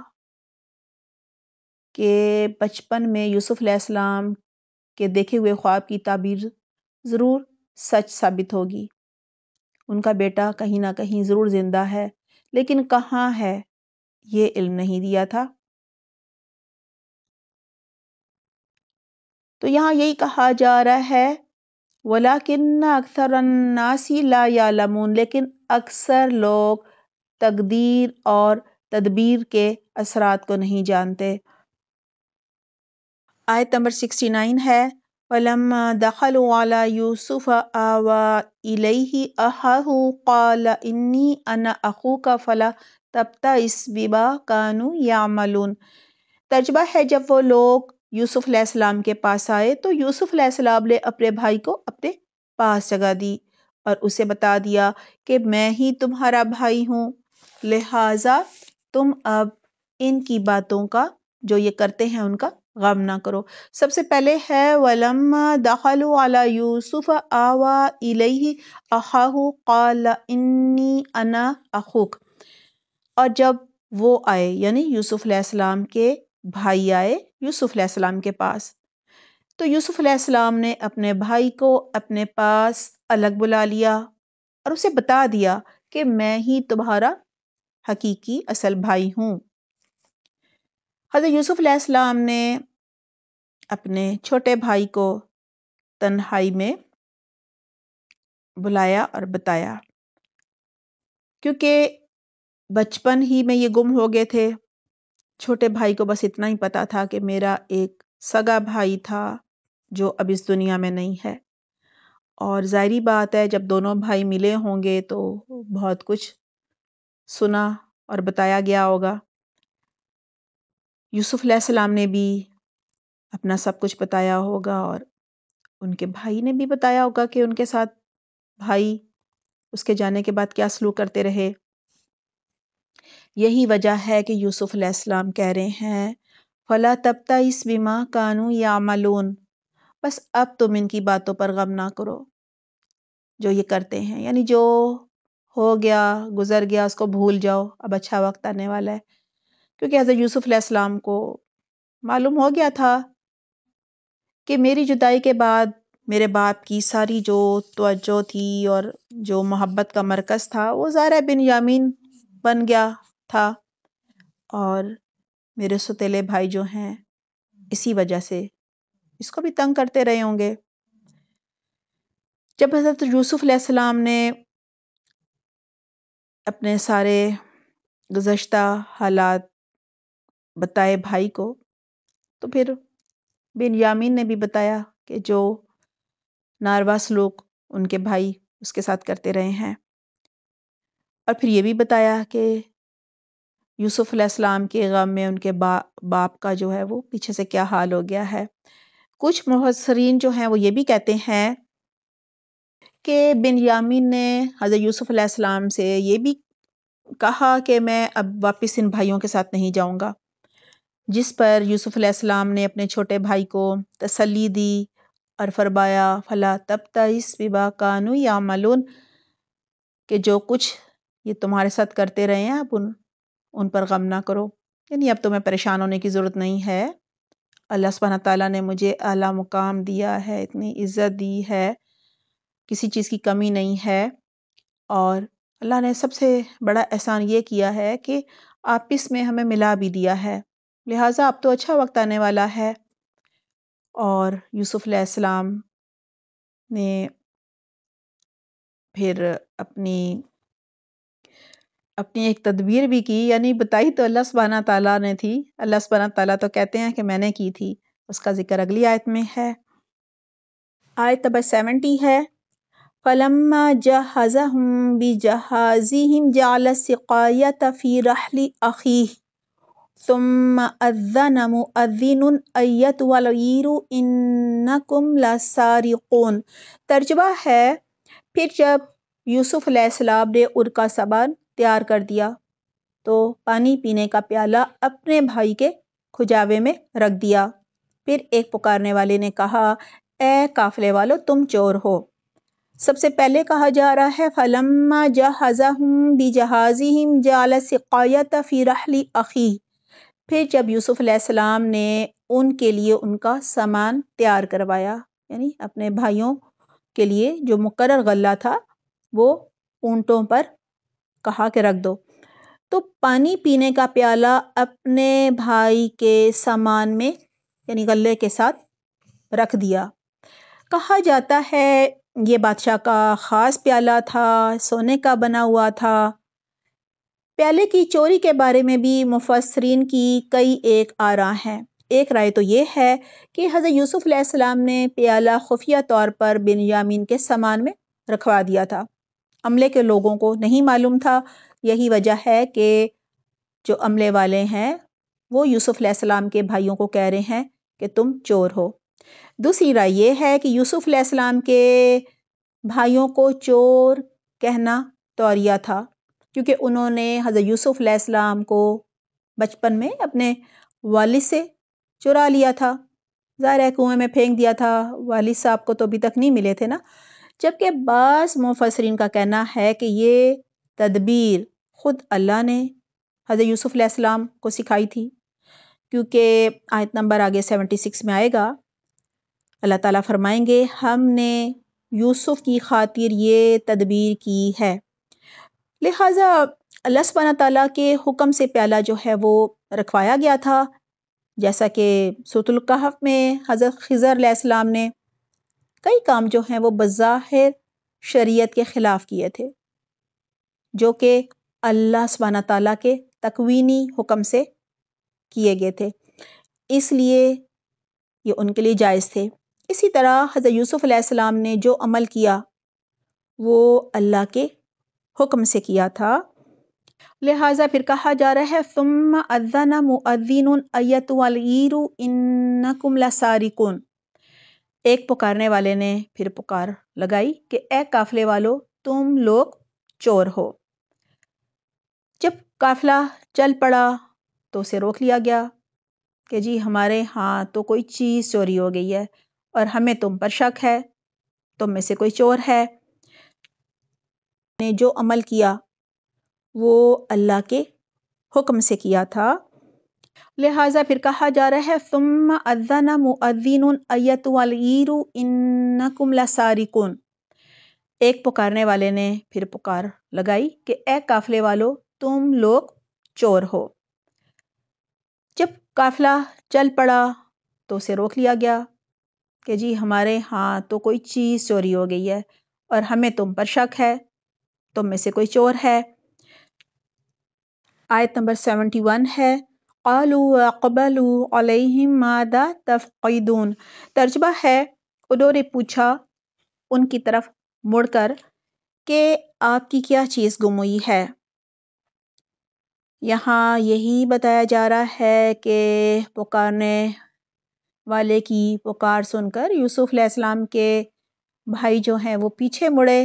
कि बचपन में यूसुफ़ अलैहिस्सलाम के देखे हुए ख्वाब की ताबीर ज़रूर सच साबित होगी उनका बेटा कहीं ना कहीं ज़रूर ज़िंदा है लेकिन कहाँ है ये इल्म नहीं दिया था तो यहाँ यही कहा जा रहा है वला किन्ना अक्सर नासी ला यालमून लेकिन अक्सर लोग तकदीर और तदबीर के असरात को नहीं जानते आयत नंबर सिक्सटी नाइन है فلما دخلوا على يوسف آوى إليه أخاه قال إني أنا أخوك فلا تبتئس بما كانوا يعملون तजबा है जब वो लोग यूसुफ अलैहिस्सलाम के पास आए तो यूसुफ अलैहिस्सलाम ने अपने भाई को अपने पास जगह दी और उसे बता दिया कि मैं ही तुम्हारा भाई हूँ लिहाजा तुम अब इनकी बातों का जो ये करते हैं उनका गम ना करो सबसे पहले है वलम दखलु अला यूसुफ आवा इलैहि अहाहु काला इन्नी अना अखुक और जब वो आए यानी यूसुफ अलैहिस्सलाम के भाई आए यूसुफ अलैहिस्सलाम के पास तो यूसुफ अलैहिस्सलाम ने अपने भाई को अपने पास अलग बुला लिया और उसे बता दिया कि मैं ही तुम्हारा हकीकी असल भाई हूँ हज़रत यूसुफ़ अलैहिस्सलाम ने अपने छोटे भाई को तन्हाई में बुलाया और बताया क्योंकि बचपन ही में ये गुम हो गए थे छोटे भाई को बस इतना ही पता था कि मेरा एक सगा भाई था जो अब इस दुनिया में नहीं है और ज़ाहरी बात है जब दोनों भाई मिले होंगे तो बहुत कुछ सुना और बताया गया होगा यूसुफ़ ने भी अपना सब कुछ बताया होगा और उनके भाई ने भी बताया होगा कि उनके साथ भाई उसके जाने के बाद क्या सलूक करते रहे यही वजह है कि यूसुफ़ अलैहिस्सलाम कह रहे हैं फला तबता इस बीमा कानू या मलून बस अब तुम इनकी बातों पर गम ना करो जो ये करते हैं यानी जो हो गया गुज़र गया उसको भूल जाओ अब अच्छा वक्त आने वाला है क्योंकि हज़र यूसुफ़्लाम को मालूम हो गया था कि मेरी जुदाई के बाद मेरे बाप की सारी जो तोज्जो थी और जो मोहब्बत का मरकज़ था वो ज़ारा बिन यामीन बन गया था और मेरे सतीले भाई जो हैं इसी वजह से इसको भी तंग करते रहे होंगे जब हज़रत यूसुफ़ ने अपने सारे गुज्त हालात बताए भाई को तो फिर बिन यामीन ने भी बताया कि जो नारवा सलूक उनके भाई उसके साथ करते रहे हैं और फिर ये भी बताया कि यूसुफ़ अलैहिस्सलाम के गम में उनके बा बाप का जो है वो पीछे से क्या हाल हो गया है कुछ मुहसरीन जो हैं वो ये भी कहते हैं कि बिन यामीन ने हज़रत यूसुफ़ अलैहिस्सलाम से ये भी कहा कि मैं अब वापस इन भाइयों के साथ नहीं जाऊंगा जिस पर यूसुफ़ अलैहिस्सलाम ने अपने छोटे भाई को तसल्ली दी और फरमाया फ़ला तब तइस बिबा कानू या मलून के जो कुछ ये तुम्हारे साथ करते रहे हैं आप उन उन पर गम ना करो यानी अब तुम्हें परेशान होने की ज़रूरत नहीं है अल्लाह सुबहाना ताला ने मुझे आला मुकाम दिया है इतनी इज़्ज़त दी है किसी चीज़ की कमी नहीं है और अल्लाह ने सबसे बड़ा एहसान ये किया है कि आपस में हमें मिला भी दिया है लिहाजा अब तो अच्छा वक्त आने वाला है और यूसुफ़ अलैहिस्सलाम ने फिर अपनी अपनी एक तदबीर भी की यानी बताई तो अल्लाह सुबहाना ताला ने थी अल्लाह सुबहाना ताला तो कहते हैं कि मैंने की थी उसका ज़िक्र अगली आयत में है आयत नंबर सेवेंटी है फ़लम्मा जहाज़ हम बी जहाज़ी हिम जाल सिकायत फ़ी रहली अखी ثم أذن مؤذن अय्यत वलईरु इन्नकुम लसारिकून तर्जबा है फिर जब यूसुफ अलैहिस्सलाम ने उनका सामान तैयार कर दिया तो पानी पीने का प्याला अपने भाई के खुजावे में रख दिया फिर एक पुकारने वाले ने कहा ए काफ़िले वालो तुम चोर हो सबसे पहले कहा जा रहा है फलम्मा जहाज़ा हम बि जहाज़ी हम जाल सिकायत फ़िरहली अखी फिर जब यूसुफ़ अलैहिस्सलाम ने उनके लिए उनका सामान तैयार करवाया यानी अपने भाइयों के लिए जो मुकर गल्ला था वो ऊँटों पर कहा के रख दो तो पानी पीने का प्याला अपने भाई के सामान में यानी गले के साथ रख दिया कहा जाता है ये बादशाह का ख़ास प्याला था सोने का बना हुआ था प्याले की चोरी के बारे में भी मुफसरीन की कई एक आरा हैं एक राय तो ये है कि हज़रत यूसुफ़ अलैहिस्सलाम ने प्याला खुफिया तौर पर बिनयामीन के सामान में रखवा दिया था अमले के लोगों को नहीं मालूम था यही वजह है कि जो अमले वाले हैं वो यूसुफ़ अलैहिस्सलाम के भाइयों को कह रहे हैं कि तुम चोर हो दूसरी राय यह है कि यूसुफ़ अलैहिस्सलाम के भाइयों को चोर कहना तौरिया था क्योंकि उन्होंने हजर यूसुफ़ को बचपन में अपने वाल से चुरा लिया था ज़ाहिर है कुएँ में फेंक दिया था वाल साहब को तो अभी तक नहीं मिले थे ना जबकि बास मुफसरीन का कहना है कि ये तदबीर ख़ुद अल्लाह ने हज़र यूसुफ़ को सिखाई थी क्योंकि आयत नंबर आगे सेवेंटी सिक्स में आएगा अल्लाह ताला फरमाएंगे हमने यूसुफ़ की खातिर ये तदबीर की है लिहाजा अल्लाह सुबहाना ताली के हुक्म से प्याला जो है वो रखवाया गया था जैसा कि सूतुल्कहफ़ में हज़रत खज़र सलाम ने कई काम जो हैं वो बज़ाहिर शरीयत के ख़िलाफ़ किए थे जो कि अल्लाह सुबहाना ताली के तकवीनी हुक्म से किए गए थे इसलिए ये उनके लिए जायज़ थे इसी तरह हज़रत यूसुफ़ ने जो अमल किया वो अल्लाह के हुक्म से किया था लिहाजा फिर कहा जा रहा है तुम अदन मुद्दीन अयत वीर इन्नकुम एक पुकारने वाले ने फिर पुकार लगाई कि ए काफले वालो तुम लोग चोर हो जब काफ़िला चल पड़ा तो उसे रोक लिया गया कि जी हमारे यहाँ तो कोई चीज़ चोरी हो गई है और हमें तुम पर शक है तुम में से कोई चोर है ने जो अमल किया वो अल्लाह के हुक्म से किया था लिहाजा फिर कहा जा रहा है फ़ुम अज़न मुद्दीन अयत वलीरू एक पुकारने वाले ने फिर पुकार लगाई कि ए काफ़िले वालो तुम लोग चोर हो जब काफ़िला चल पड़ा तो उसे रोक लिया गया कि जी हमारे हाँ तो कोई चीज़ चोरी हो गई है और हमें तुम पर शक है तुम तो में से कोई चोर है आयत नंबर सेवेंटी वन है आलू तफ़ीदून तर्जबा है उन्होंने पूछा उनकी तरफ मुड़कर कि आपकी क्या चीज़ गुम हुई है यहाँ यही बताया जा रहा है कि पुकारने वाले की पुकार सुनकर यूसुफ़ के भाई जो हैं वो पीछे मुड़े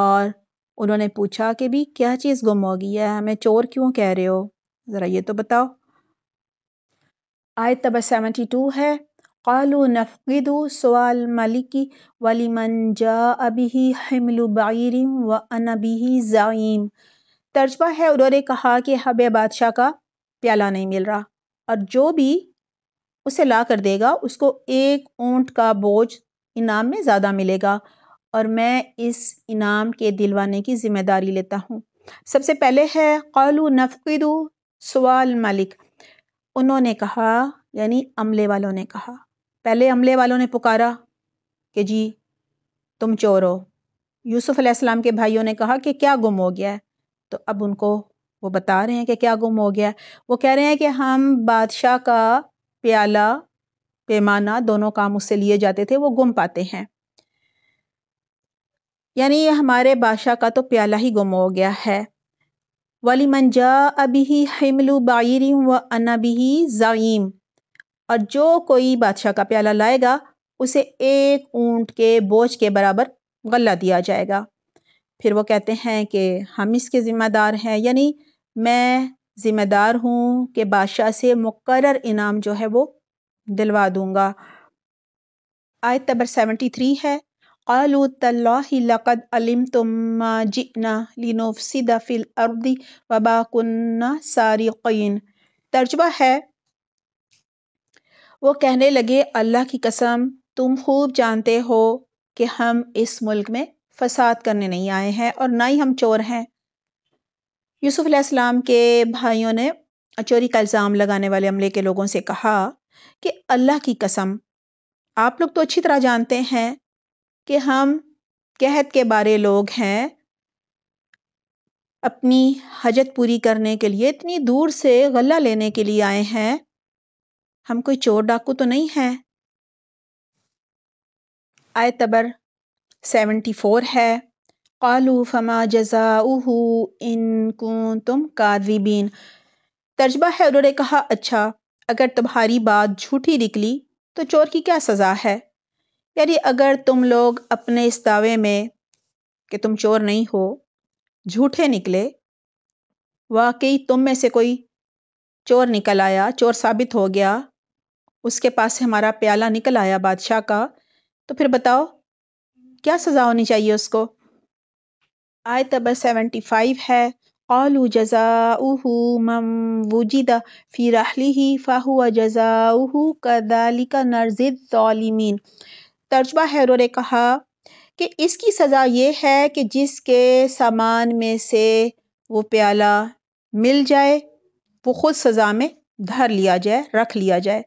और उन्होंने पूछा कि भी क्या चीज़ गुम हो गई है हमें चोर क्यों कह रहे हो ज़रा ये तो बताओ आयत नंबर सेवेंटी टू है कालू नफ़िदु सवाल मलिकी वली मन जा अभी हमलु बायरम व अनबी ज़ाइम तर्जमा है उन्होंने कहा कि हमें बादशाह का प्याला नहीं मिल रहा और जो भी उसे ला कर देगा उसको एक ऊँट का बोझ इनाम में ज़्यादा मिलेगा और मैं इस इनाम के दिलवाने की ज़िम्मेदारी लेता हूँ सबसे पहले है कौलू नफ़िदु सवाल मलिक उन्होंने कहा यानी अमले वालों ने कहा पहले अमले वालों ने पुकारा कि जी तुम चोर हो यूसुफ़ अलैहिस्सलाम के भाइयों ने कहा कि क्या गुम हो गया है तो अब उनको वो बता रहे हैं कि क्या गुम हो गया है वो कह रहे हैं कि हम बादशाह का प्याला पैमाना दोनों काम उससे लिए जाते थे वो गुम पाते हैं यानी ये हमारे बादशाह का तो प्याला ही गुम हो गया है वली मंजा अभी ही हिमलू बायरी व अनबी ज़ाइम और जो कोई बादशाह का प्याला लाएगा उसे एक ऊंट के बोझ के बराबर गला दिया जाएगा फिर वो कहते हैं कि हम इसके ज़िम्मेदार हैं यानी मैं ज़िम्मेदार हूँ कि बादशाह से मुकर इनाम जो है वो दिलवा दूँगा आयत नंबर सेवेंटी थ्री है قالوا تالله لقد علمتم ما جئنا لنفسد في الأرض وما كنا सारिक़ीन तर्जमा है वो कहने लगे अल्लाह की कसम तुम खूब जानते हो कि हम इस मुल्क में फसाद करने नहीं आए हैं और ना ही हम चोर हैं यूसुफ़ अलैहिस्सलाम के भाइयों ने चोरी का इल्ज़ाम लगाने वाले अमले के लोगों से कहा कि अल्लाह की कसम आप लोग तो अच्छी तरह जानते हैं कि हम कहत के बारे लोग हैं अपनी हजत पूरी करने के लिए इतनी दूर से गला लेने के लिए आए हैं हम कोई चोर डाकू तो नहीं हैं आय तबर सेवेंटी फोर है कालू फमा जजाऊ इन तुम कादिबीन तर्जबा है उन्होंने कहा अच्छा अगर तुम्हारी बात झूठी निकली तो चोर की क्या सज़ा है यानी अगर तुम लोग अपने इस दावे में कि तुम चोर नहीं हो झूठे निकले वाकई तुम में से कोई चोर निकल आया चोर साबित हो गया उसके पास से हमारा प्याला निकल आया बादशाह का तो फिर बताओ क्या सज़ा होनी चाहिए उसको आय नंबर सेवेंटी फाइव है आलू जजा उहू मम वुजिदा फिर ही फ़ाहुआ जजा उहू कदालिका नरजिद तर्जबा है उन्होंने कहा कि इसकी सज़ा ये है कि जिसके सामान में से वो प्याला मिल जाए वो ख़ुद सज़ा में धर लिया जाए रख लिया जाए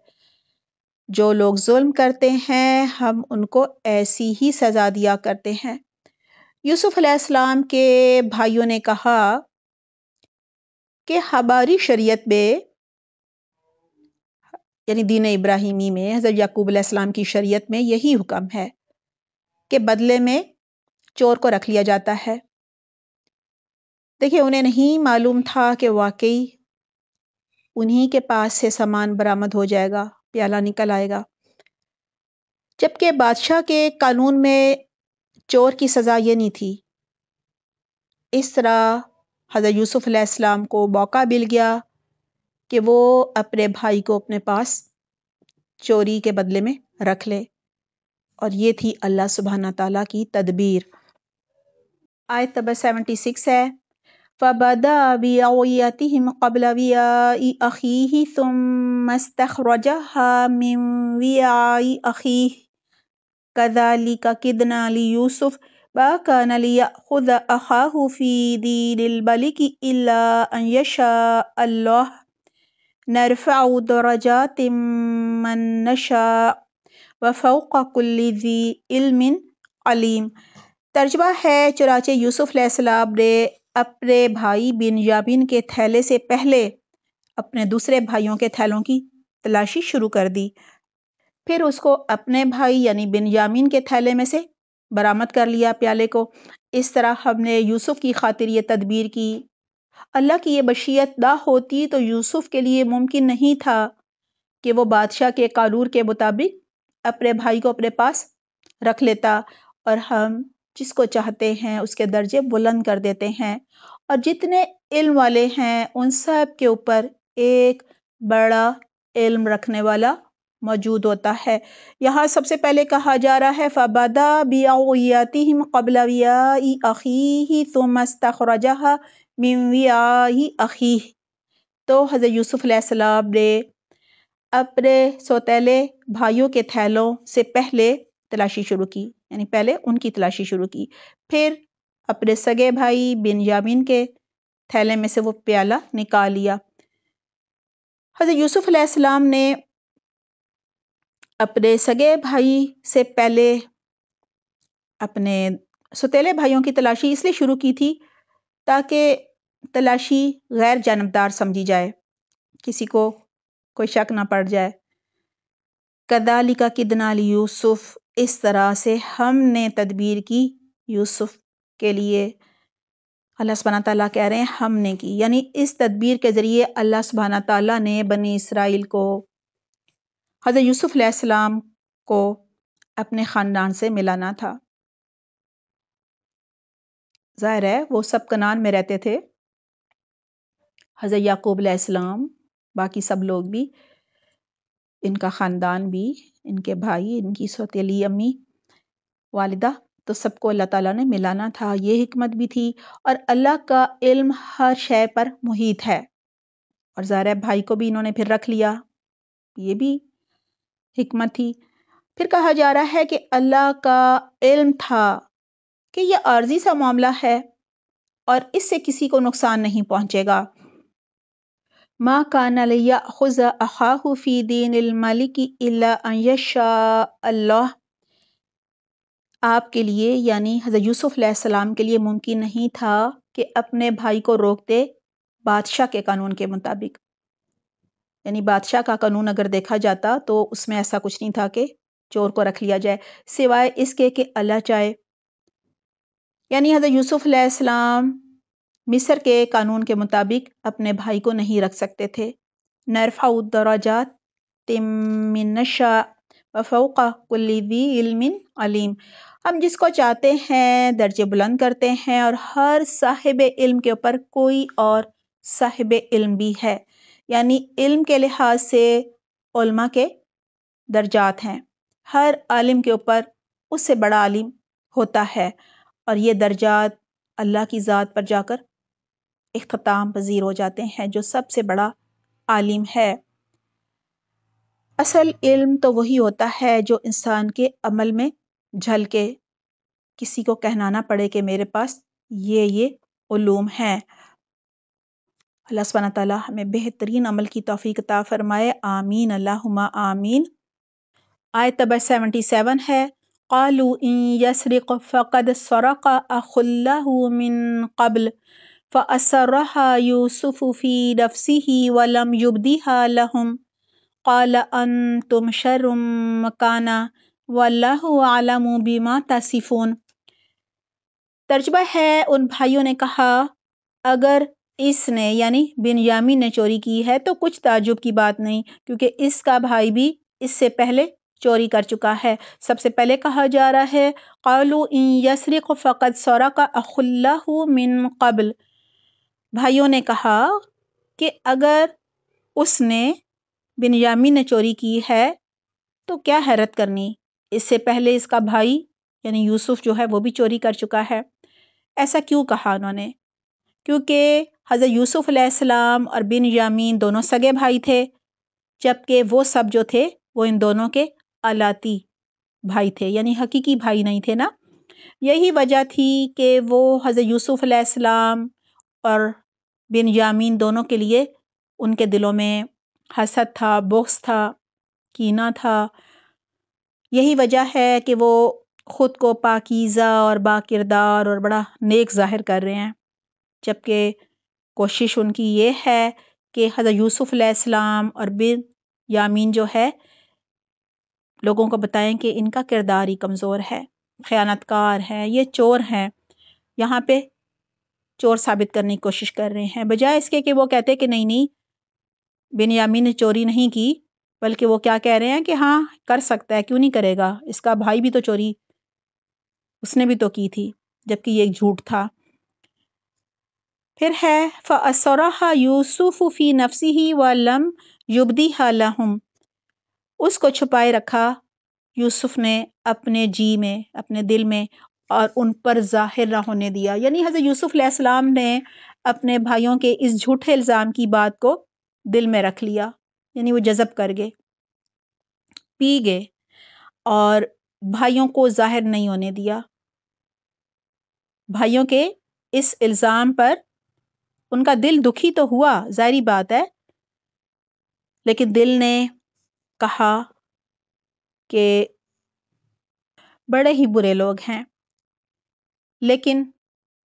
जो लोग जुल्म करते हैं हम उनको ऐसी ही सज़ा दिया करते हैं यूसुफ अलैहिस्सलाम के भाइयों ने कहा कि हमारी शरीयत में यानी दीन इब्राहिमी में हज़रत याकूब अलैहिस्सलाम की शरीयत में यही हुक्म है कि बदले में चोर को रख लिया जाता है देखिए उन्हें नहीं मालूम था कि वाकई उन्हीं के पास से सामान बरामद हो जाएगा प्याला निकल आएगा जबकि बादशाह के कानून में चोर की सज़ा ये नहीं थी इस तरह हज़रत यूसुफ़ अलैहिस्सलाम को मौका मिल गया कि वो अपने भाई को अपने पास चोरी के बदले में रख ले और ये थी अल्लाह सुबहाना तला की तदबीर आयत नंबर सेवेंटी सिक्स है फ़बदा वियातिम कबल वियाई अखी तुमस्तरजहा मिम वियाई अखी कदाली का किदना यूसुफ़ बाकान लियाखुद अखाहु अल्लाह نرفع درجات من नशा व फ़ौक़ कुल्ली ज़ी इल्मिन अलीम है चुनाचे यूसुफ़ ने अपने भाई बिन यामिन के थैले से पहले अपने दूसरे भाइयों के थैलों की तलाशी शुरू कर दी फिर उसको अपने भाई यानी बिन यामिन के थैले में से बरामद कर लिया प्याले को इस तरह हमने यूसुफ़ की खातिर ये तदबीर की अल्लाह की ये बशीयत ना होती तो यूसुफ के लिए मुमकिन नहीं था कि वो बादशाह के कानून के मुताबिक अपने भाई को अपने पास रख लेता और हम जिसको चाहते हैं उसके दर्जे बुलंद कर देते हैं और जितने इल्म वाले हैं उन सब के ऊपर एक बड़ा इल्म रखने वाला मौजूद होता है यहाँ सबसे पहले कहा जा रहा है फ़बादा बियाती कबलविया अखी ही मिम्वियाही अखी तो हज़रत यूसुफ़ ने अपने सौतेले भाइयों के थैलों से पहले तलाशी शुरू की यानी पहले उनकी तलाशी शुरू की फिर अपने सगे भाई बिन बिनयामीन के थैले में से वो प्याला निकाल लिया हज़रत यूसुफ़ ने अपने सगे भाई से पहले अपने सौतेले भाइयों की तलाशी इसलिए शुरू की थी ताकि तलाशी गैर जानबदार समझी जाए किसी को कोई शक ना पड़ जाए कदालिका किदना यूसुफ़ इस तरह से हमने तदबीर की यूसुफ़ के लिए अल्लाह सुबहाना ताला कह रहे हैं हमने की यानी इस तदबीर के ज़रिए अल्लाह सुबहाना ताला ने बनी इसराइल को हज़रत यूसुफ़ अलैहिस्सलाम को अपने ख़ानदान से मिलाना था ज़ाहिर है वो सब कनान में रहते थे हज़रत याकूब अलैहिस्सलाम बाकी सब लोग भी इनका ख़ानदान भी इनके भाई इनकी सौतीली अम्मी वालिदा तो सबको अल्लाह ताला ने मिलाना था ये हमत भी थी और अल्लाह का इल्म हर शय पर मुहित है और ज़ारा भाई को भी इन्होंने फिर रख लिया ये भी हमत थी फिर कहा जा रहा है कि अल्लाह का इल्म था कि यह आर्जी सा मामला है और इससे किसी को नुकसान नहीं पहुंचेगा माँ कान लिया अहाफ़ी दीन अल्लाह आपके लिए यानी हज़रत यूसुफ़ सलाम के लिए मुमकिन नहीं था कि अपने भाई को रोक दे बादशाह के कानून के मुताबिक यानी बादशाह का कानून अगर देखा जाता तो उसमें ऐसा कुछ नहीं था कि चोर को रख लिया जाए सिवाय इसके कि अल्लाह चाहे यानी हज़रत यूसुफ़्लाम मिसर मिस्र के कानून के मुताबिक अपने भाई को नहीं रख सकते थे नरफा उदराजात वफ़ोका कुल्ली अलीम हम जिसको चाहते हैं दर्जे बुलंद करते हैं और हर साहिब इल्म के ऊपर कोई और साहिब इल्म भी है यानी इल्म के लिहाज से उल्मा के दर्जात हैं हर आलिम के ऊपर उससे बड़ा आलिम होता है और ये दर्जात अल्लाह की ज़ात पर जाकर अख्ताम पजीर हो जाते हैं जो सबसे बड़ा आलिम है असल इल्म तो वही होता है जो इंसान के अमल में झल के किसी को कहनाना पड़े कि मेरे पास ये ये ओलूम हैं अल्लाह सब हमें बेहतरीन अमल की तोफ़ी फ़रमाए आमीन अल्लाह आमीन आय तब सेवेंटी सेवन है قالوا إن يسرق فقد سرق أخ له من قبل فأسرها يوسف في نفسه ولم يبدها لهم قال أنتم شر مكانا والله أعلم بما تصفون तर्जबा है उन भाइयों ने कहा अगर इसने यानी बिन यामी ने चोरी की है तो कुछ ताजुब की बात नहीं क्योंकि इसका भाई भी इससे पहले चोरी कर चुका है सबसे पहले कहा जा रहा है कौलू इन को फ़कत सौरा का अखुल्ला मिन कबल भाइयों ने कहा कि अगर उसने बिनयामी ने चोरी की है तो क्या हैरत करनी इससे पहले इसका भाई यानी यूसुफ जो है वो भी चोरी कर चुका है ऐसा क्यों कहा उन्होंने क्योंकि हज़रत यूसुफ और बिन यामीन दोनों सगे भाई थे जबकि वो सब जो थे वो इन दोनों के अलाती भाई थे यानी हकीकी भाई नहीं थे ना यही वजह थी कि वो हज़रत यूसुफ़ अलैहिस्सलाम और बिन यामीन दोनों के लिए उनके दिलों में हसद था बोक्स था कीना था यही वजह है कि वो ख़ुद को पाकीज़ा और बाकिरदार और बड़ा नेक ज़ाहिर कर रहे हैं जबकि कोशिश उनकी ये है कि हज़रत यूसुफ़ अलैहिस्सलाम और बिन यामीन जो है लोगों को बताएं कि इनका किरदार ही कमज़ोर है ख़यानतकार हैं ये चोर हैं यहाँ पे चोर साबित करने की कोशिश कर रहे हैं बजाय इसके कि वो कहते कि नहीं नहीं बेनियामिन ने चोरी नहीं की बल्कि वो क्या कह रहे हैं कि हाँ कर सकता है क्यों नहीं करेगा इसका भाई भी तो चोरी उसने भी तो की थी जबकि ये एक झूठ था फिर है फ असरा यूसुफी नफसी ही लम युबदी लहम उसको छुपाए रखा यूसुफ ने अपने जी में अपने दिल में और उन पर ज़ाहिर ना होने दिया यानी हज़रत यूसुफ सलाम ने अपने भाइयों के इस झूठे इल्ज़ाम की बात को दिल में रख लिया यानी वो जज़ब कर गए पी गए और भाइयों को ज़ाहिर नहीं होने दिया भाइयों के इस इल्ज़ाम पर उनका दिल दुखी तो हुआ ज़ाहरी बात है लेकिन दिल ने कहा कि बड़े ही बुरे लोग हैं लेकिन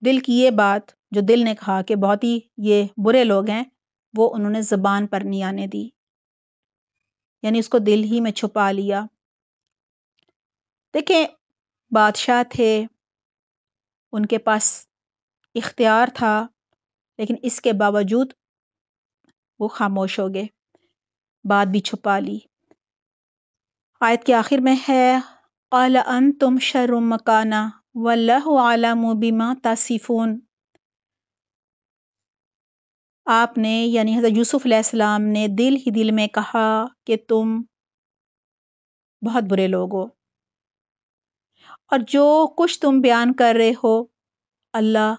दिल की ये बात जो दिल ने कहा कि बहुत ही ये बुरे लोग हैं वो उन्होंने ज़बान पर नहीं आने दी यानी उसको दिल ही में छुपा लिया देखें बादशाह थे उनके पास इख्तियार था लेकिन इसके बावजूद वो खामोश हो गए बात भी छुपा ली आयत के आखिर में है अला अन तुम शर्म मकाना वल्लम बीमा तासीफ़ोन आपने यानी हज़रत यूसुफ़ ने दिल ही दिल में कहा कि तुम बहुत बुरे लोग हो और जो कुछ तुम बयान कर रहे हो अल्लाह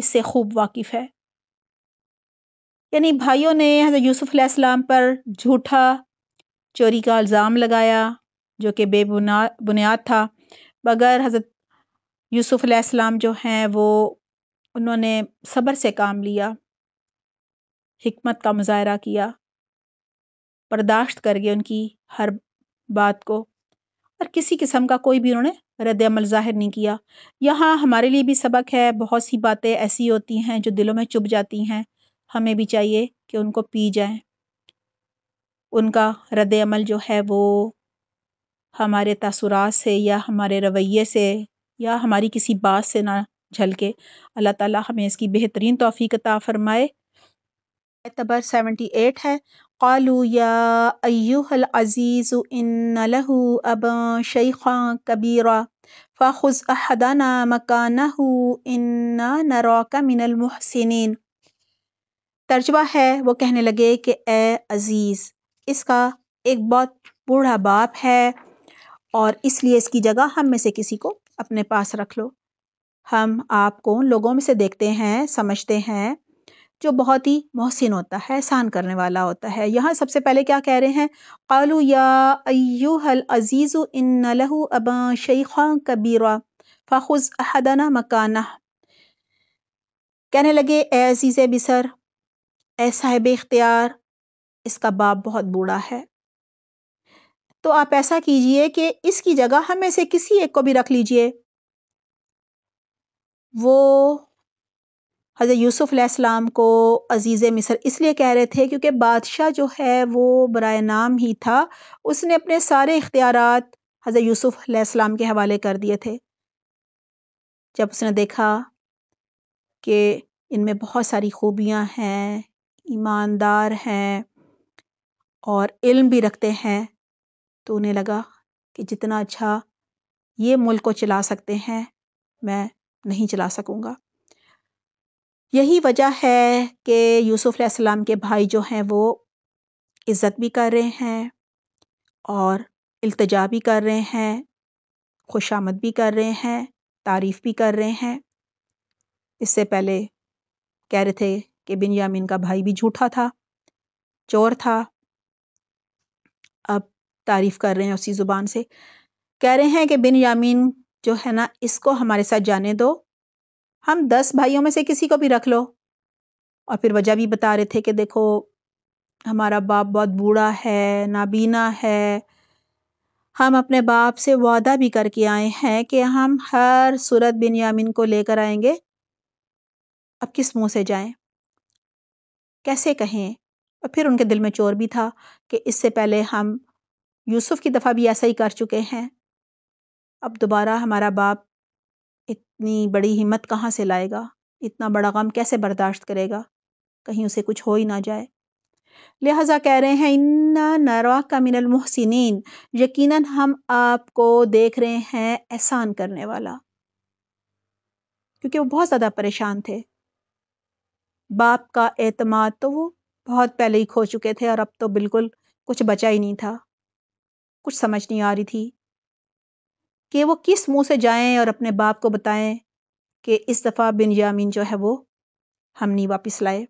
इससे खूब वाकिफ़ है यानी भाइयों ने हज़रत यूसुफ़ पर झूठा चोरी का इल्ज़ाम लगाया जो कि बेबुना बुनियाद था मगर हज़रत यूसुफ़ अलैहिस्सलाम जो हैं वो उन्होंने सब्र से काम लिया हिकमत का मुजाहरा किया बर्दाश्त कर गए उनकी हर बात को और किसी किस्म का कोई भी उन्होंने रद्द अमल ज़ाहिर नहीं किया यहाँ हमारे लिए भी सबक है बहुत सी बातें ऐसी होती हैं जो दिलों में चुभ जाती हैं हमें भी चाहिए कि उनको पी जाएं उनका रद्द अमल जो है वो हमारे तसुरात से या हमारे रवैये से या हमारी किसी बात से ना झलके अल्लाह ताला हमें इसकी बेहतरीन तोफ़ी अता फ़रमाए तबर सेवेंटी एट है कालू या अयूहल अज़ीज़ इन लहू अब शेख़ा कबीरा फ़ाखुज़ अहदाना मकाना इन नराका मिनल मुहसिन तर्जबा है वो कहने लगे कि ए अज़ीज़ इसका एक बहुत बूढ़ा बाप है और इसलिए इसकी जगह हम में से किसी को अपने पास रख लो हम आपको उन लोगों में से देखते हैं समझते हैं जो बहुत ही मोहसिन होता है एहसान करने वाला होता है यहाँ सबसे पहले क्या कह रहे हैं कालू या अयूहल अजीज़ इन नलहू अब शेखा कबीरा फ़ाखुज़ अहदना मकाना कहने लगे ए अजीज़ बिसर ए साहिब इख्तियार इसका बाप बहुत बूढ़ा है तो आप ऐसा कीजिए कि इसकी जगह हमें से किसी एक को भी रख लीजिए वो हज़रत यूसुफ़ सलाम को अज़ीज़ मिस्र इसलिए कह रहे थे क्योंकि बादशाह जो है वो बरए नाम ही था उसने अपने सारे इख्तियार हज़रत यूसुफ़ सलाम के हवाले कर दिए थे जब उसने देखा कि इनमें बहुत सारी खूबियां हैं ईमानदार हैं और इल्म भी रखते हैं तो उन्हें लगा कि जितना अच्छा ये मुल्क को चला सकते हैं मैं नहीं चला सकूँगा यही वजह है कि यूसुफ़ अलैहिस्सलाम के भाई जो हैं वो इज़्ज़त भी कर रहे हैं और अल्तजा भी कर रहे हैं खुशामद भी कर रहे हैं तारीफ़ भी कर रहे हैं इससे पहले कह रहे थे कि बिन यामीन का भाई भी झूठा था चोर था अब तारीफ़ कर रहे हैं उसी ज़ुबान से कह रहे हैं कि बिन यामीन जो है ना इसको हमारे साथ जाने दो हम दस भाइयों में से किसी को भी रख लो और फिर वजह भी बता रहे थे कि देखो हमारा बाप बहुत बूढ़ा है नाबीना है हम अपने बाप से वादा भी करके आए हैं कि हम हर सूरत बिन यामीन को लेकर आएंगे अब किस मुंह से जाएं कैसे कहें और फिर उनके दिल में चोर भी था कि इससे पहले हम यूसुफ की दफ़ा भी ऐसा ही कर चुके हैं अब दोबारा हमारा बाप इतनी बड़ी हिम्मत कहाँ से लाएगा इतना बड़ा गम कैसे बर्दाश्त करेगा कहीं उसे कुछ हो ही ना जाए लिहाजा कह रहे हैं इन्ना नरवा का मिनल मोहसिन यकीन हम आपको देख रहे हैं एहसान करने वाला क्योंकि वो बहुत ज़्यादा परेशान थे बाप का एतमाद तो वो बहुत पहले ही खो चुके थे और अब तो बिल्कुल कुछ बचा ही नहीं था कुछ समझ नहीं आ रही थी कि वो किस मुंह से जाएं और अपने बाप को बताएं कि इस दफ़ा बिन यामीन जो है वो हम नहीं वापस लाए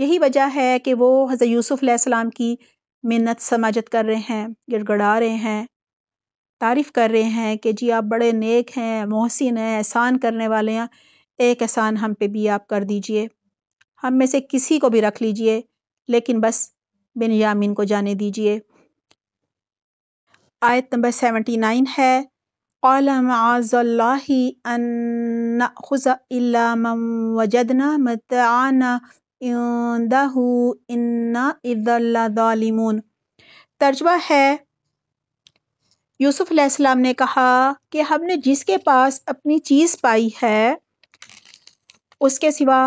यही वजह है कि वो हज़रत यूसुफ़ सलाम की मिन्नत समाजत कर रहे हैं गिड़गड़ा रहे हैं तारीफ़ कर रहे हैं कि जी आप बड़े नेक हैं मोहसिन हैं एहसान करने वाले हैं एक एहसान हम पे भी आप कर दीजिए हम में से किसी को भी रख लीजिए लेकिन बस बिन यामिन को जाने दीजिए आयत नंबर सेवेंटी नाइन है तर्जबा है यूसुफ अलैहिस्सलाम ने कहा कि हमने जिसके पास अपनी चीज़ पाई है उसके सिवा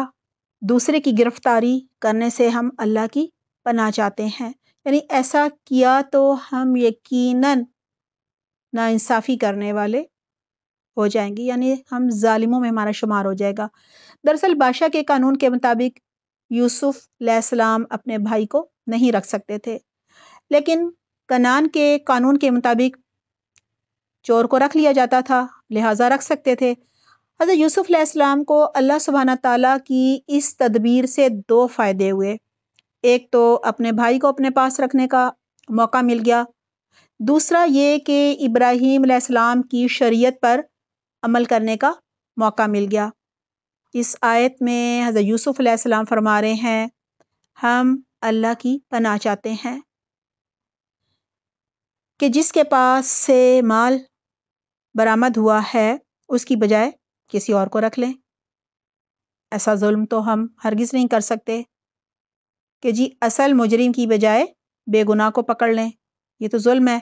दूसरे की गिरफ्तारी करने से हम अल्लाह की पना चाहते हैं यानी ऐसा किया तो हम यकीनन नाइंसाफ़ी करने वाले हो जाएंगे यानी हम ालिमों में हमारा शुमार हो जाएगा दरअसल बादशाह के कानून के मुताबिक यूसुफ सलाम अपने भाई को नहीं रख सकते थे लेकिन कनान के कानून के मुताबिक चोर को रख लिया जाता था लिहाजा रख सकते थे हज़रत यूसुफ़ अलैहिस्सलाम को अल्लाह सुबहाना ताला की इस तदबीर से दो फ़ायदे हुए एक तो अपने भाई को अपने पास रखने का मौका मिल गया दूसरा ये कि इब्राहीम अलैहिस्सलाम की शरीयत पर अमल करने का मौका मिल गया इस आयत में हज़रत यूसुफ़ अलैहिस्सलाम फरमा रहे हैं हम अल्लाह की पना चाहते हैं कि जिसके पास से माल बरामद हुआ है उसकी बजाय किसी और को रख लें ऐसा जुल्म तो हम हरगिज़ नहीं कर सकते कि जी असल मुजरिम की बजाय बेगुनाह को पकड़ लें ये तो जुल्म है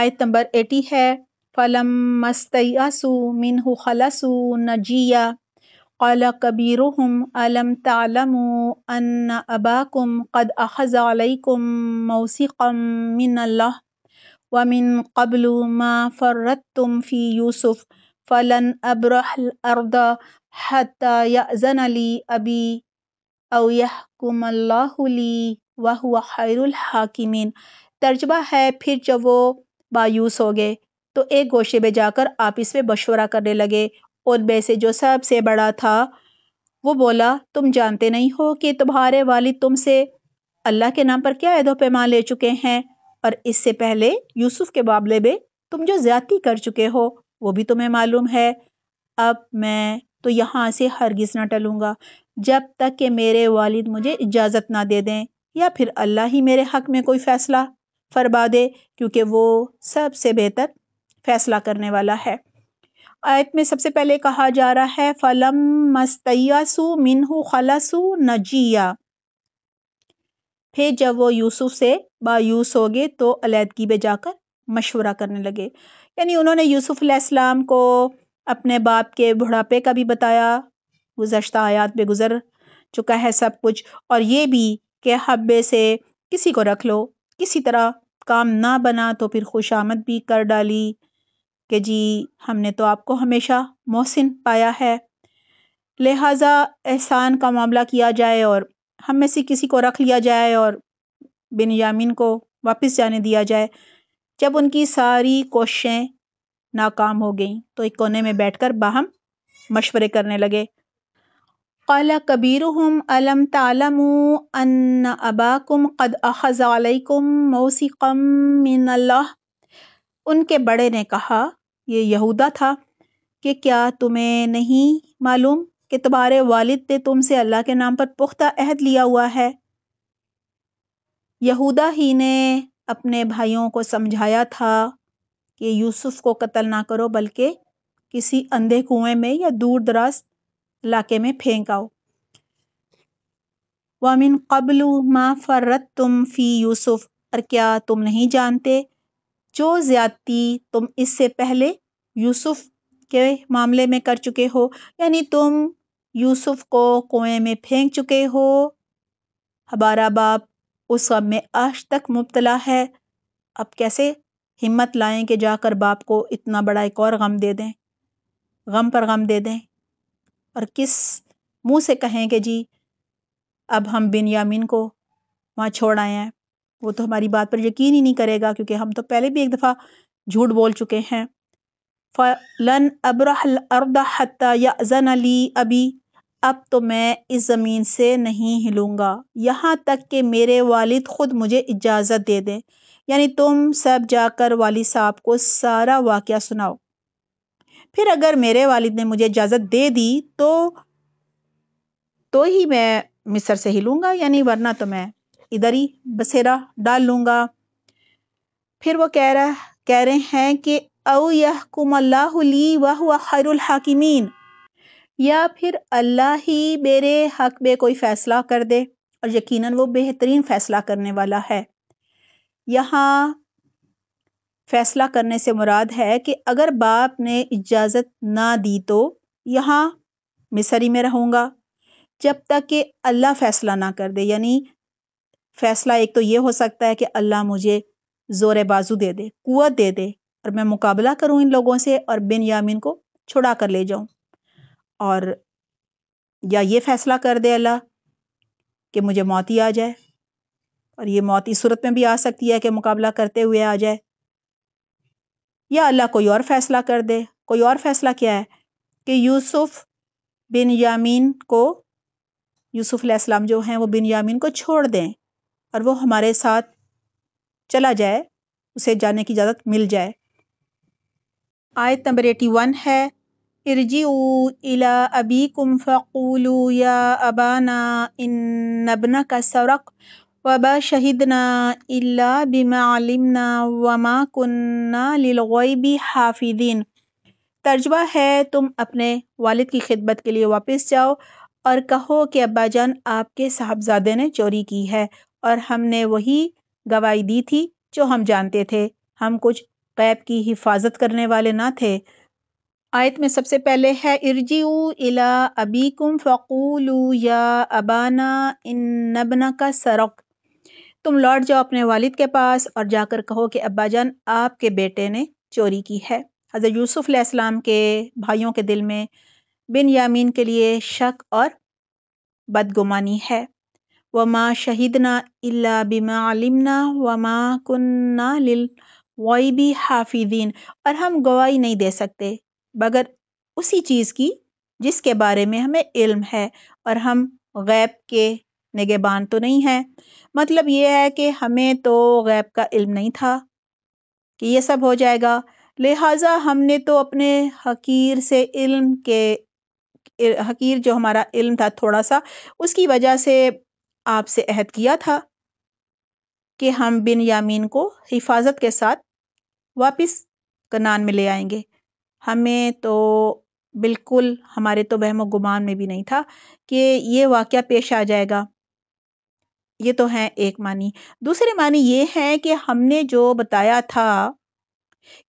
आयत नंबर एटी है फ़लम मस्तयासु मिनहु खलसु नजिया कला कबीरहम अलम तालम अन अबाकुम कद अखज़ अलैकुम मौसीक़म मिन अल्लाह ومن قبل ما فرطتم في يوسف فلن أبرح الأرض حتى يأذن لي أبي أو يحكم الله ली वह हाकिमीन तर्जबा है फिर जब वो मायूस हो गए तो एक गोशे में जाकर आपस में मशवरा करने लगे उनमें से जो सबसे बड़ा था वो बोला तुम जानते नहीं हो कि तुम्हारे वालिद तुमसे अल्लाह के नाम पर क्या ऐदो पैमान ले चुके हैं और इससे पहले यूसुफ के मामले में तुम जो ज़्यादती कर चुके हो वो भी तुम्हें मालूम है अब मैं तो यहाँ से हरगिज़ ना टलूँगा जब तक कि मेरे वालिद मुझे इजाज़त ना दे दें या फिर अल्लाह ही मेरे हक़ में कोई फ़ैसला फरमा दे क्योंकि वो सबसे बेहतर फ़ैसला करने वाला है आयत में सबसे पहले कहा जा रहा है फ़लम मस्तयासु मिनहु खलासु नजिया फिर जब वो यूसुफ से बायूस हो गए तो अलीदगी पे जाकर मशवरा करने लगे यानी उन्होंने यूसुफ अलैहिस्सलाम को अपने बाप के बुढ़ापे का भी बताया गुजशत आयात पे गुज़र चुका है सब कुछ और ये भी कि हब्बे से किसी को रख लो किसी तरह काम ना बना तो फिर खुश आमद भी कर डाली कि जी हमने तो आपको हमेशा मोहसिन पाया है लिहाजा एहसान का मामला किया जाए और हम में से किसी को रख लिया जाए और बिनयामिन को वापस जाने दिया जाए जब उनकी सारी कोशिशें नाकाम हो गईं तो एक कोने में बैठकर बाहम मशवरे करने लगे कला कबीर हम अलम तालम अबाकुम कद अखज़ालकुम मौसीकम मिन अल्लाह उनके बड़े ने कहा ये यहूदा था कि क्या तुम्हें नहीं मालूम कि तुम्हारे वालिद ने तुमसे अल्लाह के नाम पर पुख्ता अहद लिया हुआ है यहूदा ही ने अपने भाइयों को समझाया था कि यूसुफ को कत्ल ना करो बल्कि किसी अंधे कुएं में या दूर दराज इलाके में फेंक आओ वामिन कबलू मा फ़र्रत तुम फ़ी यूसुफ और क्या तुम नहीं जानते जो ज़्यादती तुम इससे पहले यूसुफ के मामले में कर चुके हो यानी तुम यूसुफ को कुएं में फेंक चुके हो हमारा बाप उस गम में आज तक मुबतला है अब कैसे हिम्मत लाएं कि जाकर बाप को इतना बड़ा एक और गम दे दें गम पर गम दे दें और किस मुंह से कहें कि जी अब हम बिन यामिन को वहाँ छोड़ आए हैं वो तो हमारी बात पर यकीन ही नहीं करेगा क्योंकि हम तो पहले भी एक दफ़ा झूठ बोल चुके हैं फ़लन अब्रहल अरदा हत्ता या अजन अली अबी अब तो मैं इस ज़मीन से नहीं हिलूँगा यहाँ तक कि मेरे वालिद ख़ुद मुझे इजाज़त दे दें यानी तुम सब जाकर वाली साहब को सारा वाक़ सुनाओ फिर अगर मेरे वालिद ने मुझे इजाज़त दे दी तो तो ही मैं मिस्र से हिलूँगा यानी वरना तो मैं इधर ही बसेरा डाल लूँगा फिर वो कह रहा कह रहे हैं कि अव यहकुम अल्लाह ली या फिर अल्लाह ही मेरे हक में कोई फ़ैसला कर दे और यकीनन वो बेहतरीन फ़ैसला करने वाला है यहाँ फ़ैसला करने से मुराद है कि अगर बाप ने इजाज़त ना दी तो यहाँ मिसरी में रहूँगा जब तक कि अल्लाह फ़ैसला ना कर दे यानी फ़ैसला एक तो ये हो सकता है कि अल्लाह मुझे ज़ोर बाजू दे दे कुत दे दे और मैं मुकाबला करूँ इन लोगों से और बिन यामिन को छुड़ा कर ले जाऊँ और या ये फ़ैसला कर दे अल्लाह कि मुझे मौत ही आ जाए और ये मौत इस सूरत में भी आ सकती है कि मुकाबला करते हुए आ जाए या अल्लाह कोई और फ़ैसला कर दे कोई और फ़ैसला क्या है कि यूसुफ़ बिन यामीन को यूसुफ़ अलैहिस्सलाम जो हैं वो बिन यामीन को छोड़ दें और वो हमारे साथ चला जाए उसे जाने की इजाज़त मिल जाए आयत नंबर एटी वन है इरजिऊ इला अबीकुम फ़क़ूलू या अबाना इन्न का सरक वबा शहिदना इल्ला बिमा वमा कुन्ना लिलग़ैबी हाफिदीन तर्जमा है तुम अपने वालिद की खिदमत के लिए वापस जाओ और कहो कि अब्बा जान आपके साहबजादे ने चोरी की है और हमने वही गवाही दी थी जो हम जानते थे हम कुछ कैब की हिफाजत करने वाले ना थे आयत में सबसे पहले है इर्जी इला अबीकुम फ़कूलू या अबाना इन नबना का सरक तुम लौट जाओ अपने वालिद के पास और जाकर कहो कि अब्बा जान आपके बेटे ने चोरी की है हज़रत यूसुफ़ अलैहिस्सलाम के भाइयों के दिल में बिन यामीन के लिए शक और बदगुमानी है व माँ शहीदना इल्ला बिमा व माँ कन्ना लिल भी हाफिदीन और हम गवाही नहीं दे सकते मगर उसी चीज़ की जिसके बारे में हमें इल्म है और हम गैब के निगेबान तो नहीं हैं मतलब ये है कि हमें तो गैब का इल्म नहीं था कि ये सब हो जाएगा लिहाजा हमने तो अपने हकीर से इल्म के हकीर जो हमारा इल्म था थोड़ा सा उसकी वजह से आपसे अहद किया था कि हम बिन यामीन को हिफाजत के साथ वापस कनान में ले आएंगे हमें तो बिल्कुल हमारे तो वहम गुमान में भी नहीं था कि ये वाक़ पेश आ जाएगा ये तो है एक मानी दूसरे मानी ये है कि हमने जो बताया था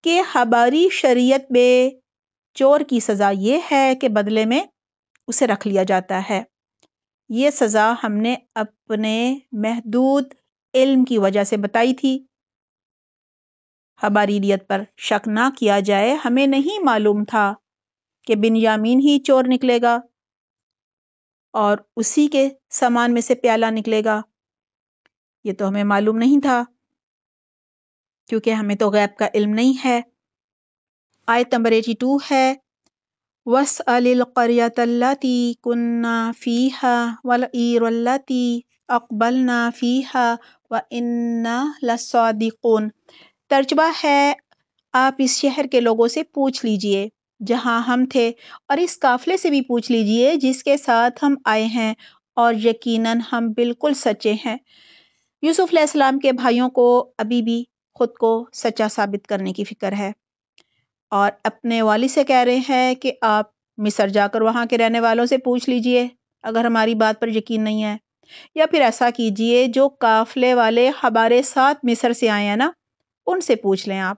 कि हमारी शरीयत में चोर की सज़ा ये है कि बदले में उसे रख लिया जाता है ये सज़ा हमने अपने महदूद इल्म की वजह से बताई थी हमारी पर शक ना किया जाए हमें नहीं मालूम था कि बिनयामीन ही चोर निकलेगा और उसी के सामान में से प्याला निकलेगा ये तो हमें मालूम नहीं था क्योंकि हमें तो गैब का इल्म नहीं है आयत नंबर एटी टू है वस अलकरती कुन्ना फ़ीहा वलती ना फ़ीहा व इन्ना लसादिकुन तर्जबा है आप इस शहर के लोगों से पूछ लीजिए जहाँ हम थे और इस काफ़िले से भी पूछ लीजिए जिसके साथ हम आए हैं और यकीनन हम बिल्कुल सच्चे हैं यूसुफ़ सलाम के भाइयों को अभी भी ख़ुद को सच्चा साबित करने की फ़िक्र है और अपने वाली से कह रहे हैं कि आप मिसर जाकर वहाँ के रहने वालों से पूछ लीजिए अगर हमारी बात पर यकीन नहीं है या फिर ऐसा कीजिए जो काफ़िले वाले हमारे साथ मिसर से आए हैं ना उनसे पूछ लें आप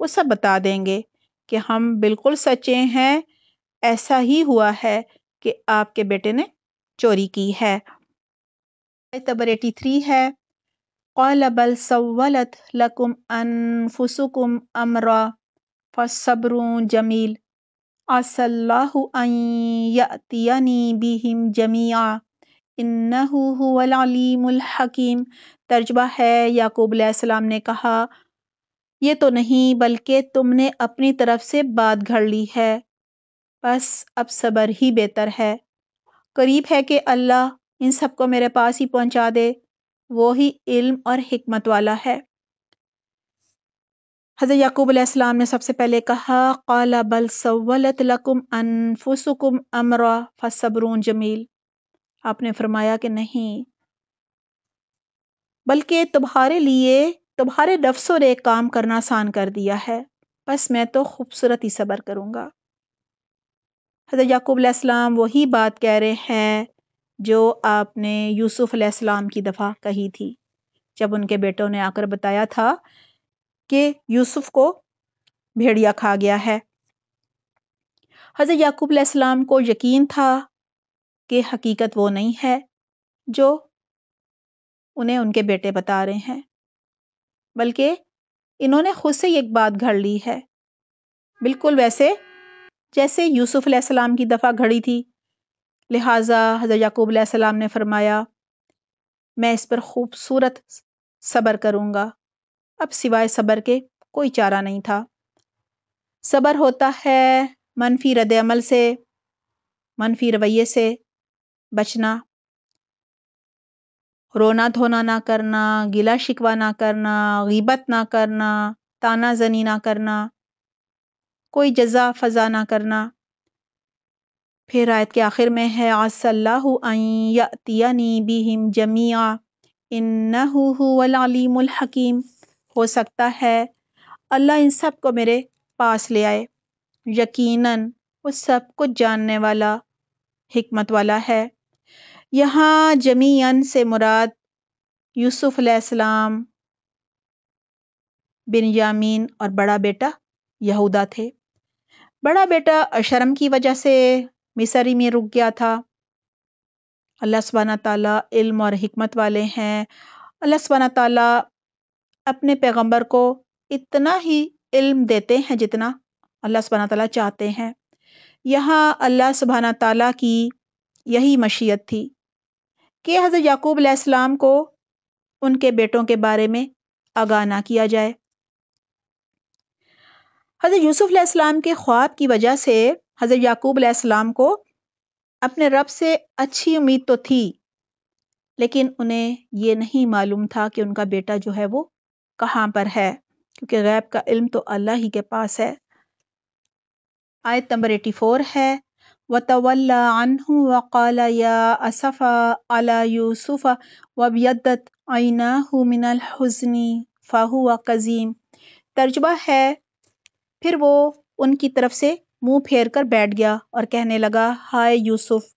वो सब बता देंगे कि हम बिल्कुल सच्चे हैं ऐसा ही हुआ है कि आपके बेटे ने चोरी की है तबर एटी थ्री है कौलबल सवलत लकुम अनफुसुकुम अमरा फसबरू जमील असल्लातियनी बिहिम जमिया इन्नहु हुवल अलीमुल हकीम तर्जबा है याकूब ने कहा ये तो नहीं बल्कि तुमने अपनी तरफ से बात घड़ ली है बस अब सब्र ही बेहतर है करीब है कि अल्लाह इन सबको मेरे पास ही पहुंचा दे वो ही इल्म और हिकमत वाला है हज़रत याकूब अलैहिस्सलाम ने सबसे पहले कहा काला बल सवलत लकुम अनफुसुकुम अमरा फसबरून जमील आपने फरमाया कि नहीं बल्कि तुम्हारे लिए तुम्हारे नफ्सों ने काम करना आसान कर दिया है बस मैं तो खूबसूरत ही सब्र करूँगा हज़रत याकूब वही बात कह रहे हैं जो आपने यूसुफ़ की दफ़ा कही थी जब उनके बेटों ने आकर बताया था कि यूसुफ़ को भेड़िया खा गया है हज़रत याकूब को यकीन था कि हकीकत वो नहीं है जो उन्हें उनके बेटे बता रहे हैं बल्कि इन्होंने खुद से एक बात घड़ ली है बिल्कुल वैसे जैसे यूसुफ़ अलैहिस्सलाम की दफ़ा घड़ी थी लिहाजा हज़रत याकूब अलैहिस्सलाम ने फरमाया मैं इस पर खूबसूरत सब्र करूँगा अब सिवाय सब्र के कोई चारा नहीं था सब्र होता है मनफी रद्द अमल से मनफी रवैये से बचना रोना धोना ना करना गिला शिकवा ना करना गिबत ना करना ताना जनी ना करना कोई जजा फजा ना करना फिर आयत के आखिर में है आसल्लातियानी बिहिम जमिया इन्नहुवल हकीम हो सकता है अल्लाह इन सब को मेरे पास ले आए यकीनन वो सब कुछ जानने वाला हिकमत वाला है यहाँ जमीयन से मुराद यूसुफ अलैहिस्सलाम यामीन और बड़ा बेटा यहूदा थे बड़ा बेटा अशर्म की वजह से मिसरी में रुक गया था अल्लाह सुबहाना ताला इल्म और हिकमत वाले हैं अल्लाह सुबाना ताला अपने पैगंबर को इतना ही इल्म देते हैं जितना अल्लाह सुबहाना ताला चाहते हैं यहाँ अल्लाह सुबहाना ताला की यही मशीयत थी कि हज़रत याकूब अलैहिस्सलाम को उनके बेटों के बारे में आगाह ना किया जाए हज़रत यूसुफ़ अलैहिस्सलाम के ख्वाब की वजह से हज़रत याकूब अलैहिस्सलाम को अपने रब से अच्छी उम्मीद तो थी लेकिन उन्हें ये नहीं मालूम था कि उनका बेटा जो है वो कहाँ पर है क्योंकि गैब का इल्म तो अल्लाह ही के पास है आयत नंबर एटी फ़ोर है وتولى عنه وقال يا أسفا على يوسف وبيدت आइना मिन हज़नी फ़ाहुआ कज़ीम तर्जबा है फिर वो उनकी तरफ से मुंह फेर कर बैठ गया और कहने लगा हाय यूसुफ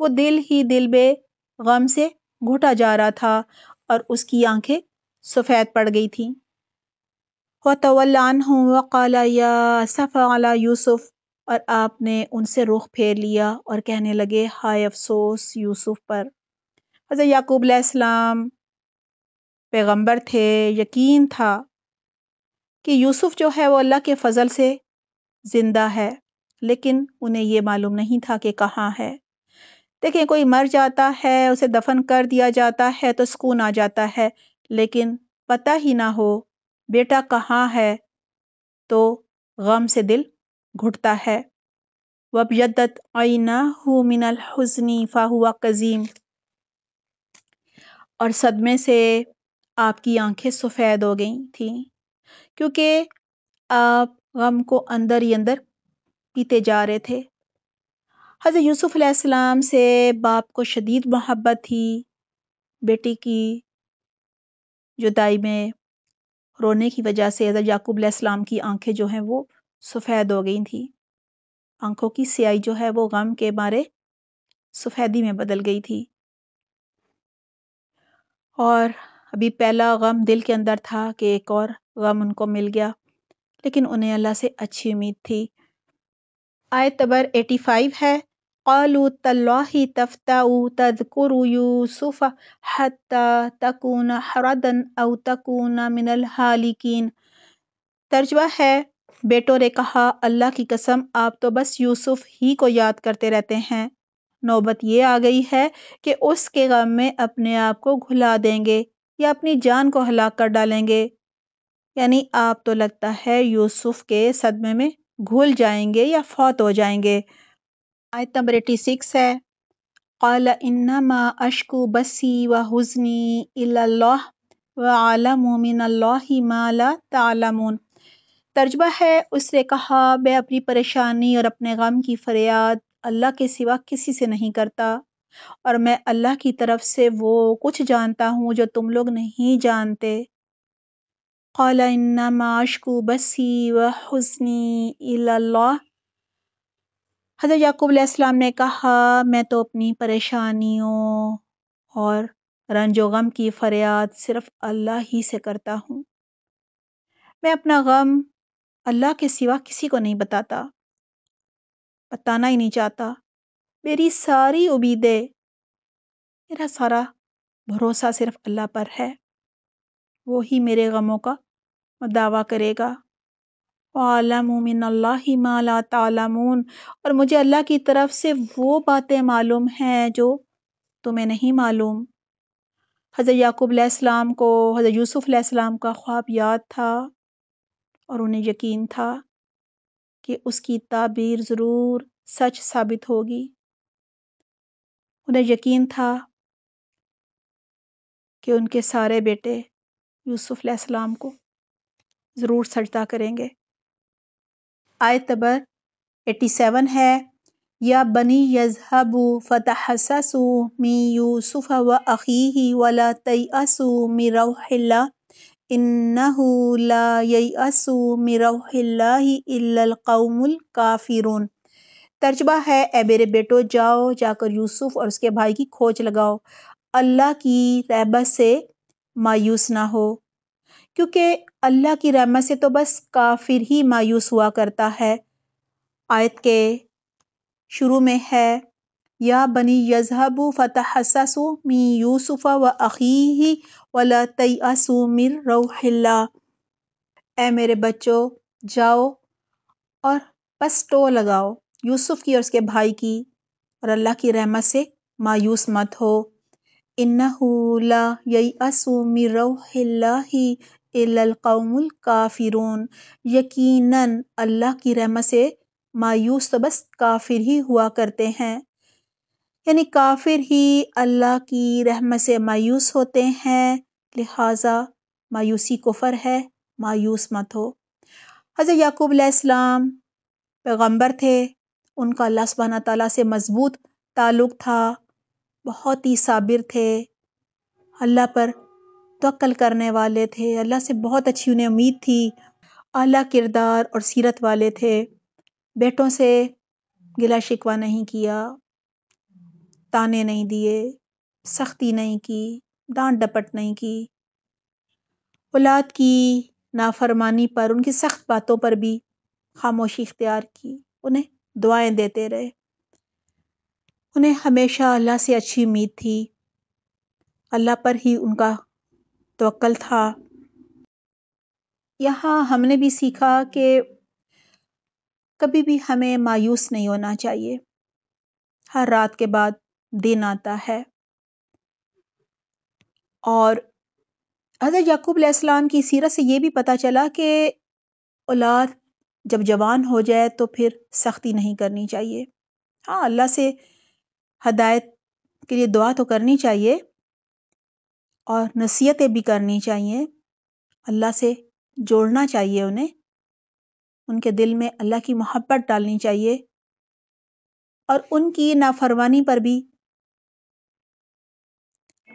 वो दिल ही दिल में गम से घुटा जा रहा था और उसकी आंखें सफ़ेद पड़ गई थीं वतवलान हूँ वक़ाला या सफ़ा यूसुफ़ और आपने उनसे रुख फेर लिया और कहने लगे हाय अफसोस यूसुफ पर हज़रत याकूब अलैहिस्सलाम पैगंबर थे यकीन था कि यूसुफ जो है वो अल्लाह के फ़ज़ल से ज़िंदा है लेकिन उन्हें ये मालूम नहीं था कि कहाँ है देखें कोई मर जाता है उसे दफन कर दिया जाता है तो सुकून आ जाता है लेकिन पता ही ना हो बेटा कहाँ है तो गम से दिल घुटता है वबयदत आईना हो मिनल हजनी फ़ाहुआ कज़ीम और सदमे से आपकी आंखें सफ़ेद हो गई थीं क्योंकि आप गम को अंदर ही अंदर पीते जा रहे थे हज़रत यूसुफ़ अलैहिस्सलाम से बाप को शदीद मोहब्बत थी बेटी की जुदाई में रोने की वजह से हज़रत याकूब अलैहिस्सलाम की आंखें जो हैं वो सफ़ेद हो गई थी आंखों की स्याही जो है वो गम के मारे सफ़ेदी में बदल गई थी और अभी पहला गम दिल के अंदर था कि एक और गम उनको मिल गया लेकिन उन्हें अल्लाह से अच्छी उम्मीद थी आयत एटी 85 है क़ालू तल्लाहि तफ्ताउ तذकुरु यूसुफ तकून हरदन अव तकून मिनल हालिकीन तर्जमा है बेटों ने कहा अल्लाह की कसम आप तो बस यूसुफ ही को याद करते रहते हैं नौबत ये आ गई है कि उसके गम में अपने आप को घुला देंगे या अपनी जान को हलाक कर डालेंगे यानी आप तो लगता है यूसुफ के सदमे में घुल जाएंगे या फौत हो जाएंगे आयत नंबर एटी सिक्स है कल इन्नमा अशकू बसी व हजनी अल्लाह व आलम मिन माला तालमून तर्जबा है उसने कहा मैं अपनी परेशानी और अपने गम की फरियाद अल्लाह के सिवा किसी से नहीं करता और मैं अल्लाह की तरफ से वो कुछ जानता हूँ जो तुम लोग नहीं जानते कौला इन्ना माशकू बसी व हसनी हजर याकूब ने कहा मैं तो अपनी परेशानियों और रंजो गम की फरियाद सिर्फ़ अल्लाह ही से करता हूँ मैं अपना गम अल्लाह के सिवा किसी को नहीं बताता बताना ही नहीं चाहता मेरी सारी उम्मीदें मेरा सारा भरोसा सिर्फ अल्लाह पर है वो ही मेरे गमों का दावा करेगा आलमिन अल्लाह माला तालमून और मुझे अल्लाह की तरफ से वो बातें मालूम हैं जो तुम्हें नहीं मालूम हज़रत याकूब को हज़रत यूसुफ़ का ख्वाब याद था और उन्हें यकीन था कि उसकी ताबीर ज़रूर सच साबित होगी उन्हें यकीन था कि उनके सारे बेटे यूसुफ अलैहिस्सलाम को ज़रूर सजदा करेंगे आयत नंबर 87 है या बनी यजहबू फ़तहससू मी यूसुफ व अखी वला तयसू मी रौहिल्ला إنه لا काफिरून तर्जबा है ए मेरे बेटो जाओ जाकर यूसुफ और उसके भाई की खोज लगाओ अल्लाह की रहमत से मायूस ना हो क्योंकि अल्लाह की रहमत से तो बस काफिर ही मायूस हुआ करता है आयत के शुरू में है या बनी यजहबु फ़तहससु मी यूसुफ़ व अखी वला तयसु मिर रोहिल्ला ए मेरे बच्चों जाओ और बस टो लगाओ यूसुफ़ की और उसके भाई की और अल्लाह की रहमत से मायूस मत हो इन्नहूला यई असु मिरही इलकौमुल काफिरून यकीनन अल्लाह की रहमत से मायूस तो बस काफिर ही हुआ करते हैं यानी काफिर ही अल्लाह की रहमत से मायूस होते हैं लिहाजा मायूसी कुफर है मायूस मत हो हज़रत याकूब इस्लाम पैगम्बर थे उनका अल्लाह सुबहाना ताली से मज़बूत ताल्लुक़ था बहुत ही साबिर थे अल्लाह पर तवक्ल करने वाले थे अल्लाह से बहुत अच्छी उन्हें उम्मीद थी आला किरदार और सीरत वाले थे बेटों से गिला शिकवा नहीं किया ताने नहीं दिए सख्ती नहीं की डांट डपट नहीं की औलाद की नाफरमानी पर उनकी सख्त बातों पर भी खामोशी इख्तियार की उन्हें दुआएं देते रहे उन्हें हमेशा अल्लाह से अच्छी उम्मीद थी अल्लाह पर ही उनका तोल था यहाँ हमने भी सीखा कि कभी भी हमें मायूस नहीं होना चाहिए हर रात के बाद दिन आता है और हज़रत याकूब अलैहिस्सलाम की सीरत से ये भी पता चला कि औलाद जब जवान हो जाए तो फिर सख्ती नहीं करनी चाहिए हाँ अल्लाह से हदायत के लिए दुआ तो करनी चाहिए और नसीहतें भी करनी चाहिए अल्लाह से जोड़ना चाहिए उन्हें उनके दिल में अल्लाह की मोहब्बत डालनी चाहिए और उनकी नाफरमानी पर भी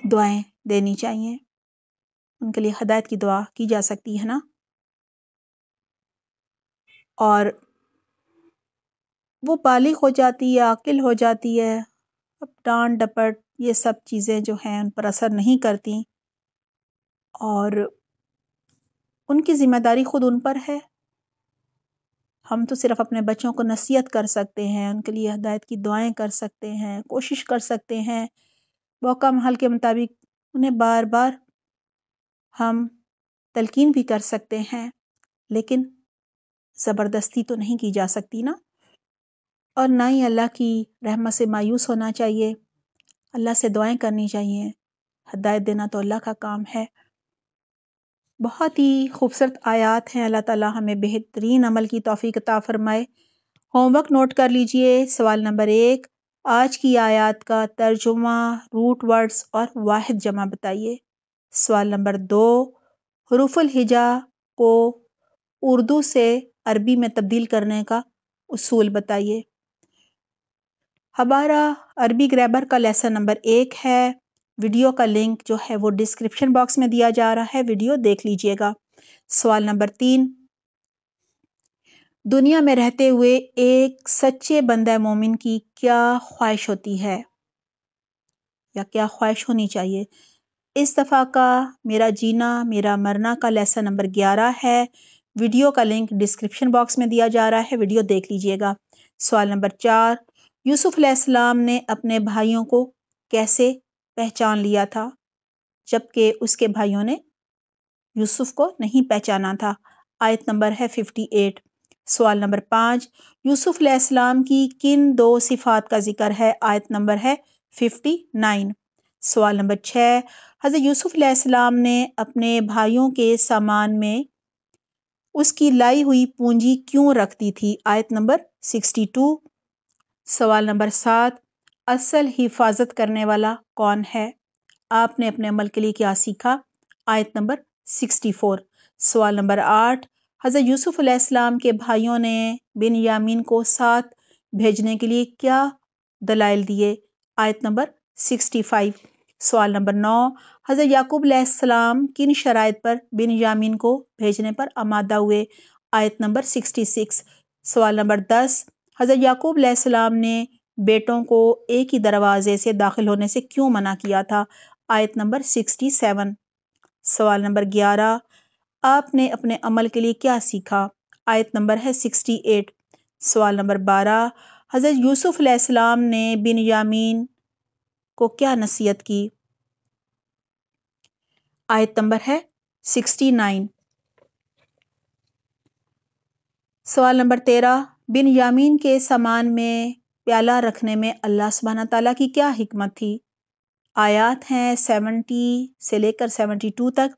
दुआएं देनी चाहिए उनके लिए हदायत की दुआ की जा सकती है ना और वो बालिग हो जाती है आकिल हो जाती है अब डांट डपट ये सब चीज़ें जो हैं उन पर असर नहीं करती और उनकी ज़िम्मेदारी ख़ुद उन पर है हम तो सिर्फ अपने बच्चों को नसीहत कर सकते हैं उनके लिए हदायत की दुआएं कर सकते हैं कोशिश कर सकते हैं मौका महल के मुताबिक उन्हें बार बार हम तलकिन भी कर सकते हैं लेकिन ज़बरदस्ती तो नहीं की जा सकती ना और ना ही अल्लाह की रहमत से मायूस होना चाहिए अल्लाह से दुआएं करनी चाहिए हदायत देना तो अल्लाह का काम है बहुत ही खूबसूरत आयात हैं अल्लाह ताला हमें बेहतरीन अमल की तोफ़ी कता फ़रमाए होमवर्क नोट कर लीजिए सवाल नंबर एक आज की आयत का तर्जुमा रूट वर्ड्स और वाहिद जमा बताइए सवाल नंबर दो हरूफुल हिजा को उर्दू से अरबी में तब्दील करने का उसूल बताइए हमारा अरबी ग्रामर का लेसन नंबर एक है वीडियो का लिंक जो है वो डिस्क्रिप्शन बॉक्स में दिया जा रहा है वीडियो देख लीजिएगा सवाल नंबर तीन दुनिया में रहते हुए एक सच्चे बंदा मोमिन की क्या ख्वाहिश होती है या क्या ख्वाहिश होनी चाहिए इस दफ़ा का मेरा जीना मेरा मरना का लेसन नंबर ग्यारह है वीडियो का लिंक डिस्क्रिप्शन बॉक्स में दिया जा रहा है वीडियो देख लीजिएगा सवाल नंबर चार यूसुफ़ अलैहिस्सलाम ने अपने भाइयों को कैसे पहचान लिया था जबकि उसके भाइयों ने यूसुफ़ को नहीं पहचाना था आयत नंबर है फिफ्टी एट सवाल नंबर पाँच यूसुफ़ अलैहिस्सलाम की किन दो सिफ़ात का ज़िक्र है आयत नंबर है फिफ्टी नाइन सवाल नंबर छः हज़रत यूसुफ़ अलैहिस्सलाम ने अपने भाइयों के सामान में उसकी लाई हुई पूंजी क्यों रख दी थी आयत नंबर सिक्सटी टू सवाल नंबर सात असल हिफाजत करने वाला कौन है आपने अपने अमल के लिए क्या सीखा आयत नंबर सिक्सटी फोर सवाल नंबर आठ हज़रत यूसुफ़्लाम के भाइयों ने बिन यामीन को साथ भेजने के लिए क्या दलाइल दिए आयत नंबर सिक्सटी फाइव सवाल नंबर नौ हज़रत याकूब आसमाम किन शराइ पर बिन यामीन को भेजने पर आमादा हुए आयत नंबर सिक्सटी सिक्स सवाल नंबर दस हज़रत याकूब आसमाम ने बेटों को एक ही दरवाज़े से दाखिल होने से क्यों मना किया था आयत नंबर सिक्सटी सेवन सवाल नंबर ग्यारह आपने अपने अमल के लिए क्या सीखा आयत नंबर है सिक्सटी एट सवाल नंबर बारह हज़रत यूसुफ़ अलैहिस्सलाम ने बिन यामीन को क्या नसीहत की आयत नंबर है सिक्सटी नाइन सवाल नंबर तेरह बिन यामीन के सामान में प्याला रखने में अल्लाह सुबहाना तला की क्या हिकमत थी आयात हैं सेवेंटी से लेकर सेवेंटी टू तक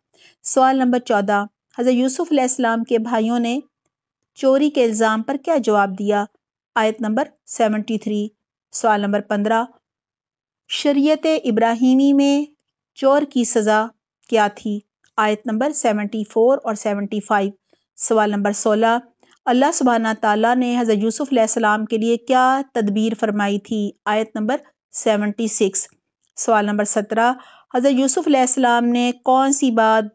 सवाल नंबर चौदह हज़रत यूसुफ़ अलैहिस्सलाम के भाइयों ने चोरी के इल्ज़ाम पर क्या जवाब दिया आयत नंबर सेवेंटी थ्री सवाल नंबर पंद्रह शरीत इब्राहिमी में चोर की सज़ा क्या थी आयत नंबर सेवेंटी फ़ोर और सेवेंटी फ़ाइव सवाल नंबर सोलह अल्लाह सुबहाना ताला ने हज़रत यूसुफ़ अलैहिस्सलाम के लिए क्या तदबीर फरमाई थी आयत नंबर सेवेंटी सिक्स सवाल नंबर सत्रह हज़रत यूसुफ़ ने कौन सी बात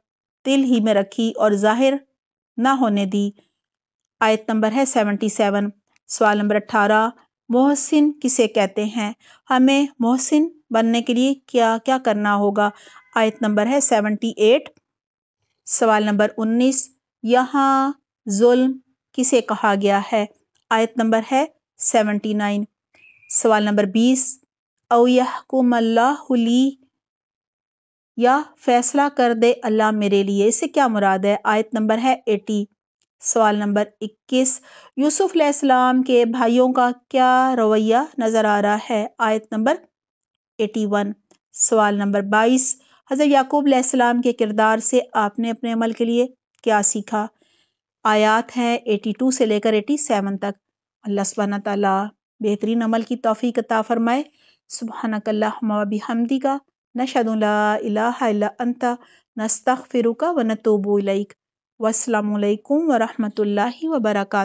दिल ही में रखी और ज़ाहिर ना होने दी आयत नंबर है सेवनटी सेवन सवाल नंबर अट्ठारह मोहसिन किसे कहते हैं हमें मोहसिन बनने के लिए क्या क्या करना होगा आयत नंबर है सेवनटी एट सवाल नंबर उन्नीस यहाँ जुल्म किसे कहा गया है आयत नंबर है सेवनटी नाइन सवाल नंबर बीस अवयकुमल्लाहली या फैसला कर दे अल्लाह मेरे लिए इसे क्या मुराद है आयत नंबर है एटी सवाल नंबर इक्कीस यूसुफ अलैहिस्सलाम के भाइयों का क्या रवैया नज़र आ रहा है आयत नंबर एटी वन सवाल नंबर बाईस हज़रत याकूब अलैहिस्सलाम के किरदार से आपने अपने अमल के लिए क्या सीखा आयात हैं एटी टू से लेकर एटी सेवन तक अल्लाह सुबहाना ताली बेहतरीन अमल की तोफ़ी कता फ़रमाए सुबहानकल्ला हमदी का नशदुल्लात नस्तफ़िरुका व नतोबुलैक वालकम वरहमल वर्का